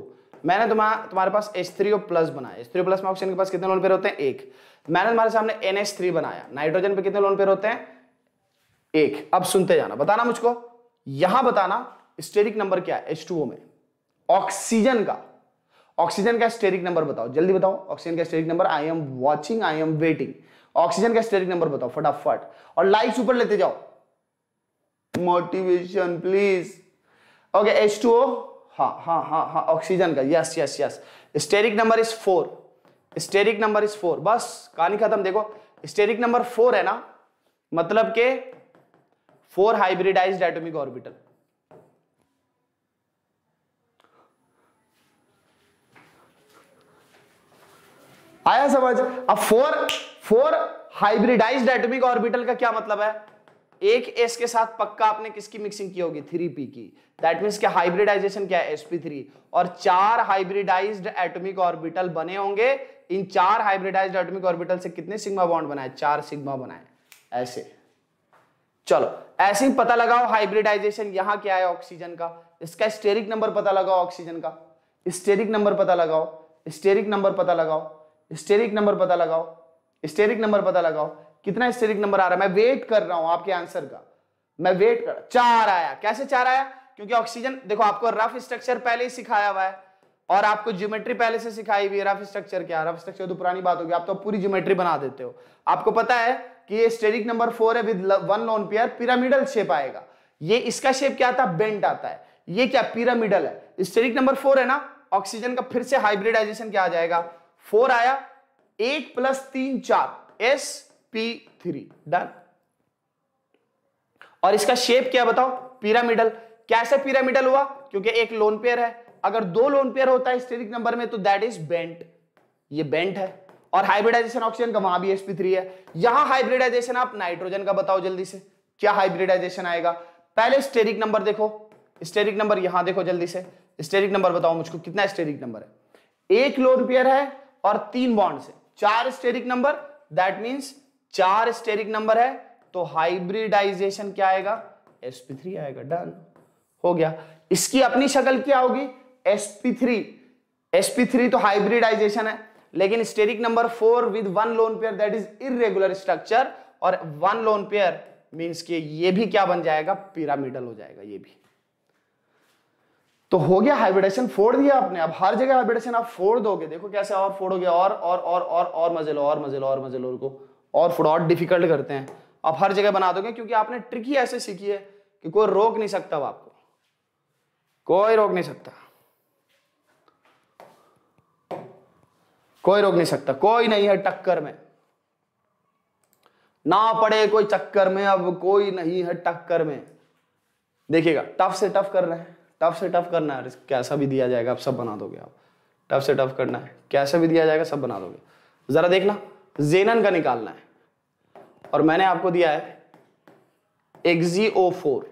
मैंने तुम्हारे पास एच थ्री ओ प्लस बनाया एच थ्री प्लस में ऑक्सीजन के पास कितने लोन पेयर होते हैं एक मैंने तुम्हारे सामने एन एच थ्री बनाया नाइट्रोजन पे कितने लोन पेयर होते हैं एक अब सुनते जाना बताना मुझको यहां बताना स्टेरिक नंबर क्या है एच टू ओ में ऑक्सीजन का ऑक्सीजन का स्टेरिक नंबर बताओ जल्दी बताओ ऑक्सीजन का steric number I am watching I am waiting oxygen का स्टेरिक नंबर बताओ फटाफट और लाइक्स ऊपर लेते जाओ motivation please okay H two O हाँ हाँ हाँ ऑक्सीजन हाँ, का yes yes yes steric number is four steric number is four बस कहानी खत्म देखो स्टेरिक नंबर फोर है ना मतलब के फोर हाइब्रिडाइज्ड एटॉमिक ऑर्बिटल आया समझ अब four four hybridized atomic orbital का क्या मतलब है एक एस के साथ पक्का आपने किसकी मिक्सिंग की होगी थ्री पी की दैट मीन क्या हाइब्रिडाइजेशन क्या है एसपी थ्री और चार हाइब्रिडाइज एटोमिक ऑर्बिटल बने होंगे इन चार हाइब्रिडाइज एटोमिक ऑर्बिटल से कितने सिग्मा बॉन्ड बनाए चार सिग्मा बनाए ऐसे चलो ऐसे ही पता लगाओ हाइब्रिडाइजेशन यहां क्या है ऑक्सीजन का इसका स्टेरिक नंबर पता लगाओ ऑक्सीजन का स्टेरिक नंबर पता लगाओ स्टेरिक नंबर पता लगाओ स्टेरिक नंबर पता लगाओ स्टेरिक नंबर पता लगाओ कितना स्टेरिक नंबर आ रहा है मैं वेट कर रहा हूं आपके आंसर का मैं वेट कर चार आया कैसे चार आया क्योंकि ऑक्सीजन देखो आपको रफ स्ट्रक्चर पहले ही सिखाया हुआ है और आपको ज्योमेट्री पहले से सिखाई हुई है रफ स्ट्रक्चर क्या रफ स्ट्रक्चर तो पुरानी बात होगी आप तो पूरी ज्योमेट्री बना देते हो आपको पता है कि ये स्टेरिक नंबर फोर है with one lone pair pyramidal shape आएगा ये इसका शेप क्या आता है बेंट आता है ये क्या पिरामिडल है स्टेरिक नंबर फोर है ना ऑक्सीजन का फिर से हाइब्रिडाइजेशन क्या आ जाएगा फोर आया एट प्लस तीन चार एस पी थ्री डन और इसका शेप क्या बताओ पिरामिडल कैसे पिरामिडल हुआ क्योंकि एक लोन पेयर है अगर दो लोन पेयर होता है स्टेरिक नंबर में तो दैट इज बेंट ये बेंट है और हाइब्रिडाइजेशन ऑक्सीजन का वहां भी sp3 है यहां हाइब्रिडाइजेशन आप नाइट्रोजन का बताओ जल्दी से क्या हाइब्रिडाइजेशन आएगा पहले स्टेरिक नंबर देखो स्टेरिक नंबर यहां देखो जल्दी से स्टेरिक नंबर बताओ मुझको कितना स्टेरिक नंबर है एक लोन पेयर है और तीन बॉन्ड से चार स्टेरिक नंबर दैट मींस चार स्टेरिक नंबर है तो हाइब्रिडाइजेशन क्या आएगा sp3 आएगा डन हो गया इसकी अपनी शक्ल क्या होगी sp3 sp3 तो हाइब्रिडाइजेशन है लेकिन steric number four with one lone pair that is irregular structure और वन लोन पेयर मींस कि ये भी क्या बन जाएगा पिरामिडल हो जाएगा ये भी तो हो गया हाइब्रिडेशन फोड़ दिया आपने अब हर जगह हाइब्रिडेशन आप फोड़ दोगे देखो कैसे और फोड़ोगे और और और और और मजे लो और मजे लो और मजे लो उनको और फ्रॉड डिफिकल्ट करते हैं आप हर जगह बना दोगे क्योंकि आपने ट्रिक ही ऐसे सीखी है कि कोई रोक नहीं सकता वो आपको कोई रोक नहीं सकता कोई रोक नहीं सकता कोई नहीं है टक्कर में ना पड़े कोई चक्कर में अब कोई नहीं है टक्कर में देखिएगा टफ से टफ करना है टफ से टफ करना है कैसा भी दिया जाएगा आप सब बना दोगे आप टफ से टफ करना है कैसा भी दिया जाएगा सब बना दोगे जरा देखना जेनन का निकालना है और मैंने आपको दिया है ओ फोर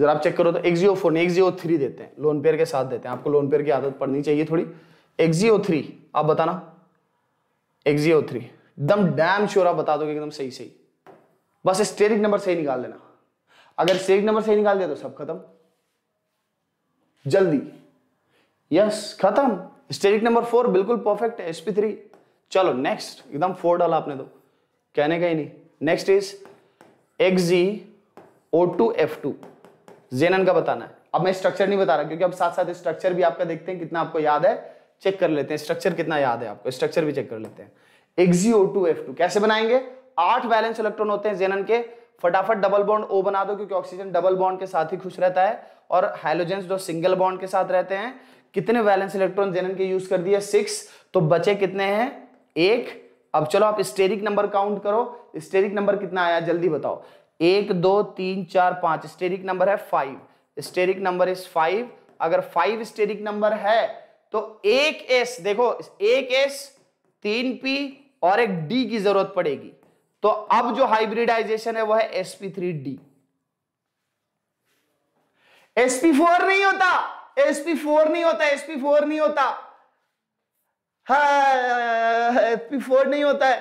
जरा आप चेक करो तो एक्जीओ फोर नहीं एक्जीओ थ्री देते हैं लोन पेयर के साथ देते हैं आपको लोन पेयर की आदत पड़नी चाहिए थोड़ी एक्जीओ थ्री आप बताना ओ थ्री एकदम डैम श्योर आप बता दोगे एकदम सही सही बस स्टेरिक नंबर सही निकाल लेना अगर स्टेरिक नंबर सही निकाल दिया तो सब खत्म जल्दी यस खत्म स्टेरिक नंबर फोर बिल्कुल परफेक्ट है एसपी थ्री चलो नेक्स्ट एकदम फोर डाला आपने तो कहने का ही नहीं नेक्स्ट इज एक्स जी O two F two xenon का बताना है अब मैं स्ट्रक्चर नहीं बता रहा क्योंकि अब साथ साथ स्ट्रक्चर भी आपका देखते हैं कितना आपको याद है चेक कर लेते हैं स्ट्रक्चर कितना याद है आपको स्ट्रक्चर भी चेक कर लेते हैं ओ टू एफ टू कैसे बनाएंगे आठ बैलेंस इलेक्ट्रॉन होते हैं जेनन के फटाफट डबल बॉन्ड ओ बना दो क्योंकि ऑक्सीजन डबल बॉन्ड के साथ ही खुश रहता है और हाइलोजन जो सिंगल बॉन्ड के साथ रहते हैं कितने बैलेंस इलेक्ट्रॉन जेनन के यूज कर दिए सिक्स तो बचे कितने हैं एक अब चलो आप स्टेरिक नंबर काउंट करो स्टेरिक नंबर कितना आया जल्दी बताओ एक दो तीन चार पांच स्टेरिक नंबर है five steric number is five अगर फाइव स्टेरिक नंबर है तो एक एस देखो एक एस तीन पी और एक डी की जरूरत पड़ेगी तो अब जो हाइब्रिडाइजेशन है वह है SP three d sp four नहीं होता एसपी फोर नहीं होता एसपी फोर नहीं होता एसपी फोर नहीं होता है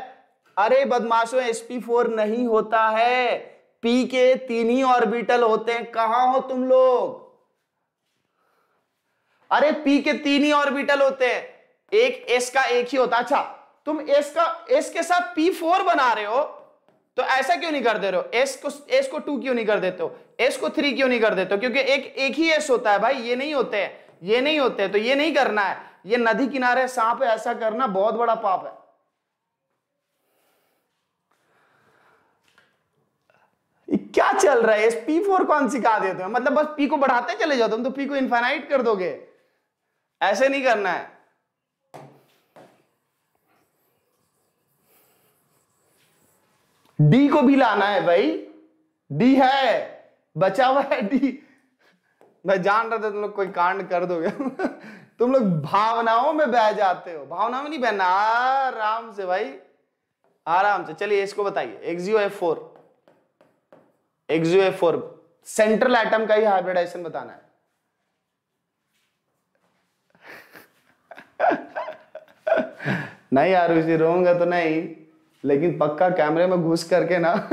अरे बदमाशों एसपी फोर नहीं होता है पी के तीन ही ऑर्बिटल होते हैं कहां हो तुम लोग अरे पी के तीन ही ऑर्बिटल होते हैं एक एस का एक ही होता अच्छा तुम एस का एस के साथ पी फोर बना रहे हो तो ऐसा क्यों नहीं कर दे रहे हो एस को एस को टू क्यों नहीं कर देते हो एस को थ्री क्यों नहीं कर देते हो क्योंकि एक एक ही एस होता है भाई ये नहीं होते हैं ये नहीं होते तो ये नहीं करना है ये नदी किनारे सांप है ऐसा करना बहुत बड़ा पाप है क्या चल रहा है इस पी फोर कौन सिखा देते हैं मतलब बस पी को बढ़ाते चले जाओ तुम तो पी को इन्फाइनाइट कर दोगे ऐसे नहीं करना है डी को भी लाना है भाई डी है बचा हुआ है डी मैं जान रहा था तुम लोग कोई कांड कर दोगे तुम लोग भावनाओं में बह जाते हो भावनाओं में नहीं बहना आराम से भाई आराम से चलिए इसको बताइए एक्सो एफ फोर एक्सो एफ फोर सेंट्रल एटम का ही हाइब्रिडाइजेशन बताना है *laughs* नहीं यार उसे रोऊंगा तो नहीं लेकिन पक्का कैमरे में घुस करके ना *laughs*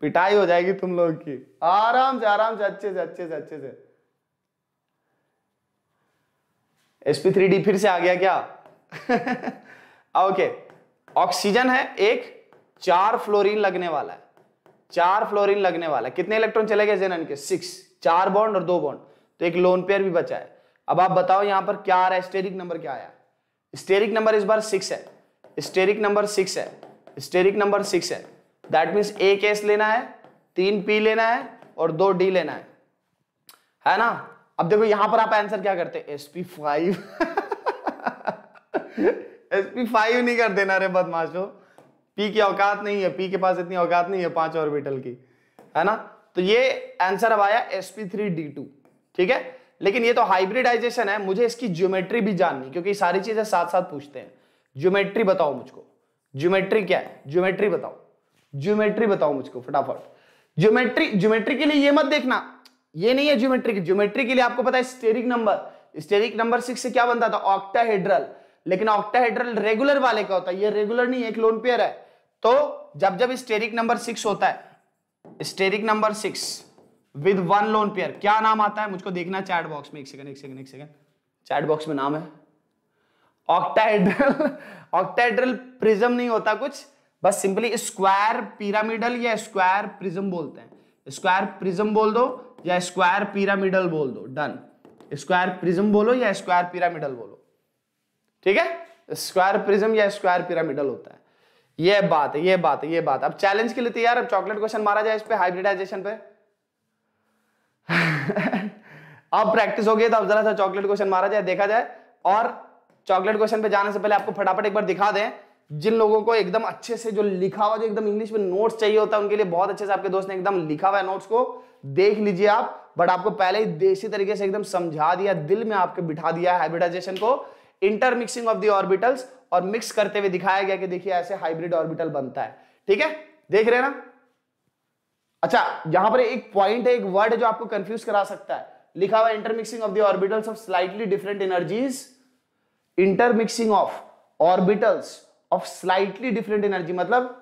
पिटाई हो जाएगी तुम लोग की आराम से आराम से अच्छे से अच्छे से अच्छे से sp3d फिर से आ गया क्या ओके *laughs* ऑक्सीजन है एक चार फ्लोरीन लगने वाला है चार फ्लोरीन लगने वाला है कितने इलेक्ट्रॉन चले गए जेनन के सिक्स चार बॉन्ड और दो बॉन्ड तो एक लोन पेयर भी बचा है अब आप बताओ यहां पर क्या आ रहा है स्टेरिक नंबर क्या आया स्टेरिक नंबर इस बार सिक्स है स्टेरिक नंबर सिक्स है स्टेरिक नंबर सिक्स है दैट मीन्स एक एस लेना है तीन पी लेना है और दो डी लेना है है ना अब देखो यहां पर आप आंसर क्या करते s p five s p five नहीं कर देना रे बदमाशो पी की औकात नहीं है पी के पास इतनी औकात नहीं है पांच ऑर्बिटल की है ना तो ये आंसर अब आया s P three d two ठीक है लेकिन ये तो हाइब्रिडाइजेशन है मुझे इसकी ज्योमेट्री भी जाननी क्योंकि सारी चीजें साथ साथ पूछते हैं ज्योमेट्री बताओ मुझको ज्योमेट्री क्या है ज्योमेट्री बताओ ज्योमेट्री बताओ मुझको फटाफट ज्योमेट्री ज्योमेट्री के लिए ये मत देखना ये नहीं है ज्योमेट्रिक ज्योमेट्री के लिए आपको पता है steric number steric number six से क्या बनता था ऑक्टाहेड्रल लेकिन ऑक्टाहेड्रल रेगुलर वाले का होता है ये रेगुलर नहीं एक लोन पेयर है तो जब जब स्टेरिक नंबर सिक्स होता है steric number six with one lone pair क्या नाम आता है मुझको देखना चैट बॉक्स में एक सेकंड एक सेकंड एक सेकंड चैट बॉक्स में नाम है ऑक्टाहेड्रल ऑक्टाहेड्रल प्रिज्म नहीं होता कुछ बस सिंपली स्क्वायर पिरामिडल या स्क्वायर प्रिज्म बोलते हैं स्क्वायर प्रिज्म बोल दो या स्क्वायर पिरामिडल बोल दो डन स्क्वायर प्रिज्म बोलो या स्क्वायर पिरामिडल बोलो ठीक है स्क्वायर प्रिज्म या स्क्वायर पिरामिडल होता है ये बात ये बात ये बात अब चैलेंज के लिए तैयार अब चॉकलेट क्वेश्चन मारा जाए इस पे हाइब्रिडाइजेशन पे *laughs* अब प्रैक्टिस हो गई तो अब जरा सा चॉकलेट क्वेश्चन मारा जाए देखा जाए और चॉकलेट क्वेश्चन पे जाने से पहले आपको फटाफट एक बार दिखा दें जिन लोगों को एकदम अच्छे से जो लिखा हुआ जो एकदम इंग्लिश में नोट्स चाहिए होता है उनके लिए बहुत अच्छे से आपके दोस्त ने एकदम लिखा हुआ है नोट्स को देख लीजिए आप बट आपको पहले ही देसी तरीके से एकदम समझा दिया दिल में आपके बिठा दिया है हाइब्रिडाइजेशन को इंटरमिक्सिंग ऑफ दी ऑर्बिटल्स और मिक्स करते हुए दिखाया गया कि देखिए ऐसे हाइब्रिड ऑर्बिटल बनता है ठीक है देख रहे ना अच्छा यहां पर एक पॉइंट है एक वर्ड है जो आपको कंफ्यूज करा सकता है लिखा हुआ intermixing of the orbitals of slightly different energies intermixing of orbitals of slightly different energy मतलब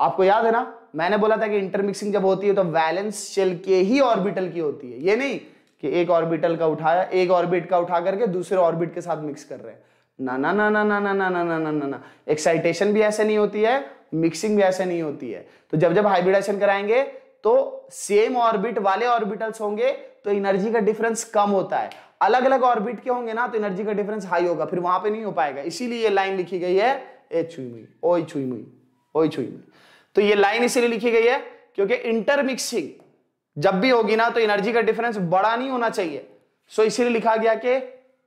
आपको याद है ना मैंने बोला था कि इंटरमिक्सिंग जब होती है तो वैलेंस शेल के ही ऑर्बिटल की होती है ये नहीं कि एक ऑर्बिटल का उठाया एक ऑर्बिट का उठा करके दूसरे ऑर्बिट के साथ मिक्स कर रहे हैं ना ना ना ना ना ना ना ना ना ना ना एक्साइटेशन भी ऐसे नहीं होती है मिक्सिंग भी ऐसे नहीं होती है तो जब जब हाइब्रिडाइजेशन कराएंगे तो सेम ऑर्बिट वाले ऑर्बिटल्स होंगे तो एनर्जी का डिफरेंस कम होता है अलग अलग ऑर्बिट के होंगे ना तो एनर्जी का डिफरेंस हाई होगा फिर वहां पे नहीं हो पाएगा इसीलिए लाइन लिखी गई है ए छुई मुई ओ छुई मुई ओ छुई मुई तो ये लाइन इसीलिए लिखी गई है क्योंकि इंटरमिक्सिंग जब भी होगी ना तो एनर्जी का डिफरेंस बड़ा नहीं होना चाहिए सो इसीलिए लिखा गया कि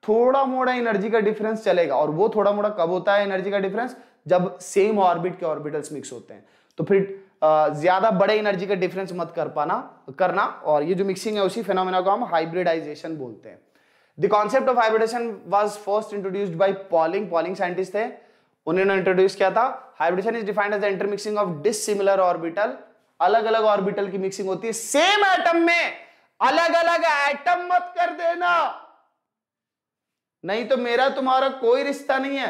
थोड़ा मोड़ा एनर्जी का डिफरेंस चलेगा और वो थोड़ा मोड़ा कब होता है एनर्जी का डिफरेंस जब सेम ऑर्बिट के ऑर्बिटल्स मिक्स होते हैं तो फिर ज्यादा बड़े एनर्जी का डिफरेंस मत कर पाना करना और ये जो मिक्सिंग है उसी फिनोमेना को हम हाइब्रिडाइजेशन बोलते हैं the concept of hybridisation was first introduced by Pauling Pauling scientist है उन्होंने इंट्रोड्यूस किया था hybridisation is defined as intermixing of dissimilar orbital अलग अलग ऑर्बिटल की मिक्सिंग होती है सेम एटम में अलग अलग एटम मत कर देना नहीं तो मेरा तुम्हारा कोई रिश्ता नहीं है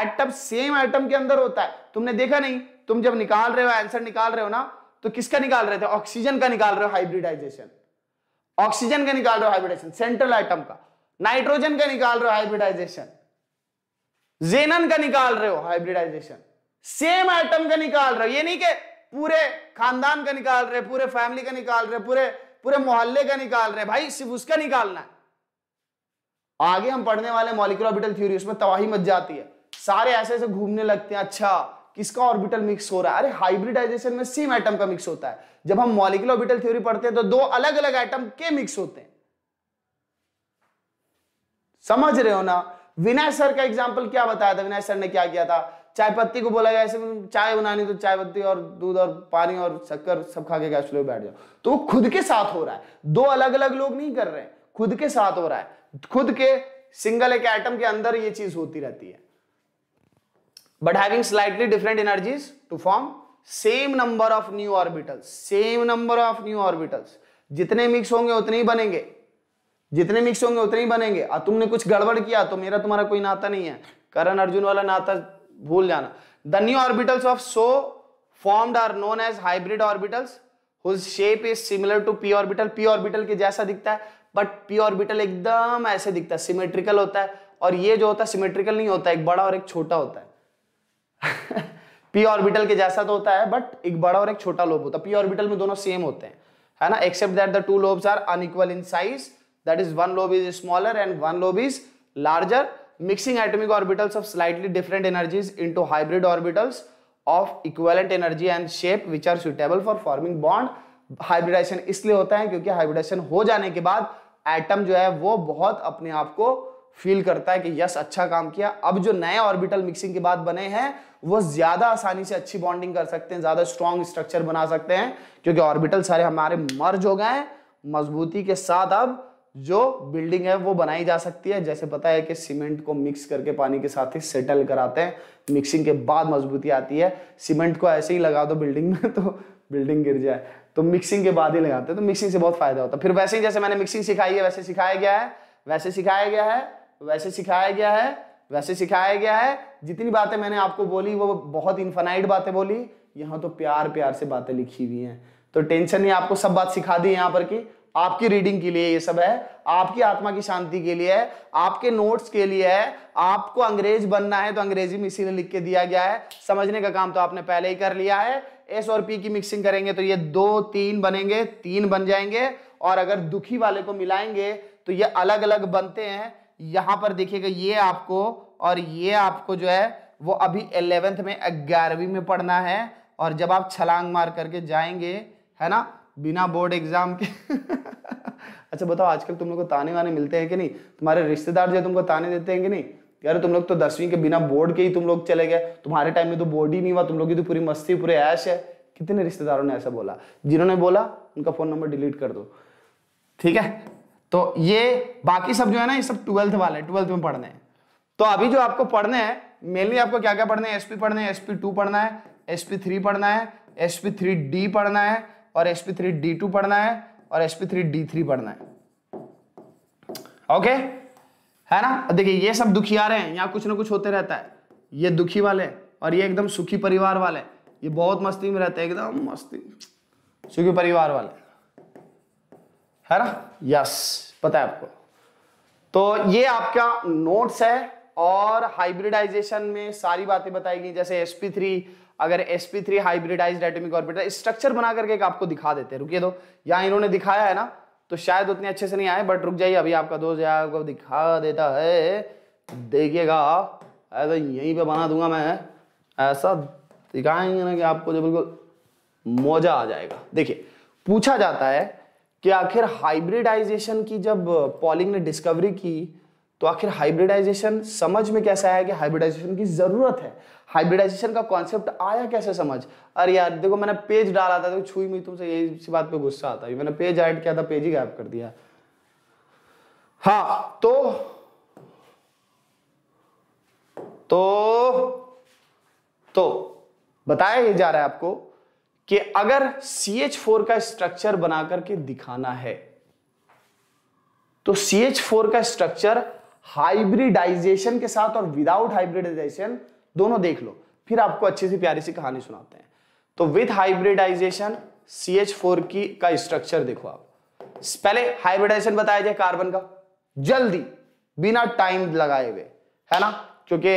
एटम सेम एटम के अंदर होता है तुमने देखा नहीं तुम जब निकाल रहे हो आंसर निकाल रहे हो ना तो किसका निकाल रहे थे ऑक्सीजन का निकाल रहे हो हाइब्रिडाइजेशन ऑक्सीजन का निकाल रहे हो हाइब्रिडाइजेशन सेंट्रल एटम का नाइट्रोजन का निकाल रहे हो हाइब्रिडाइजेशन जेनन का निकाल रहे हो हाइब्रिडाइजेशन सेम आइटम का निकाल रहे हो ये नहीं के पूरे खानदान का निकाल रहे पूरे फैमिली का निकाल रहे पूरे पूरे मोहल्ले का निकाल रहे भाई सिर्फ उसका निकालना है आगे हम पढ़ने वाले मॉलिकुलर ऑर्बिटल थ्योरी उसमें तबाही मच जाती है सारे ऐसे ऐसे घूमने लगते हैं अच्छा किसका ऑर्बिटल मिक्स हो रहा है अरे हाइब्रिडाइजेशन में सेम आइटम का मिक्स होता है जब हम मॉलिकुलर ऑर्बिटल थ्योरी पढ़ते हैं तो दो अलग अलग आइटम के मिक्स होते हैं समझ रहे हो ना विनय सर का एग्जाम्पल क्या बताया था विनय सर ने क्या किया था चाय पत्ती को बोला गया ऐसे चाय बनानी तो चाय पत्ती और दूध और पानी और शक्कर सब खा के गैस बैठ जाओ तो वो खुद के साथ हो रहा है दो अलग अलग लोग नहीं कर रहे खुद के साथ हो रहा है खुद के सिंगल एक आइटम के अंदर ये चीज होती रहती है but having slightly different energies to form same number of new orbitals same number of new orbitals जितने मिक्स होंगे उतने ही बनेंगे जितने मिक्स होंगे उतने ही बनेंगे और तुमने कुछ गड़बड़ किया तो मेरा तुम्हारा कोई नाता नहीं है करण अर्जुन वाला नाता भूल जाना the new orbitals of so formed are known as hybrid orbitals shape is similar to p orbital p orbital के जैसा दिखता है बट पी ऑर्बिटल एकदम ऐसे दिखता है सिमेट्रिकल होता है और ये जो होता है सिमेट्रिकल नहीं होता एक बड़ा और एक छोटा होता है पी *laughs* ऑर्बिटल के जैसा तो होता है बट एक बड़ा और एक छोटा लोब होता है पी ऑर्बिटल में दोनों सेम होते हैं है ना except that the two lobes are unequal in size that is one lobe is smaller and one lobe is larger mixing atomic orbitals of slightly different energies into hybrid orbitals of equivalent energy and shape which are suitable for forming bond hybridisation इसलिए होता है क्योंकि hybridisation हो जाने के बाद atom जो है वो बहुत अपने आप को फील करता है कि यस अच्छा काम किया अब जो नए ऑर्बिटल मिक्सिंग के बाद बने हैं वो ज्यादा आसानी से अच्छी बॉन्डिंग कर सकते हैं ज्यादा स्ट्रॉन्ग स्ट्रक्चर बना सकते हैं क्योंकि ऑर्बिटल सारे हमारे मर्ज हो गए हैं मजबूती के साथ अब जो बिल्डिंग है वो बनाई जा सकती है जैसे पता है कि सीमेंट को मिक्स करके पानी के साथ ही सेटल कराते हैं मिक्सिंग के बाद मजबूती आती है सीमेंट को ऐसे ही लगा दो बिल्डिंग में तो बिल्डिंग गिर जाए तो मिक्सिंग के बाद ही लगाते हैं तो मिक्सिंग से बहुत फायदा होता है फिर वैसे ही जैसे मैंने मिक्सिंग सिखाई है वैसे सिखाया गया है वैसे सिखाया गया है वैसे सिखाया गया है वैसे सिखाया गया है जितनी बातें मैंने आपको बोली वो बहुत इन्फेनाइट बातें बोली यहाँ तो प्यार प्यार से बातें लिखी हुई हैं तो टेंशन नहीं आपको सब बात सिखा दी यहाँ पर की आपकी रीडिंग के लिए ये सब है आपकी आत्मा की शांति के लिए है आपके नोट्स के लिए है आपको अंग्रेज बनना है तो अंग्रेजी में इसीलिए लिख के दिया गया है समझने का काम तो आपने पहले ही कर लिया है एस और पी की मिक्सिंग करेंगे तो ये दो तीन बनेंगे तीन बन जाएंगे और अगर दुखी वाले को मिलाएंगे तो ये अलग अलग बनते हैं यहां पर देखिएगा ये आपको और ये आपको जो है वो अभी एलेवेंथ में ग्यारहवीं में पढ़ना है और जब आप छलांग मार करके जाएंगे है ना बिना बोर्ड एग्जाम के *laughs* अच्छा बताओ आजकल तुम लोग को ताने वाने मिलते हैं कि नहीं तुम्हारे रिश्तेदार जो तुमको ताने देते हैं कि नहीं यार तुम लोग तो दसवीं के बिना बोर्ड के ही तुम लोग चले गए तुम्हारे टाइम में तो बोर्ड ही नहीं हुआ तुम लोग की तो पूरी मस्ती पूरे ऐश है कितने रिश्तेदारों ने ऐसा बोला जिन्होंने बोला उनका फोन नंबर डिलीट कर दो ठीक है तो ये बाकी सब जो है ना ये सब ट्वेल्थ वाले ट्वेल्थ में पढ़ने हैं तो अभी जो आपको पढ़ने हैं मेनली आपको क्या क्या पढ़ने है एसपी पढ़ने है एसपी टू पढ़ना है एसपी थ्री पढ़ना है एसपी थ्री डी पढ़ना है और s P three d two पढ़ना है और s P three d three पढ़ना है ओके है ना देखिए ये सब दुखियारे हैं यहाँ कुछ ना कुछ होते रहता है ये दुखी वाले और ये एकदम सुखी परिवार वाले ये बहुत मस्ती में रहते हैं एकदम मस्ती सुखी परिवार वाले है ना यस पता है आपको तो ये आपका नोट्स है और हाइब्रिडाइजेशन में सारी बातें बताई गई जैसे एसपी थ्री अगर sp3 hybridised atomic orbital structure बना करके एक आपको दिखा देते हैं रुकिए दो यहाँ इन्होंने दिखाया है ना तो शायद उतने अच्छे से नहीं आए बट रुक जाइए अभी आपका दोस्त आपको दिखा देता है देखिएगा ऐसा तो यहीं पे बना दूंगा मैं ऐसा दिखाएंगे ना कि आपको जो बिल्कुल मजा आ जाएगा देखिए पूछा जाता है कि आखिर हाइब्रिडाइजेशन की जब पॉलिंग ने डिस्कवरी की तो आखिर हाइब्रिडाइजेशन समझ में कैसा आया कि हाइब्रिडाइजेशन की जरूरत है हाइब्रिडाइजेशन का कॉन्सेप्ट आया कैसे समझ अरे यार देखो मैंने पेज डाला था देखो छुई मुई तुमसे यही इसी बात पे गुस्सा आता है मैंने पेज ऐड किया था पेज ही गायब कर दिया हाँ तो तो तो बताया ये जा रहा है आपको कि अगर CH4 का स्ट्रक्चर बना करके दिखाना है तो CH4 का स्ट्रक्चर हाइब्रिडाइजेशन के साथ और विदाउट हाइब्रिडाइजेशन दोनों देख लो फिर आपको अच्छी सी प्यारी सी कहानी सुनाते हैं तो with hybridisation C H four की का स्ट्रक्चर देखो आप पहले हाइब्रिडाइजेशन बताया जाए कार्बन का जल्दी बिना टाइम लगाए हुए है ना क्योंकि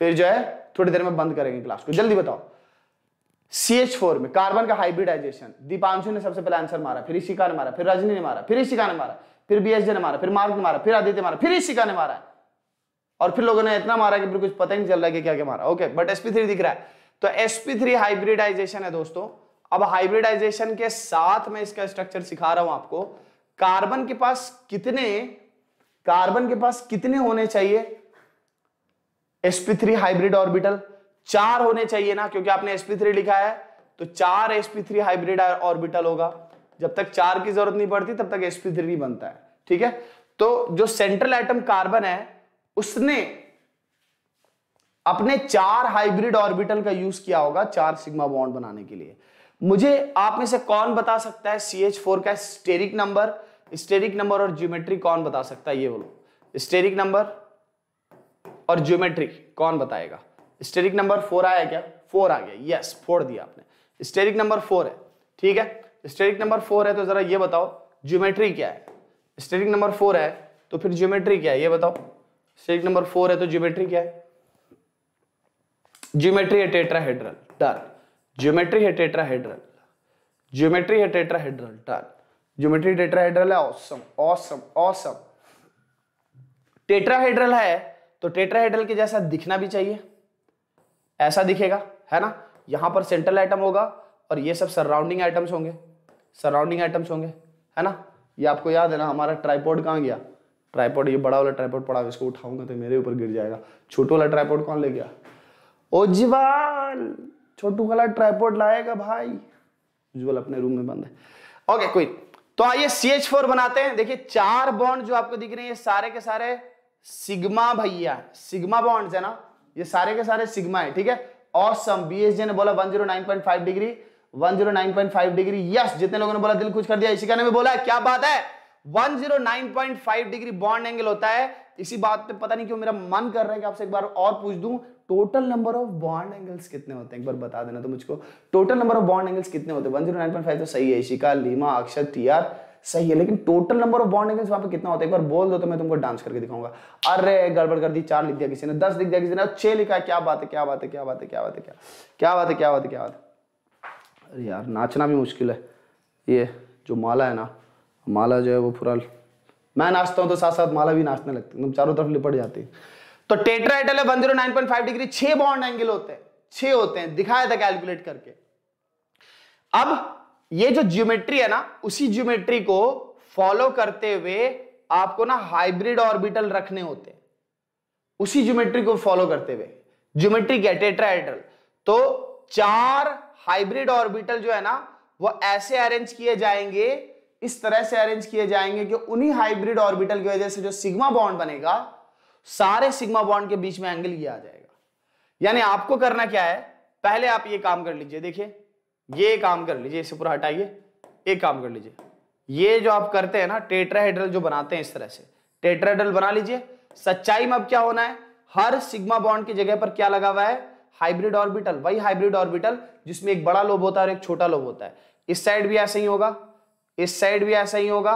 फिर जो है थोड़ी देर में बंद करेंगे क्लास को जल्दी बताओ सी एच फोर में कार्बन का हाइब्रिडाइजेशन दीपांशु ने सबसे पहले आंसर मारा फिर ईशिका ने मारा फिर रजनी ने मारा फिर ईशिका ने मारा फिर बीएसजे ने मारा फिर मार्ग ने मारा फिर आदित्य मारा फिर ईशिका ने मारा है और फिर लोगों ने इतना मारा कि फिर कुछ पता ही नहीं चल रहा कि क्या क्या मारा ओके बट एसपी थ्री दिख रहा है तो एसपी थ्री हाइब्रिडाइजेशन है दोस्तों अब हाइब्रिडाइजेशन के साथ में इसका स्ट्रक्चर सिखा रहा हूं आपको कार्बन के पास कितने कार्बन के पास कितने होने चाहिए sp3 हाइब्रिड ऑर्बिटल चार होने चाहिए ना क्योंकि आपने sp3 लिखा है तो चार sp3 हाइब्रिड ऑर्बिटल होगा जब तक चार की जरूरत नहीं पड़ती तब तक sp3 बनता है ठीक है तो जो सेंट्रल एटम कार्बन है उसने अपने चार हाइब्रिड ऑर्बिटल का यूज किया होगा चार सिग्मा बॉन्ड बनाने के लिए मुझे आप में से कौन बता सकता है सी एच फोर का स्टेरिक नंबर स्टेरिक नंबर और ज्योमेट्री कौन बता सकता है ये बोलो स्टेरिक नंबर और ज्योमेट्री कौन बताएगा स्टेरिक नंबर फोर आया क्या फोर आ गया यस फोर दिया आपने स्टेरिक नंबर फोर है ठीक है स्टेरिक नंबर फोर है तो जरा ये बताओ ज्योमेट्री क्या है स्टेरिक नंबर फोर है तो फिर ज्योमेट्री क्या है ये बताओ स्टेट नंबर फोर है तो ज्योमेट्री क्या है ज्योमेट्री है टेट्राहेड्रल डन ज्योमेट्री है टेट्राहेड्रल ज्योमेट्री है टेट्राहेड्रल डन ज्योमेट्री टेट्राहेड्रल है ऑसम ऑसम ऑसम टेट्राहेड्रल है तो टेट्राहेड्रल के जैसा दिखना भी चाहिए ऐसा दिखेगा है ना यहां पर सेंट्रल आइटम होगा और ये सब सराउंडिंग आइटम्स होंगे सराउंडिंग आइटम्स होंगे है ना ये आपको याद है ना हमारा ट्राईपोर्ड कहाँ गया ट्राईपोर्ड ये बड़ा वाला ट्राईपोर्ड पड़ा इसको उठाऊंगा तो मेरे ऊपर गिर जाएगा छोटू वाला ट्राईपोर्ड कौन ले गया उज्जवल छोटू वाला ट्राईपोर्ड लाएगा भाई उज्जवल अपने रूम में बंद है ओके कोई तो आइए सी एच फोर बनाते हैं देखिए चार बॉन्ड जो आपको दिख रहे हैं ये सारे के सारे सिग्मा भैया सिग्मा बॉन्ड्स है ना ये सारे के सारे सिग्मा है ठीक है ऑसम बीएसजे ने बोला 109.5 डिग्री 109.5 डिग्री यस जितने लोगों ने बोला दिल खुश कर दिया इसी का में बोला क्या बात है 109.5 डिग्री बॉन्ड एंगल होता है इसी बात पे पता नहीं क्यों मेरा मन कर रहा है कि आपसे एक बार और पूछ दूं total number of bond angles कितने होते हैं एक बार बता देना तो मुझको total number of bond angles कितने होते हैं 109.5 तो सही है इशिका लीमा अक्षत टीआर सही है लेकिन total number of bond angles वहां पे कितना होता है एक बार बोल दो तो मैं तुमको डांस करके दिखाऊंगा अरे गड़बड़ कर दी चार लिख दिया किसी ने दस लिख दिया किसी ने छह लिखा क्या बात है क्या बात है क्या बात है क्या बात है क्या क्या बात है क्या बात है क्या बात है अरे यार नाचना भी मुश्किल है ये जो माला है ना माला जो है वो पूरा मैं नाचता हूँ तो साथ साथ माला भी नाचने लगती है मतलब चारों तरफ लिपट जाती है तो टेट्राइटल है फाइव डिग्री छह बॉन्ड एंगल होते हैं छह होते हैं दिखाया था कैलकुलेट करके अब ये जो ज्योमेट्री है ना उसी ज्योमेट्री को फॉलो करते हुए आपको ना हाइब्रिड ऑर्बिटल रखने होते हैं उसी ज्योमेट्री को फॉलो करते हुए ज्योमेट्री क्या टेट्राहेड्रल तो चार हाइब्रिड ऑर्बिटल जो है ना वो ऐसे अरेंज किए जाएंगे इस तरह से अरेंज किए जाएंगे कि उन्हीं हाइब्रिड ऑर्बिटल की वजह से जो सिग्मा बॉन्ड बनेगा सारे सिग्मा बॉन्ड के बीच में एंगल ये आ जाएगा यानी आपको करना क्या है पहले आप ये काम कर लीजिए देखिए ये काम कर लीजिए इसे पूरा हटाइए एक काम कर लीजिए ये जो आप करते हैं ना टेट्राहेड्रल जो बनाते हैं इस तरह से टेट्राहेड्रल बना लीजिए सच्चाई में अब क्या होना है हर सिग्मा बॉन्ड की जगह पर क्या लगा हुआ है हाइब्रिड ऑर्बिटल वही हाइब्रिड ऑर्बिटल जिसमें एक बड़ा लोब होता है और एक छोटा लोब होता है इस साइड भी ऐसे ही होगा इस साइड भी ऐसा ही होगा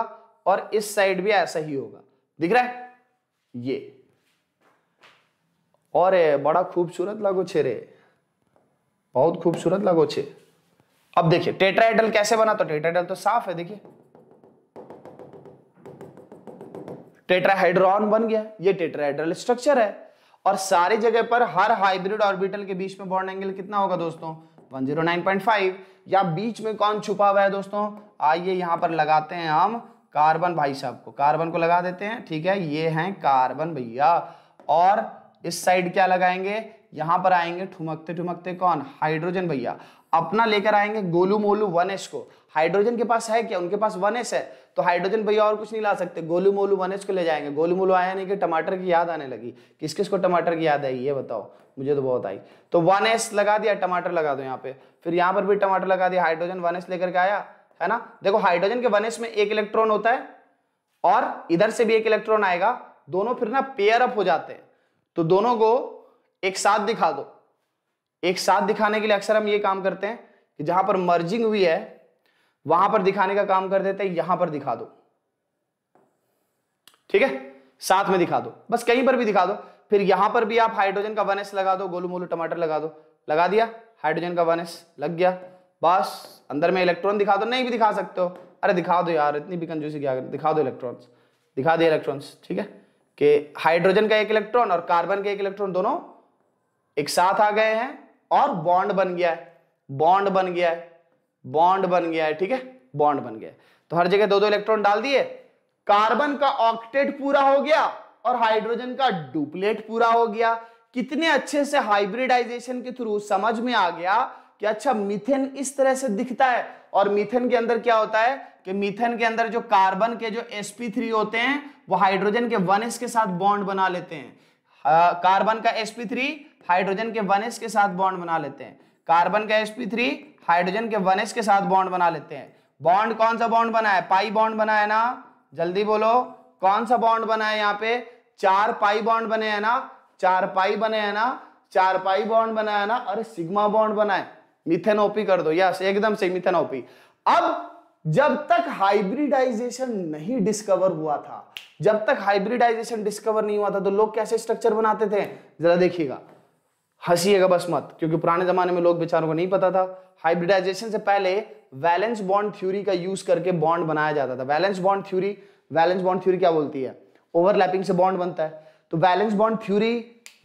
और इस साइड भी ऐसा ही होगा दिख रहा है ये और बड़ा खूबसूरत लगो छे रे बहुत खूबसूरत लगो छे अब देखिए टेट्राइडल कैसे बना तो टेट्राइडल तो साफ है देखिए टेट्राहाइड्रॉन बन गया ये टेट्राहाइड्रल स्ट्रक्चर है और सारी जगह पर हर हाइब्रिड ऑर्बिटल के बीच में बॉन्ड एंगल कितना होगा दोस्तों 109.5 या बीच में कौन छुपा हुआ है दोस्तों आइए यहाँ पर लगाते हैं हम कार्बन भाई साहब को कार्बन को लगा देते हैं ठीक है ये है कार्बन भैया और इस साइड क्या लगाएंगे यहाँ पर आएंगे ठुमकते ठुमकते कौन हाइड्रोजन भैया अपना लेकर आएंगे गोलू मोलू वन एस को हाइड्रोजन के पास है क्या उनके पास वन एस है तो हाइड्रोजन भैया और कुछ नहीं ला सकते गोलू मोलू वन एस को ले जाएंगे गोलू मोलू आया नहीं कि टमाटर की याद आने लगी किस किस को टमाटर की याद आई ये बताओ मुझे तो बहुत आई तो वन एस लगा दिया टमाटर लगा दो यहाँ पे फिर यहाँ पर भी टमाटर लगा दिया हाइड्रोजन वन एस लेकर के आया है ना देखो हाइड्रोजन के वन एस में एक इलेक्ट्रॉन होता है और इधर से भी एक इलेक्ट्रॉन आएगा दोनों फिर ना पेयर अप हो जाते हैं तो दोनों को एक साथ दिखा दो एक साथ दिखाने के लिए अक्सर हम ये काम करते हैं कि जहां पर मर्जिंग हुई है वहां पर दिखाने का काम कर देते हैं यहां पर दिखा दो ठीक है साथ में दिखा दो बस कहीं पर भी दिखा दो फिर यहां पर भी आप हाइड्रोजन का वन एस लगा दो गोलू मोलू टमाटर लगा दो लगा दिया हाइड्रोजन का वन एस लग गया बस अंदर में इलेक्ट्रॉन दिखा दो नहीं भी दिखा सकते हो अरे दिखा दो यार इतनी भी कंजूसी क्या दिखा दो इलेक्ट्रॉन्स दिखा दे इलेक्ट्रॉन्स ठीक है कि हाइड्रोजन का एक इलेक्ट्रॉन और कार्बन का एक इलेक्ट्रॉन दोनों एक साथ आ गए हैं और बॉन्ड बन गया है बॉन्ड बन गया है बॉन्ड बन गया है ठीक है बॉन्ड बन गया तो हर जगह दो दो इलेक्ट्रॉन डाल दिए कार्बन का ऑक्टेट पूरा हो गया और हाइड्रोजन का डुप्लेट पूरा हो गया कितने अच्छे से हाइब्रिडाइजेशन के थ्रू समझ में आ गया कि अच्छा मिथेन इस तरह से दिखता है और मिथेन के अंदर क्या होता है कि मिथेन के अंदर जो कार्बन के जो sp3 होते हैं वो हाइड्रोजन के 1s के साथ बॉन्ड बना लेते हैं कार्बन का sp3 हाइड्रोजन के 1s के साथ बॉन्ड बना लेते हैं कार्बन का sp3 हाइड्रोजन के वन के साथ बॉन्ड बना लेते हैं बॉन्ड कौन सा बॉन्ड बना है पाई बॉन्ड बना है ना जल्दी बोलो कौन सा बॉन्ड बना है यहाँ पे चार पाई बॉन्ड बने हैं ना चार पाई बने हैं ना चार पाई बॉन्ड बना है ना अरे सिग्मा बॉन्ड बना है मिथेनोपी कर दो यस एकदम से मिथेनोपी अब जब तक हाइब्रिडाइजेशन नहीं डिस्कवर हुआ था जब तक हाइब्रिडाइजेशन डिस्कवर नहीं हुआ था तो लोग कैसे स्ट्रक्चर बनाते थे जरा देखिएगा हंसीएगा बस मत क्योंकि पुराने जमाने में लोग बेचारों को नहीं पता था हाइब्रिडाइजेशन से पहले वैलेंस बॉन्ड थ्योरी का यूज करके बॉन्ड बनाया जाता था valence bond theory valence bond theory क्या बोलती है ओवरलैपिंग से बॉन्ड बनता है तो valence bond theory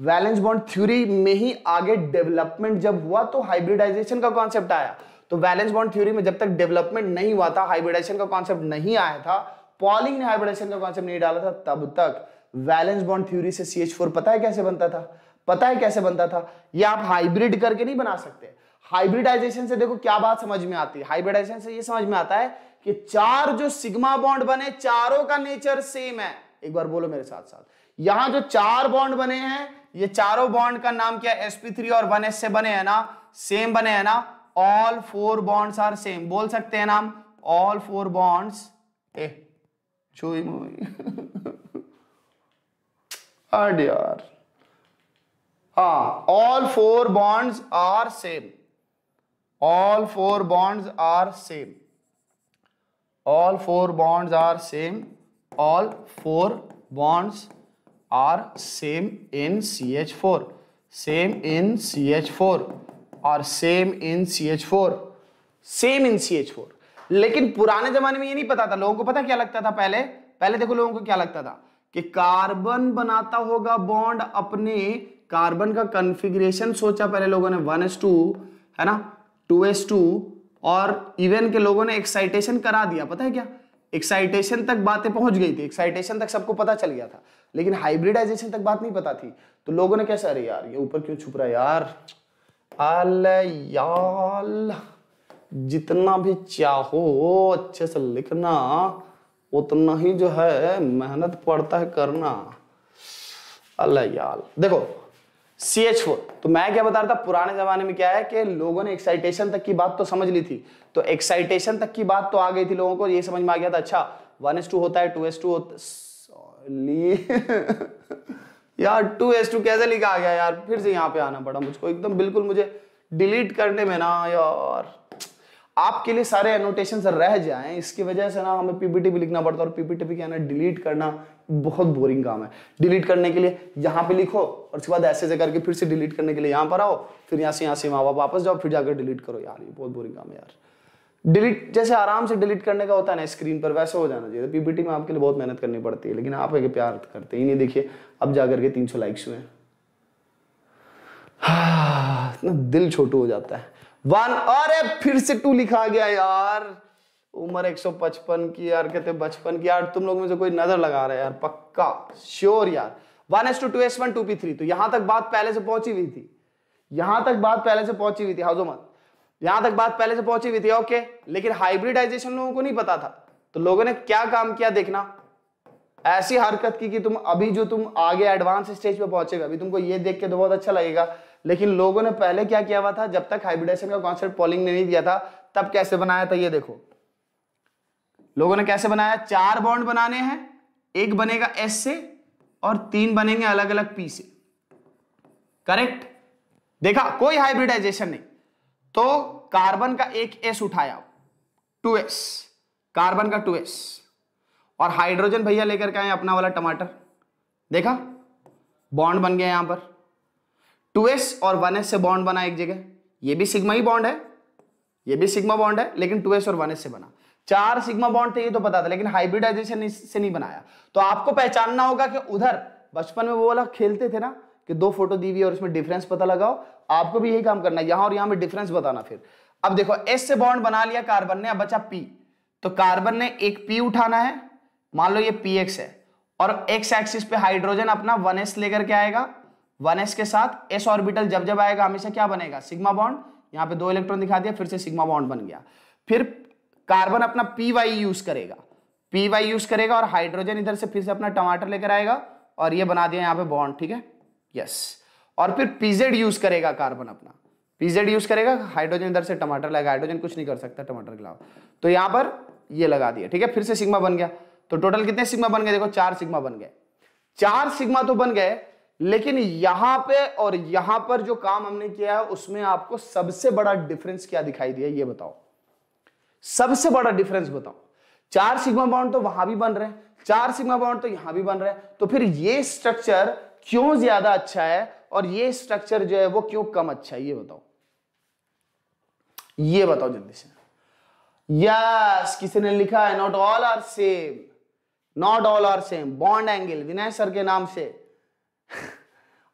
valence bond theory में ही आगे डेवलपमेंट जब हुआ तो हाइब्रिडाइजेशन का कॉन्सेप्ट आया तो वैलेंस बॉन्ड थ्योरी में जब तक डेवलपमेंट नहीं हुआ था हाइब्रिडाइजेशन का कॉन्सेप्ट नहीं आया था पॉलिंग ने हाइब्रिडाइजेशन का कॉन्सेप्ट नहीं डाला था तब तक वैलेंस बॉन्ड थ्योरी से सी पता है कैसे बनता था पता है कैसे बनता था यह आप हाइब्रिड करके नहीं बना सकते हाइब्रिडाइजेशन से देखो क्या बात समझ में आती है हाइब्रिडाइजेशन से ये समझ में आता है कि चार जो सिग्मा बॉन्ड बने चारों का नेचर सेम है एक बार बोलो मेरे साथ साथ यहां जो चार बॉन्ड बने हैं ये चारों बॉन्ड का नाम क्या है sp3 और 1s से बने हैं ना सेम बने हैं ना all four bonds are same बोल सकते हैं नाम ऑल फोर बॉन्ड्स ए चोई मोई आर हाँ all four bonds are same same all four bonds are same all four bonds are same in C H four same in C H four और same in four same in four लेकिन पुराने जमाने में ये नहीं पता था लोगों को पता क्या लगता था पहले पहले देखो लोगों को क्या लगता था कि कार्बन बनाता होगा बॉन्ड अपने कार्बन का कॉन्फ़िगरेशन सोचा पहले लोगों ने वन एस टू है ना टू एस टू और इवन के लोगों ने एक्साइटेशन करा दिया पता है क्या एक्साइटेशन तक बातें पहुंच गई थी एक्साइटेशन तक सबको पता चल गया था लेकिन हाइब्रिडाइजेशन तक बात नहीं पता थी तो लोगों ने कैसे अरे यार ये ऊपर क्यों छुप रहा है यार आल याल जितना भी चाहो अच्छे से लिखना उतना ही जो है मेहनत पड़ता है करना अल्लाह याल देखो सी एच फोर तो मैं क्या बता रहा था पुराने जमाने में क्या है कि लोगों ने एक्साइटेशन तक की बात तो समझ ली थी तो एक्साइटेशन तक की बात तो आ गई थी लोगों को ये समझ में आ गया था अच्छा वन एस टू होता है टू एस टू यार टू एस टू कैसे लिखा आ गया यार फिर से यहाँ पे आना पड़ा मुझको एकदम बिल्कुल मुझे डिलीट करने में ना यार आपके लिए सारे एनोटेशन रह जाए इसकी वजह से ना हमें पीपीटी भी लिखना पड़ता है और पीपीटी भी क्या ना डिलीट करना बहुत बोरिंग काम है डिलीट करने के लिए यहाँ पे लिखो और उसके बाद ऐसे ऐसे करके फिर से डिलीट करने के लिए यहाँ पर आओ फिर यहाँ से यहाँ से वहाँ वापस जाओ फिर जाकर डिलीट करो यार ये बहुत बोरिंग काम है यार डिलीट जैसे आराम से डिलीट करने का होता है ना स्क्रीन पर वैसे हो जाना चाहिए पीपीटी में आपके लिए बहुत मेहनत करनी पड़ती है लेकिन आप एक प्यार करते ही नहीं देखिए अब जाकर के तीन लाइक्स हुए हैं अपना दिल छोटू हो जाता है वन और फिर से टू लिखा गया यार उम्र 155 की यार कहते बचपन की यार तुम लोग में मुझे कोई नजर लगा रहे यार पक्का श्योर यार one s two two s one two p three तो यहां तक बात पहले से पहुंची हुई थी यहां तक बात पहले से पहुंची हुई थी हाउसो मत यहां तक बात पहले से पहुंची हुई थी ओके लेकिन हाइब्रिडाइजेशन लोगों को नहीं पता था तो लोगों ने क्या काम किया देखना ऐसी हरकत की कि तुम अभी जो तुम आगे एडवांस स्टेज पे पहुंचेगा अभी तुमको ये देख के तो बहुत अच्छा लगेगा लेकिन लोगों ने पहले क्या किया हुआ था जब तक हाइब्रिडेशन का कॉन्सेप्ट पॉलिंग ने नहीं दिया था तब कैसे बनाया था ये देखो लोगों ने कैसे बनाया चार बॉन्ड बनाने हैं एक बनेगा एस से और तीन बनेंगे अलग अलग पी से करेक्ट देखा कोई हाइब्रिडाइजेशन नहीं तो कार्बन का एक एस उठाया टू एस कार्बन का टू एस और हाइड्रोजन भैया लेकर के आए अपना वाला टमाटर देखा बॉन्ड बन गया यहां पर टू एस और वन एस से बॉन्ड बना एक जगह ये भी सिग्मा ही बॉन्ड है ये भी सिग्मा बॉन्ड है लेकिन टू एस और वन एस से बना चार सिग्मा बॉन्ड थे ये तो पता था लेकिन हाइब्रिडाइजेशन से नहीं बनाया तो आपको पहचानना होगा कि उधर बचपन में वो वाला खेलते थे ना कि दो फोटो दी हुई और उसमें डिफरेंस पता लगाओ आपको भी यही काम करना यहां और यहां में डिफरेंस बताना फिर अब देखो एस से बॉन्ड बना लिया कार्बन ने अब बचा पी तो कार्बन ने एक पी उठाना है मान लो ये पी एक्स है और एक्स एक्सिस पे हाइड्रोजन अपना वन एस लेकर के आएगा वन एस के साथ एस ऑर्बिटल जब जब आएगा हमेशा क्या बनेगा सिग्मा बॉन्ड यहाँ पे दो इलेक्ट्रॉन दिखा दिया फिर से सिग्मा बॉन्ड बन गया फिर कार्बन अपना पी वाई यूज करेगा पी वाई यूज करेगा और हाइड्रोजन इधर से फिर से अपना टमाटर लेकर आएगा और ये बना दिया यहाँ पे बॉन्ड ठीक है यस और फिर पीजेड यूज करेगा कार्बन अपना पीजेड यूज करेगा हाइड्रोजन इधर से टमाटर लगा हाइड्रोजन कुछ नहीं कर सकता टमाटर के अलावा तो यहाँ पर ये लगा दिया ठीक है फिर से सिग्मा बन गया तो टोटल कितने सिग्मा बन गए देखो चार सिग्मा बन गए चार सिग्मा तो बन गए लेकिन यहां पे और यहां पर जो काम हमने किया है उसमें आपको सबसे बड़ा डिफरेंस क्या दिखाई दिया ये बताओ सबसे बड़ा डिफरेंस बताओ चार सिग्मा बॉन्ड तो वहां भी बन रहे हैं चार सिग्मा बॉन्ड तो यहां भी बन रहे हैं तो फिर ये स्ट्रक्चर क्यों ज्यादा अच्छा है और ये स्ट्रक्चर जो है वो क्यों कम अच्छा है ये बताओ ये बताओ जल्दी से यस किसी ने लिखा है not all are same not all are same bond angle Vinay sir के नाम से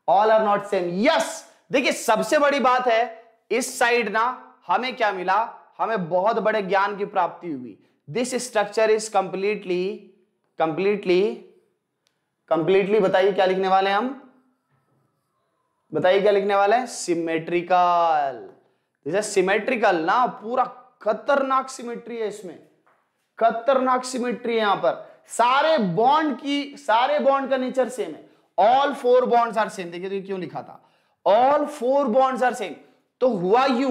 all are not same yes देखिए सबसे बड़ी बात है इस साइड ना हमें क्या मिला हमें बहुत बड़े ज्ञान की प्राप्ति हुई this structure is completely completely completely बताइए क्या लिखने वाले हैं हम बताइए क्या लिखने वाले हैं सिमेट्रिकल जैसे सिमेट्रिकल ना पूरा खतरनाक सिमेट्री है इसमें खतरनाक सिमेट्री है यहां पर सारे बॉन्ड की सारे बॉन्ड का नेचर सेम है all four bonds are same देखिए तो क्यों लिखा था all four bonds are same तो हुआ यू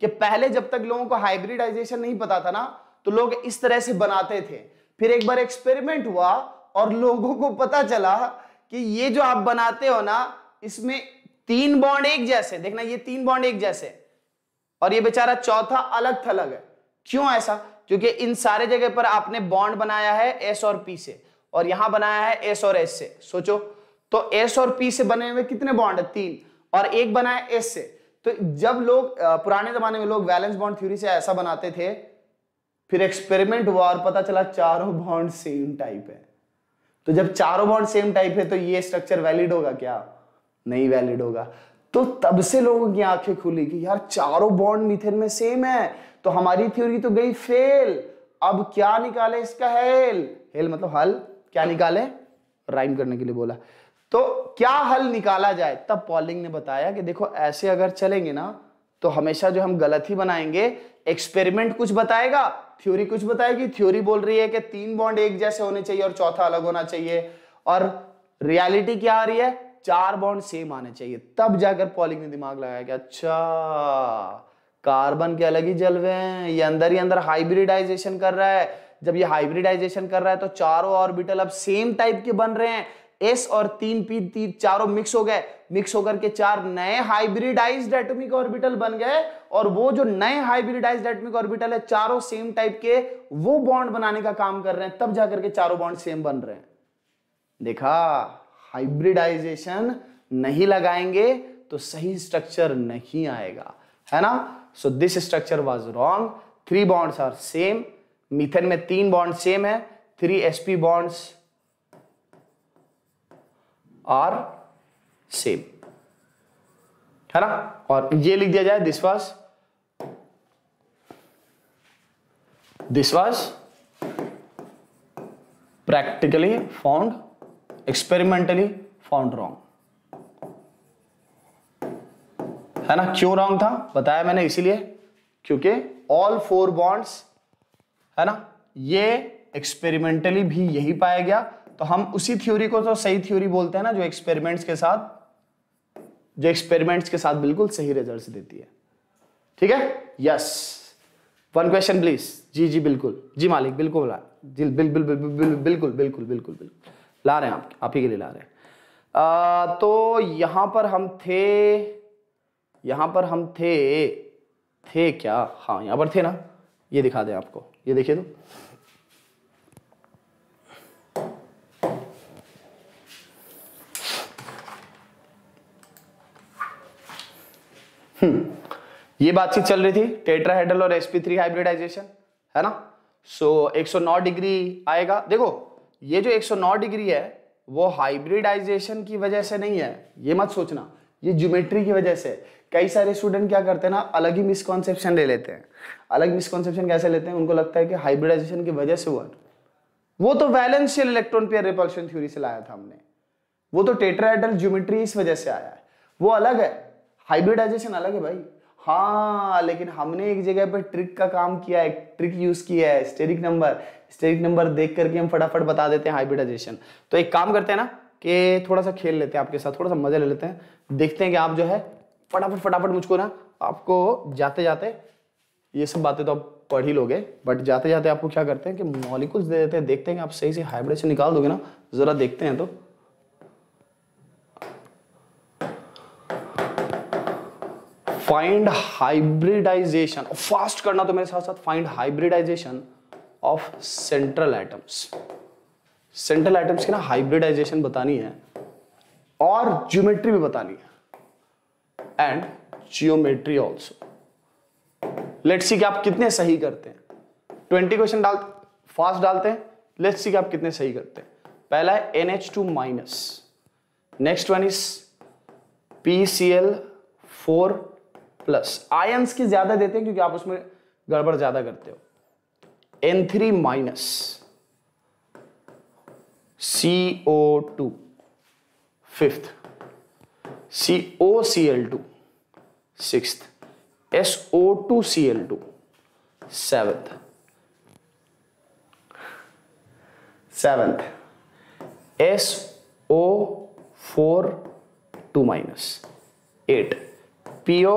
कि पहले जब तक लोगों को हाइब्रिडाइजेशन नहीं पता था ना तो लोग इस तरह से बनाते थे फिर एक बार एक्सपेरिमेंट हुआ और लोगों को पता चला कि ये जो आप बनाते हो ना इसमें तीन बॉन्ड एक जैसे देखना ये तीन बॉन्ड एक जैसे और ये बेचारा चौथा अलग थलग है क्यों ऐसा क्योंकि इन सारे जगह पर आपने बॉन्ड बनाया है एस और पी से और यहां बनाया है एस और एस से सोचो तो एस और पी से बने हुए कितने बॉन्ड है तीन और एक बना है एस से तो जब लोग पुराने जमाने में लोग वैलेंस बॉन्ड थ्योरी से ऐसा बनाते थे फिर एक्सपेरिमेंट हुआ और पता चला चारों बॉन्ड सेम टाइप है तो जब चारों बॉन्ड सेम टाइप है तो ये स्ट्रक्चर वैलिड होगा क्या नहीं वैलिड होगा तो तब से लोगों की आंखें खुली कि यार चारों बॉन्ड मिथेन में सेम है तो हमारी थ्योरी तो गई फेल अब क्या निकाले इसका हेल हेल मतलब हल क्या निकाले राइम करने के लिए बोला तो क्या हल निकाला जाए तब पॉलिंग ने बताया कि देखो ऐसे अगर चलेंगे ना तो हमेशा जो हम गलत ही बनाएंगे एक्सपेरिमेंट कुछ बताएगा थ्योरी कुछ बताएगी थ्योरी बोल रही है कि तीन बॉन्ड एक जैसे होने चाहिए और चौथा अलग होना चाहिए और रियलिटी क्या आ रही है चार बॉन्ड सेम आने चाहिए तब जाकर पॉलिंग ने दिमाग लगाया कि अच्छा कार्बन के अलग ही जलवे हैं ये अंदर ही अंदर हाइब्रिडाइजेशन कर रहा है जब ये हाइब्रिडाइजेशन कर रहा है तो चारों ऑर्बिटल अब सेम टाइप के बन रहे हैं एस और तीन पी तीन चारों मिक्स हो गए मिक्स होकर के चार नए हाइब्रिडाइज्ड एटॉमिक ऑर्बिटल बन गए और वो जो नए हाइब्रिडाइज्ड एटॉमिक ऑर्बिटल है चारों सेम टाइप के वो बॉन्ड बनाने का काम कर रहे हैं तब जाकर के चारों बॉन्ड सेम बन रहे हैं देखा हाइब्रिडाइजेशन नहीं लगाएंगे तो सही स्ट्रक्चर नहीं आएगा है ना so this structure was wrong three bonds are same methane में तीन बॉन्ड सेम है three sp bonds are same है ना और ये लिख दिया जाए this was this was practically found experimentally found wrong है ना क्यों रॉन्ग था बताया मैंने इसीलिए क्योंकि ऑल फोर बॉन्ड्स है ना ये एक्सपेरिमेंटली भी यही पाया गया तो हम उसी थ्योरी को तो सही थ्योरी बोलते हैं ना जो एक्सपेरिमेंट्स के साथ जो एक्सपेरिमेंट्स के साथ बिल्कुल सही रिजल्ट देती है ठीक है यस वन क्वेश्चन प्लीज जी जी बिल्कुल जी मालिक बिल्कुल जी बिल्कुल बिल्कुल बिल्कुल बिल्कुल बिल्कुल ला रहे हैं आप आप ही के लिए ला रहे हैं आ, तो यहां पर हम थे यहां पर हम थे थे क्या हाँ यहाँ पर थे ना ये दिखा दें आपको ये देखिए तो ये बातचीत चल रही थी टेट्राहेड्रल और sp3 हाइब्रिडाइजेशन है ना सो so, 109 डिग्री आएगा देखो ये जो 109 डिग्री है वो हाइब्रिडाइजेशन की वजह से नहीं है ये मत सोचना ये ज्योमेट्री की वजह से कई सारे स्टूडेंट क्या करते हैं ना अलग ही मिसकॉन्सेप्शन ले लेते हैं अलग मिसकॉन्सेप्शन कैसे लेते हैं उनको लगता है कि हाइब्रिडाइजेशन की वजह से हुआ वो तो valence shell electron pair repulsion theory से लाया था हमने वो तो टेट्राहेड्रल ज्योमेट्री इस वजह से आया है वो अलग है हाइब्रिडाइजेशन अलग है भाई हाँ लेकिन हमने एक जगह पर ट्रिक का काम किया है ट्रिक यूज किया है स्टेरिक नंबर स्टेरिक नंबर देख करके हम फटाफट बता देते हैं हाइब्रिडाइजेशन तो एक काम करते हैं ना कि थोड़ा सा खेल लेते हैं आपके साथ थोड़ा सा मजा ले लेते हैं देखते हैं कि आप जो है फटाफट फटाफट मुझको ना आपको जाते जाते ये सब बातें तो आप पढ़ ही लोगे बट जाते जाते आपको क्या करते हैं कि मॉलिकुल्स दे देते हैं देखते हैं कि आप सही से हाइब्रिडेशन निकाल दोगे ना जरा देखते हैं तो फाइंड हाइब्रिडाइजेशन फास्ट करना तो मेरे साथ साथ find hybridisation of central atoms central atoms की ना हाइब्रिडाइजेशन बतानी है और ज्योमेट्री भी बतानी है and geometry also let's see कि आप कितने सही करते हैं ट्वेंटी क्वेश्चन डाल फास्ट डालते हैं लेट्स सी कि आप कितने सही करते हैं पहला है N H two minus next one is P C L four plus ions की ज्यादा देते हैं क्योंकि आप उसमें गड़बड़ ज्यादा करते हो N three minus C O two fifth C O C L two six S O two C L two seventh seventh S O four two minus eight P O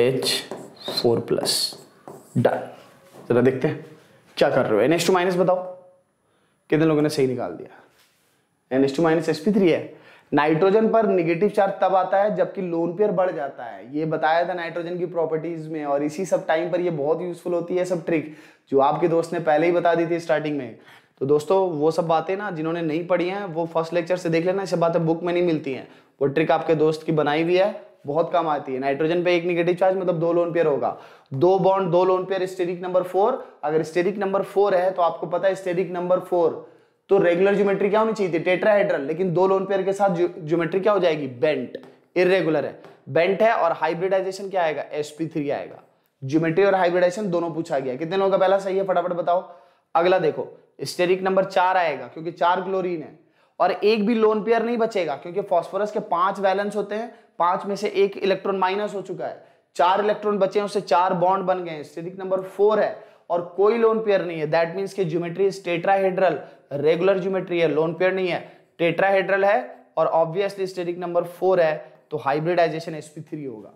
H four plus done जरा देखते हैं क्या कर रहे हो N H two minus बताओ कितने लोगों ने सही निकाल दिया N H two minus H P three है नाइट्रोजन पर निगेटिव चार्ज तब आता है जबकि लोन पेयर बढ़ जाता है ये बताया था नाइट्रोजन की प्रॉपर्टीज में और इसी सब टाइम पर ये बहुत यूजफुल होती है सब ट्रिक जो आपके दोस्त ने पहले ही बता दी थी स्टार्टिंग में तो दोस्तों वो सब बातें ना जिन्होंने नहीं पढ़ी हैं वो फर्स्ट लेक्चर से देख लेना ये सब बातें बुक में नहीं मिलती हैं वो ट्रिक आपके दोस्त की बनाई हुई है बहुत कम आती है नाइट्रोजन पे एक निगेटिव चार्ज मतलब दो लोन पेयर होगा दो बॉन्ड दो lone pair steric number four अगर स्टेरिक नंबर फोर है तो आपको पता है स्टेरिक नंबर फोर तो रेगुलर ज्योमेट्री क्या होनी चाहिए थी टेट्राहेड्रल लेकिन दो लोन पेयर के साथ ज्योमेट्री क्या हो जाएगी बेंट इरेगुलर है बेंट है और हाइब्रिडाइजेशन क्या आएगा sp3 आएगा ज्योमेट्री और हाइब्रिडाइजेशन दोनों पूछा गया कितने लोगों का पहला सही है फटाफट बताओ अगला देखो स्टेरिक नंबर चार आएगा क्योंकि चार क्लोरीन है और एक भी लोन पेयर नहीं बचेगा क्योंकि फॉस्फोरस के पांच वैलेंस होते हैं पांच में से एक इलेक्ट्रॉन माइनस हो चुका है चार इलेक्ट्रॉन बचे हैं उससे चार बॉन्ड बन गए हैं नंबर फोर है और कोई लोन पेयर नहीं है दैट मीन्स की ज्योमेट्री टेट्राहेड्रल रेगुलर ज्योमेट्री है लोन पेयर नहीं है टेट्राहेड्रल है और ऑब्वियसली स्टेरिक नंबर फोर है तो हाइब्रिडाइजेशन थ्री होगा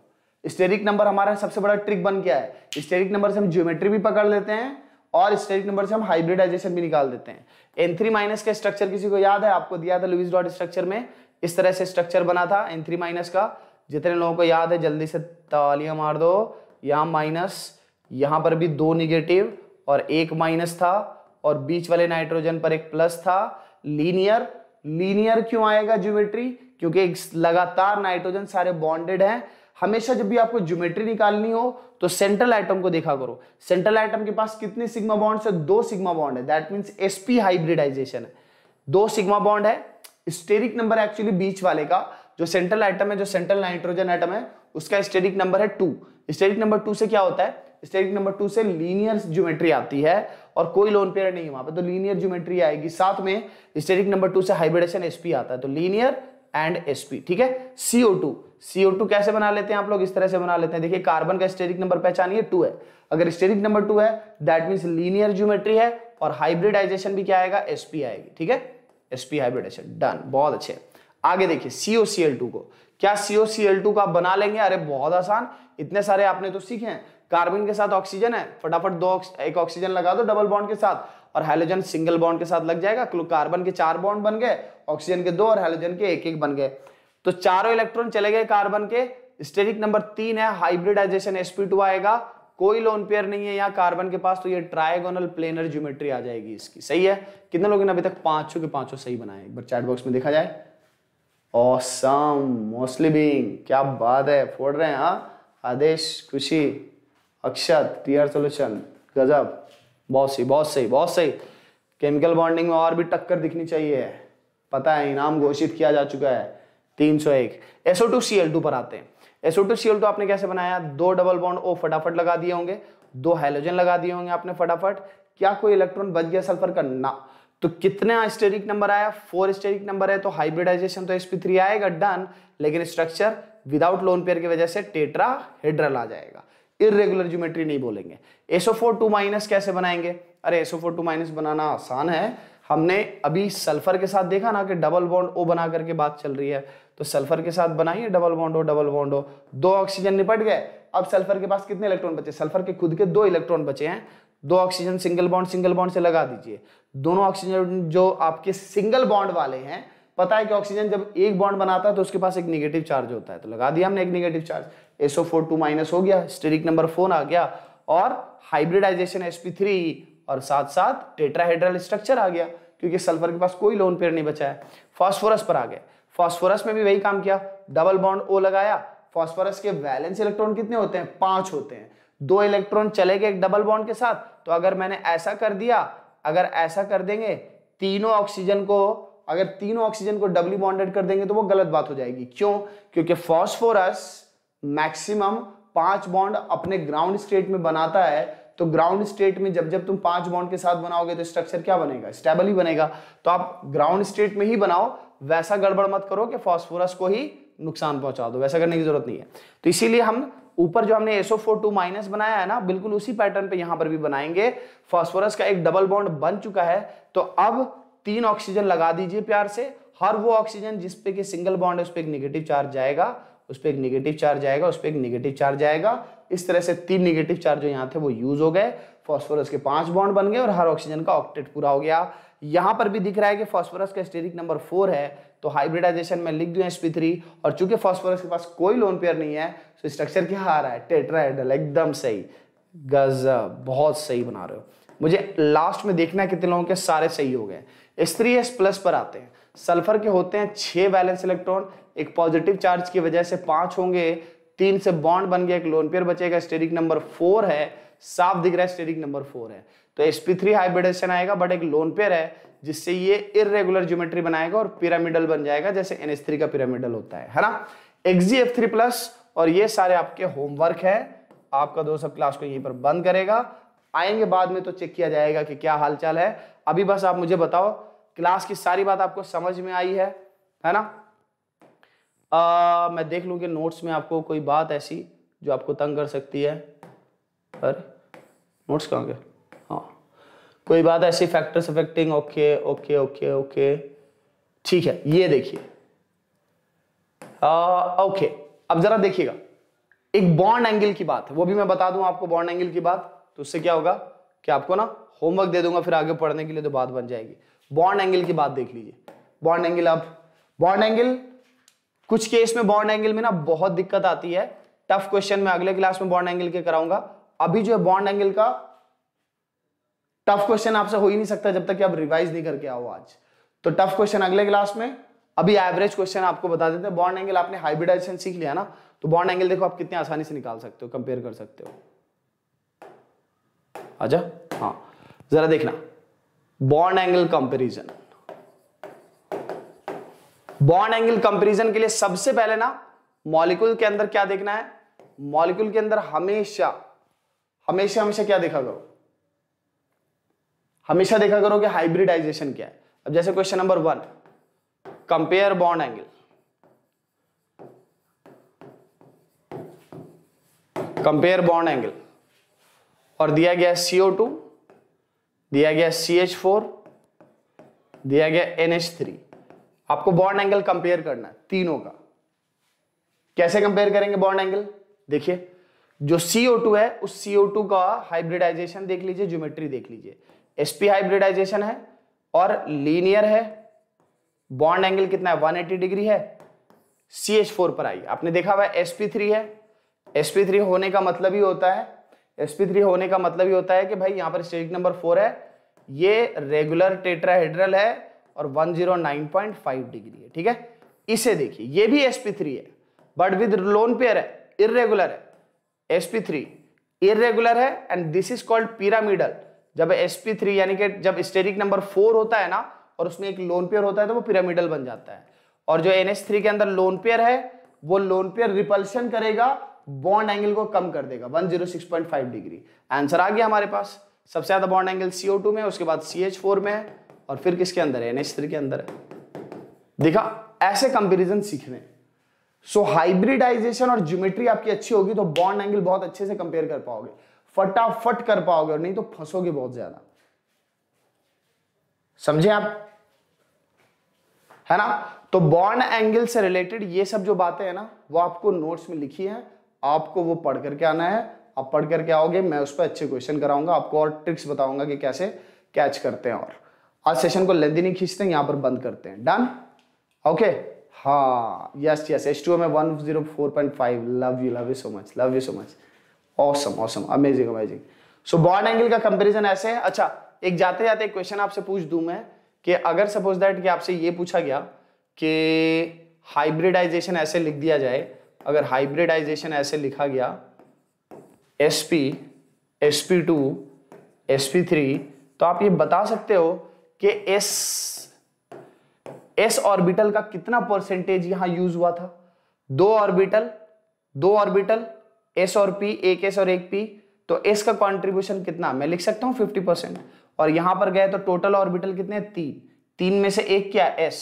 स्टेरिक नंबर हमारा सबसे बड़ा ट्रिक बन गया है स्टेरिक नंबर से हम ज्योमेट्री भी पकड़ लेते हैं और स्टेरिक नंबर से हम हाइब्रिडाइजेशन भी निकाल देते हैं एन थ्री माइनस का स्ट्रक्चर किसी को याद है आपको दिया था लुइस डॉट स्ट्रक्चर में इस तरह से स्ट्रक्चर बना था एन थ्री माइनस का जितने लोगों को याद है जल्दी से तालियां मार दो यहाँ माइनस यहाँ पर भी दो निगेटिव और एक माइनस था और बीच वाले नाइट्रोजन पर एक प्लस था लीनियर लीनियर क्यों आएगा ज्योमेट्री क्योंकि लगातार नाइट्रोजन सारे बॉन्डेड हैं हमेशा जब भी आपको ज्योमेट्री निकालनी हो तो सेंट्रल आइटम को देखा करो सेंट्रल आइटम के पास कितने सिग्मा बॉन्ड्स है दो सिग्मा बॉन्ड है दैट मीन्स एसपी हाइब्रिडाइजेशन है दो सिग्मा बॉन्ड है स्टेरिक नंबर एक्चुअली बीच वाले का जो सेंट्रल आइटम है जो सेंट्रल नाइट्रोजन आइटम है उसका स्टेरिक नंबर है टू स्टेरिक नंबर टू से क्या होता है स्टेरिक नंबर टू से लीनियर ज्योमेट्री आती है और कोई लोन पेयर नहीं है वहां पर तो लीनियर ज्योमेट्री आएगी साथ में स्टेरिक नंबर टू से हाइब्रिडेशन एसपी आता है तो लीनियर एंड एसपी ठीक है सीओ टू सीओ टू कैसे बना लेते हैं आप लोग इस तरह से बना लेते हैं देखिए कार्बन का स्टेरिक नंबर पहचानिए टू है अगर स्टेरिक नंबर टू है दैट मीन लीनियर ज्योमेट्री है और हाइब्रिडाइजेशन भी क्या आएगा एसपी आएगी ठीक है एस हाइब्रिड एसिड डन बहुत अच्छे आगे देखिए सीओ सी एल टू को क्या सीओ सी एल टू का बना लेंगे अरे बहुत आसान इतने सारे आपने तो सीखे हैं कार्बन के साथ ऑक्सीजन है फटाफट दो एक ऑक्सीजन लगा दो डबल बॉन्ड के साथ और हाइलोजन सिंगल बॉन्ड के साथ लग जाएगा कार्बन के चार बॉन्ड बन गए ऑक्सीजन के दो और हाइलोजन के एक एक बन गए तो चारों इलेक्ट्रॉन चले गए कार्बन के स्टेरिक नंबर तीन है हाइब्रिडाइजेशन sp2 आएगा कोई लोन पेयर नहीं है यहाँ कार्बन के पास तो ये ट्राइगोनल प्लेनर ज्योमेट्री आ जाएगी इसकी सही है कितने लोगों ने अभी तक पांचों के पांचों सही बनाए एक बार चैट बॉक्स में देखा जाए ऑसम मोस्टली बींग क्या बात है फोड़ रहे हैं हाँ आदेश खुशी अक्षत आर सोल्यूशन गजब बहुत सही बहुत सही बहुत सही केमिकल बॉन्डिंग में और भी टक्कर दिखनी चाहिए पता है इनाम घोषित किया जा चुका है तीन सौ एक S O two C L two पर आते हैं एसओ तो आपने कैसे बनाया दो डबल बॉन्ड ओ फटाफट लगा दिए होंगे दो हाइड्रोजन लगा दिए होंगे आपने फटाफट क्या कोई इलेक्ट्रॉन बच गया सल्फर का ना तो कितना स्टेरिक नंबर आया फोर स्टेरिक नंबर है तो हाइब्रिडाइजेशन तो थ्री आएगा डन लेकिन स्ट्रक्चर विदाउट लोन पेयर की वजह से टेट्रा हेड्रल आ जाएगा इरेगुलर ज्योमेट्री नहीं बोलेंगे एसओ टू माइनस कैसे बनाएंगे अरे एसओ टू माइनस बनाना आसान है हमने अभी सल्फर के साथ देखा ना कि डबल बॉन्ड ओ बना करके बात चल रही है तो सल्फर के साथ बनाइए डबल बॉन्ड हो डबल बॉन्ड हो दो ऑक्सीजन निपट गए अब सल्फर के पास कितने इलेक्ट्रॉन बचे सल्फर के खुद के दो इलेक्ट्रॉन बचे हैं दो oxygen single bond single bond से लगा दीजिए दोनों ऑक्सीजन जो आपके सिंगल बॉन्ड वाले हैं पता है कि ऑक्सीजन जब एक बॉन्ड बनाता है तो उसके पास एक निगेटिव चार्ज होता है तो लगा दिया हमने एक negative charge SO four two minus हो गया स्टेरिक नंबर फोर आ गया और हाइब्रिडाइजेशन एसपी थ्री और साथ साथ टेट्राहेड्रल स्ट्रक्चर आ गया क्योंकि सल्फर के पास कोई लोन पेयर नहीं बचा है फॉस्फोरस पर आ गए फॉस्फोरस में भी वही काम किया डबल बॉन्ड ओ लगाया फॉस्फोरस के वैलेंस इलेक्ट्रॉन कितने होते हैं पांच होते हैं दो इलेक्ट्रॉन चले गए एक डबल बॉन्ड के साथ तो अगर मैंने ऐसा कर दिया अगर ऐसा कर देंगे तीनों ऑक्सीजन को अगर तीनों ऑक्सीजन को डबली बॉन्डेड कर देंगे तो वो गलत बात हो जाएगी क्यों क्योंकि फॉस्फोरस मैक्सिमम पांच बॉन्ड अपने ग्राउंड स्टेट में बनाता है तो ग्राउंड स्टेट में जब जब तुम पांच बॉन्ड के साथ बनाओगे तो स्ट्रक्चर क्या बनेगा स्टेबल ही बनेगा तो आप ग्राउंड स्टेट में ही बनाओ वैसा गड़बड़ मत करो कि फॉस्फोरस को ही नुकसान पहुंचा दो वैसा करने की जरूरत नहीं है तो इसीलिए हम ऊपर जो हमने एसओ फोर टू माइनस बनाया है ना बिल्कुल उसी पैटर्न पे यहां पर भी बनाएंगे फॉस्फोरस का एक डबल बॉन्ड बन चुका है तो अब तीन ऑक्सीजन लगा दीजिए प्यार से हर वो ऑक्सीजन जिस पे कि सिंगल बॉन्ड है उस पर एक निगेटिव चार्ज जाएगा उस पर एक निगेटिव चार्ज जाएगा उस पर एक निगेटिव चार्ज जाएगा इस तरह से तीन निगेटिव चार्ज जो यहाँ थे वो यूज हो गए फॉस्फोरस के पांच बॉन्ड बन गए और हर ऑक्सीजन का ऑक्टेट पूरा हो गया यहां पर भी दिख रहा है कि फॉस्फोरस का स्टेरिक नंबर फोर है तो हाइब्रिडाइजेशन में लिख दूं थ्री और चूंकि फॉस्फोरस के पास कोई लोन पेयर नहीं है तो स्ट्रक्चर क्या आ रहा है टेट्राइडल एकदम सही गज बहुत सही बना रहे हो मुझे लास्ट में देखना है कितने लोगों के सारे सही हो गए स्त्री एस प्लस पर आते हैं सल्फर के होते हैं छह बैलेंस इलेक्ट्रॉन एक पॉजिटिव चार्ज की वजह से पांच होंगे तीन से बॉन्ड बन गया एक लोन पेयर बचेगा स्टेरिक नंबर फोर है साफ दिख रहा है स्टेरिक नंबर फोर है तो sp3 हाइब्रिडेशन आएगा बट एक लोन पेयर है जिससे ये इरेगुलर ज्योमेट्री बनाएगा और पिरामिडल बन जाएगा जैसे NH3 का पिरामिडल होता है है ना XGF3 प्लस और ये सारे आपके होमवर्क है आपका दोस्त सब क्लास को यहीं पर बंद करेगा आएंगे बाद में तो चेक किया जाएगा कि क्या हालचाल है अभी बस आप मुझे बताओ क्लास की सारी बात आपको समझ में आई है है ना आ, मैं देख लूं कि नोट्स में आपको कोई बात ऐसी जो आपको तंग कर सकती है अरे नोट्स कहाँ गए कोई बात ऐसी factors affecting okay okay okay okay ठीक है ये देखिए ओके अब जरा देखिएगा एक बॉन्ड एंगल की बात है वो भी मैं बता दूं आपको बॉन्ड एंगल की बात तो उससे क्या होगा कि आपको ना होमवर्क दे दूंगा फिर आगे पढ़ने के लिए तो बात बन जाएगी बॉन्ड एंगल की बात देख लीजिए बॉन्ड एंगल आप बॉन्ड एंगल कुछ केस में बॉन्ड एंगल में ना बहुत दिक्कत आती है टफ क्वेश्चन में अगले क्लास में बॉन्ड एंगल के कराऊंगा अभी जो है बॉन्ड एंगल का टफ क्वेश्चन आपसे हो ही नहीं सकता जब तक कि आप रिवाइज नहीं करके आओ आज तो टफ क्वेश्चन अगले क्लास में अभी एवरेज क्वेश्चन आपको बता देते हैं बॉन्ड एंगल आपने हाइब्रिडाइजेशन सीख लिया ना तो बॉन्ड एंगल देखो आप कितने आसानी से निकाल सकते हो कंपेयर कर सकते हो अच्छा हाँ जरा देखना bond angle comparison bond angle comparison के लिए सबसे पहले ना मॉलिक्यूल के अंदर क्या देखना है मॉलिक्यूल के अंदर हमेशा हमेशा हमेशा क्या देखा करो हमेशा देखा करो कि हाइब्रिडाइजेशन क्या है अब जैसे question number one compare bond angle compare bond angle और दिया गया सीओ टू दिया गया सी एच फोर दिया गया एन एच थ्री आपको बॉन्ड एंगल कंपेयर करना है तीनों का कैसे कंपेयर करेंगे बॉन्ड एंगल देखिए जो CO2 है उस CO2 का हाइब्रिडाइजेशन देख लीजिए ज्योमेट्री देख लीजिए एसपी हाइब्रिडाइजेशन है और लीनियर है बॉन्ड एंगल कितना है 180 डिग्री है सी एच फोर पर आई आपने देखा हुआ पी थ्री है एसपी थ्री होने का मतलब ही होता है एसपी थ्री होने का मतलब ही होता है कि भाई यहां पर स्टेज नंबर फोर है ये रेगुलर टेट्राहेड्रल है और 109.5 डिग्री है ठीक है इसे देखिए ये भी एसपी थ्री है बट विद लोन पेयर है इरेगुलर है एस पी थ्री इरेगुलर है and this is called pyramidal जब sp3 यानी कि जब स्टेरिक नंबर फोर होता है ना और उसमें एक लोन पेयर होता है तो वो पिरामिडल बन जाता है और जो एन के अंदर लोन पेयर है वो लोन पेयर रिपल्शन करेगा बॉन्ड एंगल को कम कर देगा 106.5 डिग्री आंसर आ गया हमारे पास सबसे ज्यादा बॉन्ड एंगल CO2 में उसके बाद CH4 में है और फिर किसके अंदर है NH3 के अंदर है देखा ऐसे कंपेरिजन सीखने सो हाइब्रिडाइजेशन और ज्योमेट्री आपकी अच्छी होगी तो बॉन्ड एंगल बहुत अच्छे से कंपेयर कर पाओगे फटाफट कर पाओगे और नहीं तो फंसोगे बहुत ज्यादा समझे आप है ना तो बॉन्ड एंगल से रिलेटेड ये सब जो बातें हैं ना वो आपको नोट्स में लिखी है आपको वो पढ़ करके आना है आप पढ़ करके आओगे मैं उस पर अच्छे क्वेश्चन कराऊंगा आपको और ट्रिक्स बताऊंगा कि कैसे कैच करते हैं और आज सेशन को लेंदी नहीं खींचते यहां पर बंद करते हैं डन ओके हाँ यस यस एस टू में one zero four point five love you love you so much love you so much awesome awesome amazing amazing so bond angle का कंपेरिजन ऐसे है अच्छा एक जाते जाते एक क्वेश्चन आपसे पूछ दू मैं कि अगर सपोज दैट कि आपसे ये पूछा गया कि हाइब्रिडाइजेशन ऐसे लिख दिया जाए अगर हाइब्रिडाइजेशन ऐसे लिखा गया S P S P two S P three तो आप ये बता सकते हो कि एस एस ऑर्बिटल का कितना परसेंटेज यहां यूज हुआ था दो ऑर्बिटल दो ऑर्बिटल एस और पी एक एस और एक पी तो एस का कॉन्ट्रीब्यूशन कितना मैं लिख सकता हूँ फिफ्टी परसेंट और यहां पर गए तो टोटल ऑर्बिटल कितने तीन तीन में से एक क्या एस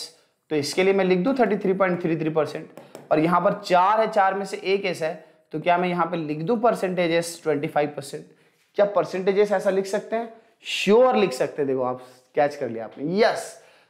तो इसके लिए मैं लिख दू thirty three point three three percent और यहाँ पर चार है चार में से एक एस है तो क्या मैं यहाँ पर लिख दूँ परसेंटेजेस ट्वेंटी फाइव परसेंट क्या परसेंटेजेस ऐसा लिख सकते हैं श्योर sure लिख सकते हैं देखो आप कैच कर लिया आपने यस yes!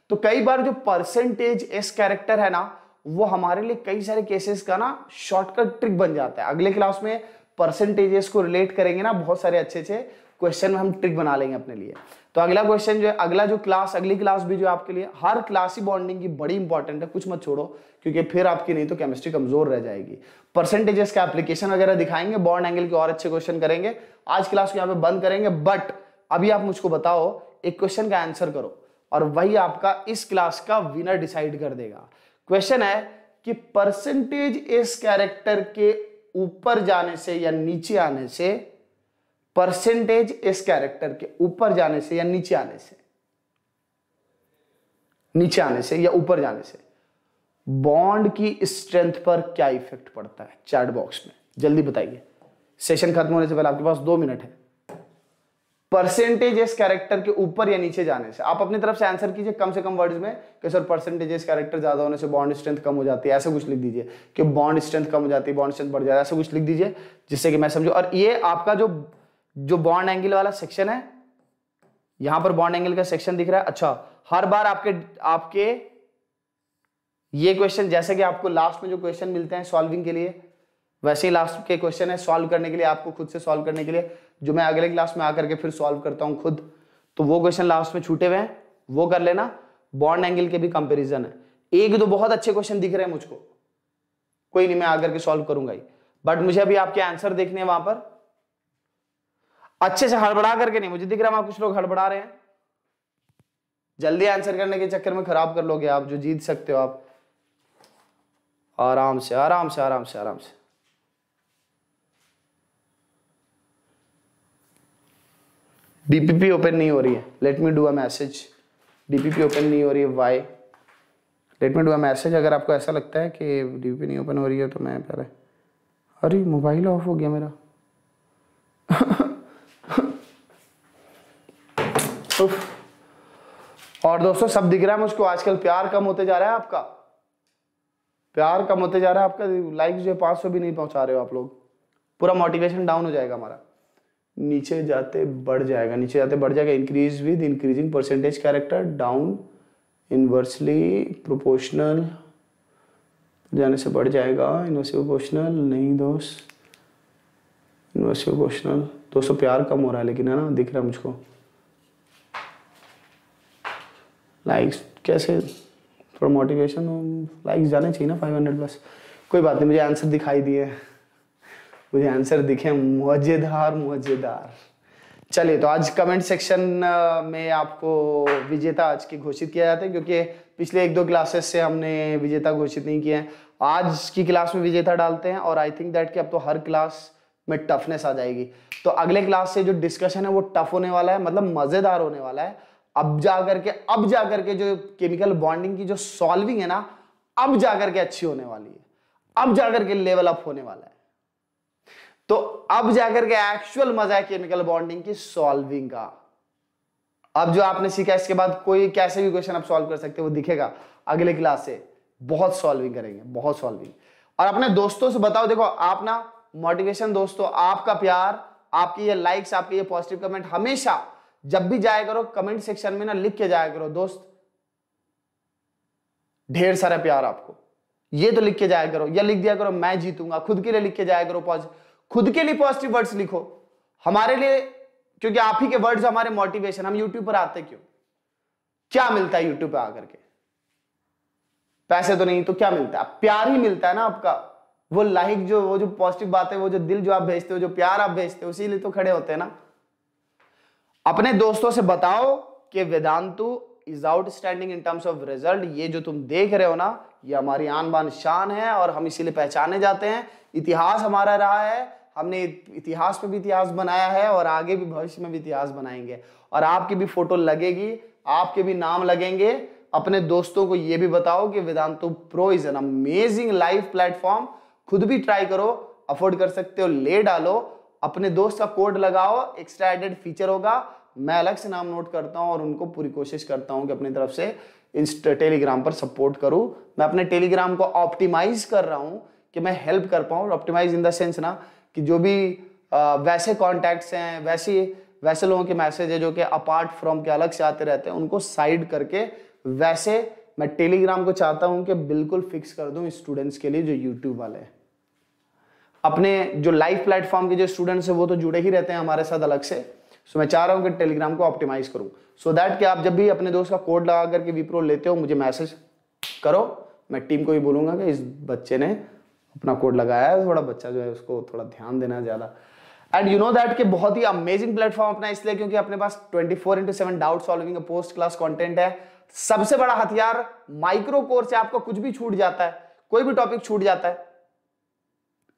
तो कई बार जो परसेंटेज एस कैरेक्टर है ना वो हमारे लिए कई सारे केसेस का ना शॉर्टकट ट्रिक बन जाता है अगले क्लास में परसेंटेजेस को रिलेट करेंगे ना बहुत सारे अच्छे अच्छे क्वेश्चन में हम ट्रिक बना लेंगे अपने लिए तो अगला क्वेश्चन जो है अगला जो क्लास अगली क्लास भी जो आपके लिए हर क्लास ही बॉन्डिंग की बड़ी इंपॉर्टेंट है कुछ मत छोड़ो क्योंकि फिर आपकी नहीं तो केमिस्ट्री कमजोर रह जाएगी परसेंटेजेस का एप्लीकेशन वगैरह दिखाएंगे बॉन्ड एंगल के और अच्छे क्वेश्चन करेंगे आज क्लास को यहाँ पे बंद करेंगे बट अभी आप मुझको बताओ एक क्वेश्चन का आंसर करो और वही आपका इस क्लास का विनर डिसाइड कर देगा क्वेश्चन है कि परसेंटेज इस कैरेक्टर के ऊपर जाने से या नीचे आने से परसेंटेज इस कैरेक्टर के ऊपर जाने से या नीचे आने से नीचे आने से या ऊपर जाने से बॉन्ड की स्ट्रेंथ पर क्या इफेक्ट पड़ता है चैट बॉक्स में जल्दी बताइए सेशन खत्म होने से पहले आपके पास दो मिनट है परसेंटेज कैरेक्टर के ऊपर या नीचे जाने से आप अपनी तरफ से आंसर कीजिए कम से कम वर्ड्स में कि सर परसेंटेज कैरेक्टर ज्यादा होने से बॉन्ड स्ट्रेंथ कम हो जाती है ऐसा कुछ लिख दीजिए कि बॉन्ड स्ट्रेंथ कम हो जाती है बॉन्ड स्ट्रेंथ बढ़ जाता है ऐसा कुछ लिख दीजिए जिससे कि मैं समझू और ये आपका जो जो बॉन्ड एंगल वाला सेक्शन है यहां पर बॉन्ड एंगल का सेक्शन दिख रहा है अच्छा हर बार आपके आपके ये क्वेश्चन जैसे कि आपको लास्ट में जो क्वेश्चन मिलते हैं सॉल्विंग के लिए वैसे ही लास्ट के क्वेश्चन है सॉल्व करने के लिए आपको खुद से सॉल्व करने के लिए जो मैं अगले क्लास में आकर के फिर सॉल्व करता हूँ खुद तो वो क्वेश्चन लास्ट में छूटे हुए हैं वो कर लेना बॉन्ड एंगल के भी कंपेरिजन है एक दो बहुत अच्छे क्वेश्चन दिख रहे हैं मुझको कोई नहीं मैं आकर के सॉल्व करूंगा ही बट मुझे अभी आपके आंसर देखने हैं वहां पर अच्छे से हड़बड़ा करके नहीं मुझे दिख रहा है वहां कुछ लोग हड़बड़ा रहे हैं जल्दी आंसर करने के चक्कर में खराब कर लोगे आप जो जीत सकते हो आप आराम से आराम से आराम से आराम से डीपीपी ओपन नहीं हो रही है let me do a message DPP open नहीं हो रही है why let me do a message अगर आपको ऐसा लगता है कि डीपीपी नहीं ओपन हो रही है तो मैं पहले अरे मोबाइल ऑफ हो गया मेरा *laughs* और दोस्तों सब दिख रहा है मुझको आजकल प्यार कम होते जा रहा है आपका प्यार कम होते जा रहा है आपका लाइक जो है पाँच सौ भी नहीं पहुंचा रहे हो आप लोग पूरा मोटिवेशन डाउन हो जाएगा हमारा नीचे जाते बढ़ जाएगा नीचे जाते बढ़ जाएगा increase with increasing percentage character down inversely proportional जाने से बढ़ जाएगा इन्वर्सिव प्रोपोर्शनल नहीं दोस्त इन्वर्सिव प्रोपोर्शनल दोस्तों प्यार कम हो रहा है लेकिन है ना दिख रहा है मुझको लाइक्स कैसे थोड़ा मोटिवेशन लाइक्स जाने चाहिए ना फाइव हंड्रेड प्लस कोई बात नहीं मुझे आंसर दिखाई दिए मुझे आंसर दिखे मज़ेदार मज़ेदार चलिए तो आज कमेंट सेक्शन में आपको विजेता आज की घोषित किया जाता है क्योंकि पिछले एक दो क्लासेस से हमने विजेता घोषित नहीं किए हैं आज की क्लास में विजेता डालते हैं और आई थिंक दैट कि अब तो हर क्लास में टफनेस आ जाएगी तो अगले क्लास से जो डिस्कशन है वो टफ होने वाला है मतलब मज़ेदार होने वाला है अब जा करके अब जा करके जो केमिकल बॉन्डिंग की जो सॉल्विंग है ना अब जा करके अच्छी होने वाली है अब जा करके लेवल अप होने वाला है तो अब जाकर के एक्चुअल मजा है केमिकल बॉन्डिंग की सॉल्विंग का अब जो आपने सीखा इसके बाद कोई कैसे भी क्वेश्चन आप सॉल्व कर सकते हो वो दिखेगा अगले क्लास से बहुत सॉल्विंग करेंगे बहुत सॉल्विंग और अपने दोस्तों से बताओ देखो आप ना मोटिवेशन दोस्तों आपका प्यार आपकी ये लाइक्स आपके ये पॉजिटिव कमेंट हमेशा जब भी जाया करो कमेंट सेक्शन में ना लिख के जाया करो दोस्त ढेर सारा प्यार आपको ये तो लिख के जाया करो या लिख दिया करो मैं जीतूंगा खुद के लिए लिख के जाया करो पॉजिटिव खुद के लिए पॉजिटिव वर्ड्स लिखो हमारे लिए क्योंकि आप ही के वर्ड्स हमारे मोटिवेशन हम यूट्यूब पर आते क्यों क्या मिलता है यूट्यूब पर आकर के पैसे तो नहीं तो क्या मिलता है प्यार ही मिलता है ना आपका वो लाइक जो वो जो पॉजिटिव बात है वो जो दिल जो आप भेजते हो जो प्यार आप भेजते हो लिए तो खड़े होते हैं ना अपने दोस्तों से बताओ कि Vedantu is outstanding in terms of result ये जो तुम देख रहे हो ना ये हमारी आन बान शान है और हम इसीलिए पहचाने जाते हैं इतिहास हमारा रहा है हमने इतिहास में भी इतिहास बनाया है और आगे भी भविष्य में भी इतिहास बनाएंगे और आपकी भी फोटो लगेगी आपके भी नाम लगेंगे अपने दोस्तों को यह भी बताओ कि Vedantu pro is an amazing live platform खुद भी ट्राई करो अफोर्ड कर सकते हो ले डालो अपने दोस्त का कोड लगाओ एक्स्ट्रा एडेड फीचर होगा मैं अलग से नाम नोट करता हूँ और उनको पूरी कोशिश करता हूँ कि अपनी तरफ से इंस्ट टेलीग्राम पर सपोर्ट करूँ मैं अपने टेलीग्राम को ऑप्टिमाइज कर रहा हूँ कि मैं हेल्प कर पाऊँ ऑप्टिमाइज इन द सेंस ना कि जो भी वैसे कॉन्टैक्ट्स हैं वैसे वैसे लोगों के मैसेज है जो कि अपार्ट फ्रॉम के अलग से आते रहते हैं उनको साइड करके वैसे मैं टेलीग्राम को चाहता हूं कि बिल्कुल फिक्स कर दूं स्टूडेंट्स के लिए जो यूट्यूब वाले हैं अपने जो लाइव प्लेटफॉर्म के जो स्टूडेंट्स हैं वो तो जुड़े ही रहते हैं हमारे साथ अलग से सो so, मैं चाह रहा हूँ कि टेलीग्राम को ऑप्टिमाइज करूँ सो दैट कि आप जब भी अपने दोस्त का कोड लगा करके विप्रो लेते हो मुझे मैसेज करो मैं टीम को भी बोलूँगा कि इस बच्चे ने अपना कोड लगाया है थोड़ा बच्चा जो है उसको थोड़ा ध्यान देना ज़्यादा एंड यू नो दैट के बहुत ही अमेजिंग प्लेटफॉर्म अपना इसलिए क्योंकि अपने पास 24 four into seven doubt solving post class content है सबसे बड़ा हथियार माइक्रो कोर्स है आपका कुछ भी छूट जाता है कोई भी टॉपिक छूट जाता है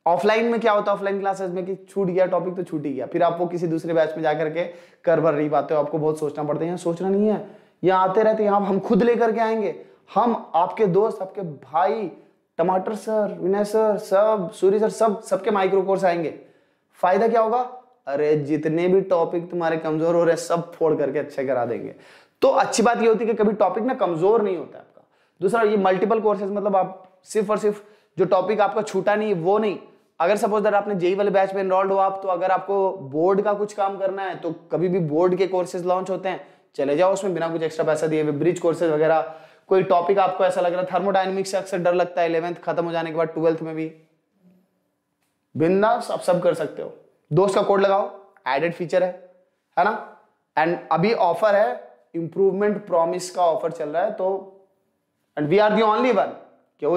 ऑफलाइन में क्या होता है ऑफलाइन क्लासेस में कि छूट गया टॉपिक तो छूट ही गया फिर आप वो किसी दूसरे बैच में जाकर के कर भर नहीं पाते हो आपको बहुत सोचना पड़ता है यहाँ सोचना नहीं है यहाँ आते रहते यहाँ हम खुद लेकर के आएंगे हम आपके दोस्त आपके भाई टमाटर सर विनय सर सब सूरी सर सब सबके माइक्रो कोर्स आएंगे फायदा क्या होगा अरे जितने भी टॉपिक तुम्हारे कमजोर हो रहे सब फोड़ करके अच्छे करा देंगे तो अच्छी बात ये होती है कि कभी टॉपिक ना कमजोर नहीं होता आपका दूसरा ये मल्टीपल कोर्सेज मतलब आप सिर्फ और सिर्फ जो टॉपिक आपका छूटा नहीं वो नहीं अगर सपोज दर आपने जेई वाले बैच में इनरोल्ड हो आप तो अगर आपको बोर्ड का कुछ काम करना है तो कभी भी बोर्ड के कोर्सेज लॉन्च होते हैं चले जाओ उसमें बिना कुछ एक्स्ट्रा पैसा दिए ब्रिज कोर्सेज वगैरह कोई टॉपिक आपको ऐसा लग रहा है थर्मोडाइनमिक्स से अक्सर डर लगता है इलेवेंथ खत्म हो जाने के बाद ट्वेल्थ में भी बिंदा आप सब कर सकते हो दोस्त का कोड लगाओ एडेड फीचर है है ना एंड अभी ऑफर है इंप्रूवमेंट प्रॉमिस का ऑफर चल रहा है तो and we are the only one क्यों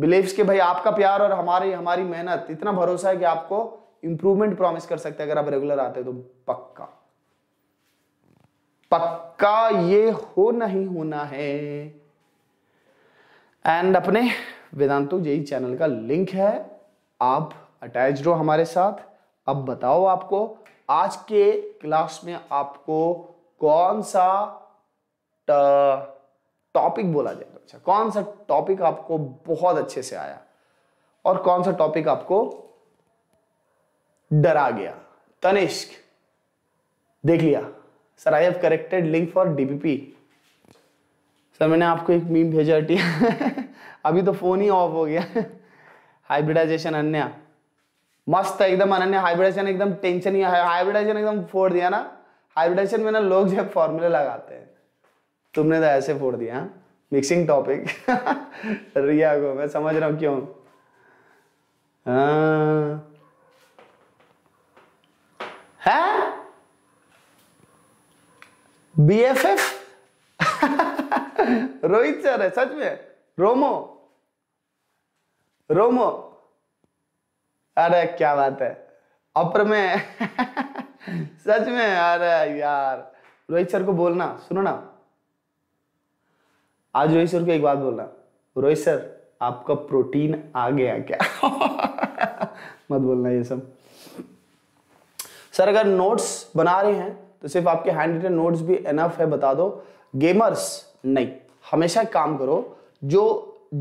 बिलीव्स के भाई आपका प्यार और हमारी हमारी मेहनत इतना भरोसा है कि आपको इंप्रूवमेंट प्रॉमिस कर सकते हैं अगर आप रेगुलर आते हो तो पक्का पक्का ये हो नहीं होना है एंड अपने वेदांतों जेई चैनल का लिंक है आप अटैच रहो हमारे साथ अब बताओ आपको आज के क्लास में आपको कौन सा टॉपिक बोला जाएगा तो अच्छा कौन सा टॉपिक आपको बहुत अच्छे से आया और कौन सा टॉपिक आपको डरा गया तनिष्क देख लिया sir I have corrected link for DPP sir मैंने आपको एक मीम भेजा टी *laughs* अभी तो फोन ही ऑफ हो गया हाइब्रिडाइजेशन *laughs* अन्य मस्त एकदम अनन्या हाइब्रिडाइजेशन एकदम टेंशन ही हाइब्रिडाइजेशन एकदम फोड़ दिया ना हाइब्रिडाइजेशन में ना लोग जब फॉर्मूले लगाते हैं तुमने तो ऐसे फोड़ दिया मिक्सिंग हाँ? टॉपिक *laughs* रिया को मैं समझ रहा हूँ क्यों हाँ B F F Rohit sir है सच में रोमो रोमो अरे क्या बात है अपर में सच में अरे यार रोहित सर को बोलना सुनो ना आज रोहित सर को एक बात बोलना रोहित सर आपका प्रोटीन आ गया क्या मत बोलना ये सब सर अगर नोट्स बना रहे हैं तो सिर्फ आपके हैंड रिटन नोट्स भी एनफ है बता दो गेमर्स नहीं हमेशा काम करो जो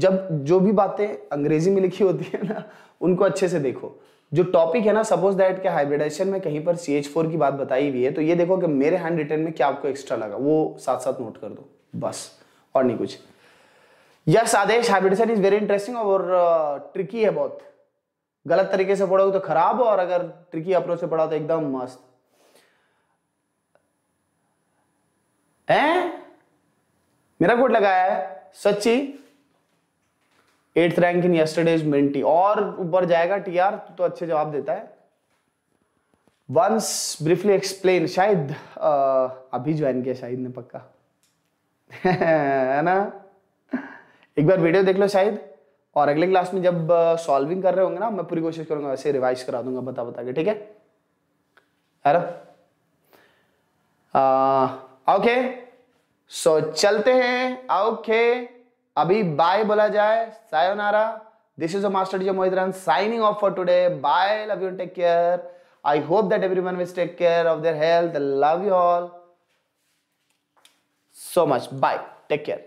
जब जो भी बातें अंग्रेजी में लिखी होती है ना उनको अच्छे से देखो जो टॉपिक है ना सपोज दैट के हाइब्रिडाइजेशन में कहीं पर सी फोर की बात बताई हुई है तो ये देखो कि मेरे हैंड रिटर्न में क्या आपको एक्स्ट्रा लगा वो साथ साथ नोट कर दो बस और नहीं कुछ yes Aadesh hybridisation is very interesting और ट्रिकी है बहुत गलत तरीके से पढ़ोगे तो खराब और अगर ट्रिकी अप्रोच से पढ़ा तो एकदम मस्त है मेरा कोट लगाया है सच्ची एट्थ रैंक इन यस्टरडेज मिंटी और ऊपर जाएगा टी आर तो अच्छे जवाब देता है वंस ब्रीफली एक्सप्लेन शायद आ, अभी ज्वाइन किया शाहिद ने पक्का *laughs* है ना एक बार वीडियो देख लो शाहिद और अगले क्लास में जब सॉल्विंग कर रहे होंगे ना मैं पूरी कोशिश करूंगा वैसे रिवाइज करा दूंगा बता बता के ठीक है अरे ओके सो चलते हैं ओके अभी बाय बोला जाए sayonara this is your master teacher mohitran signing off for today bye love you and take care i hope that everyone will take care of their health love you all so much bye take care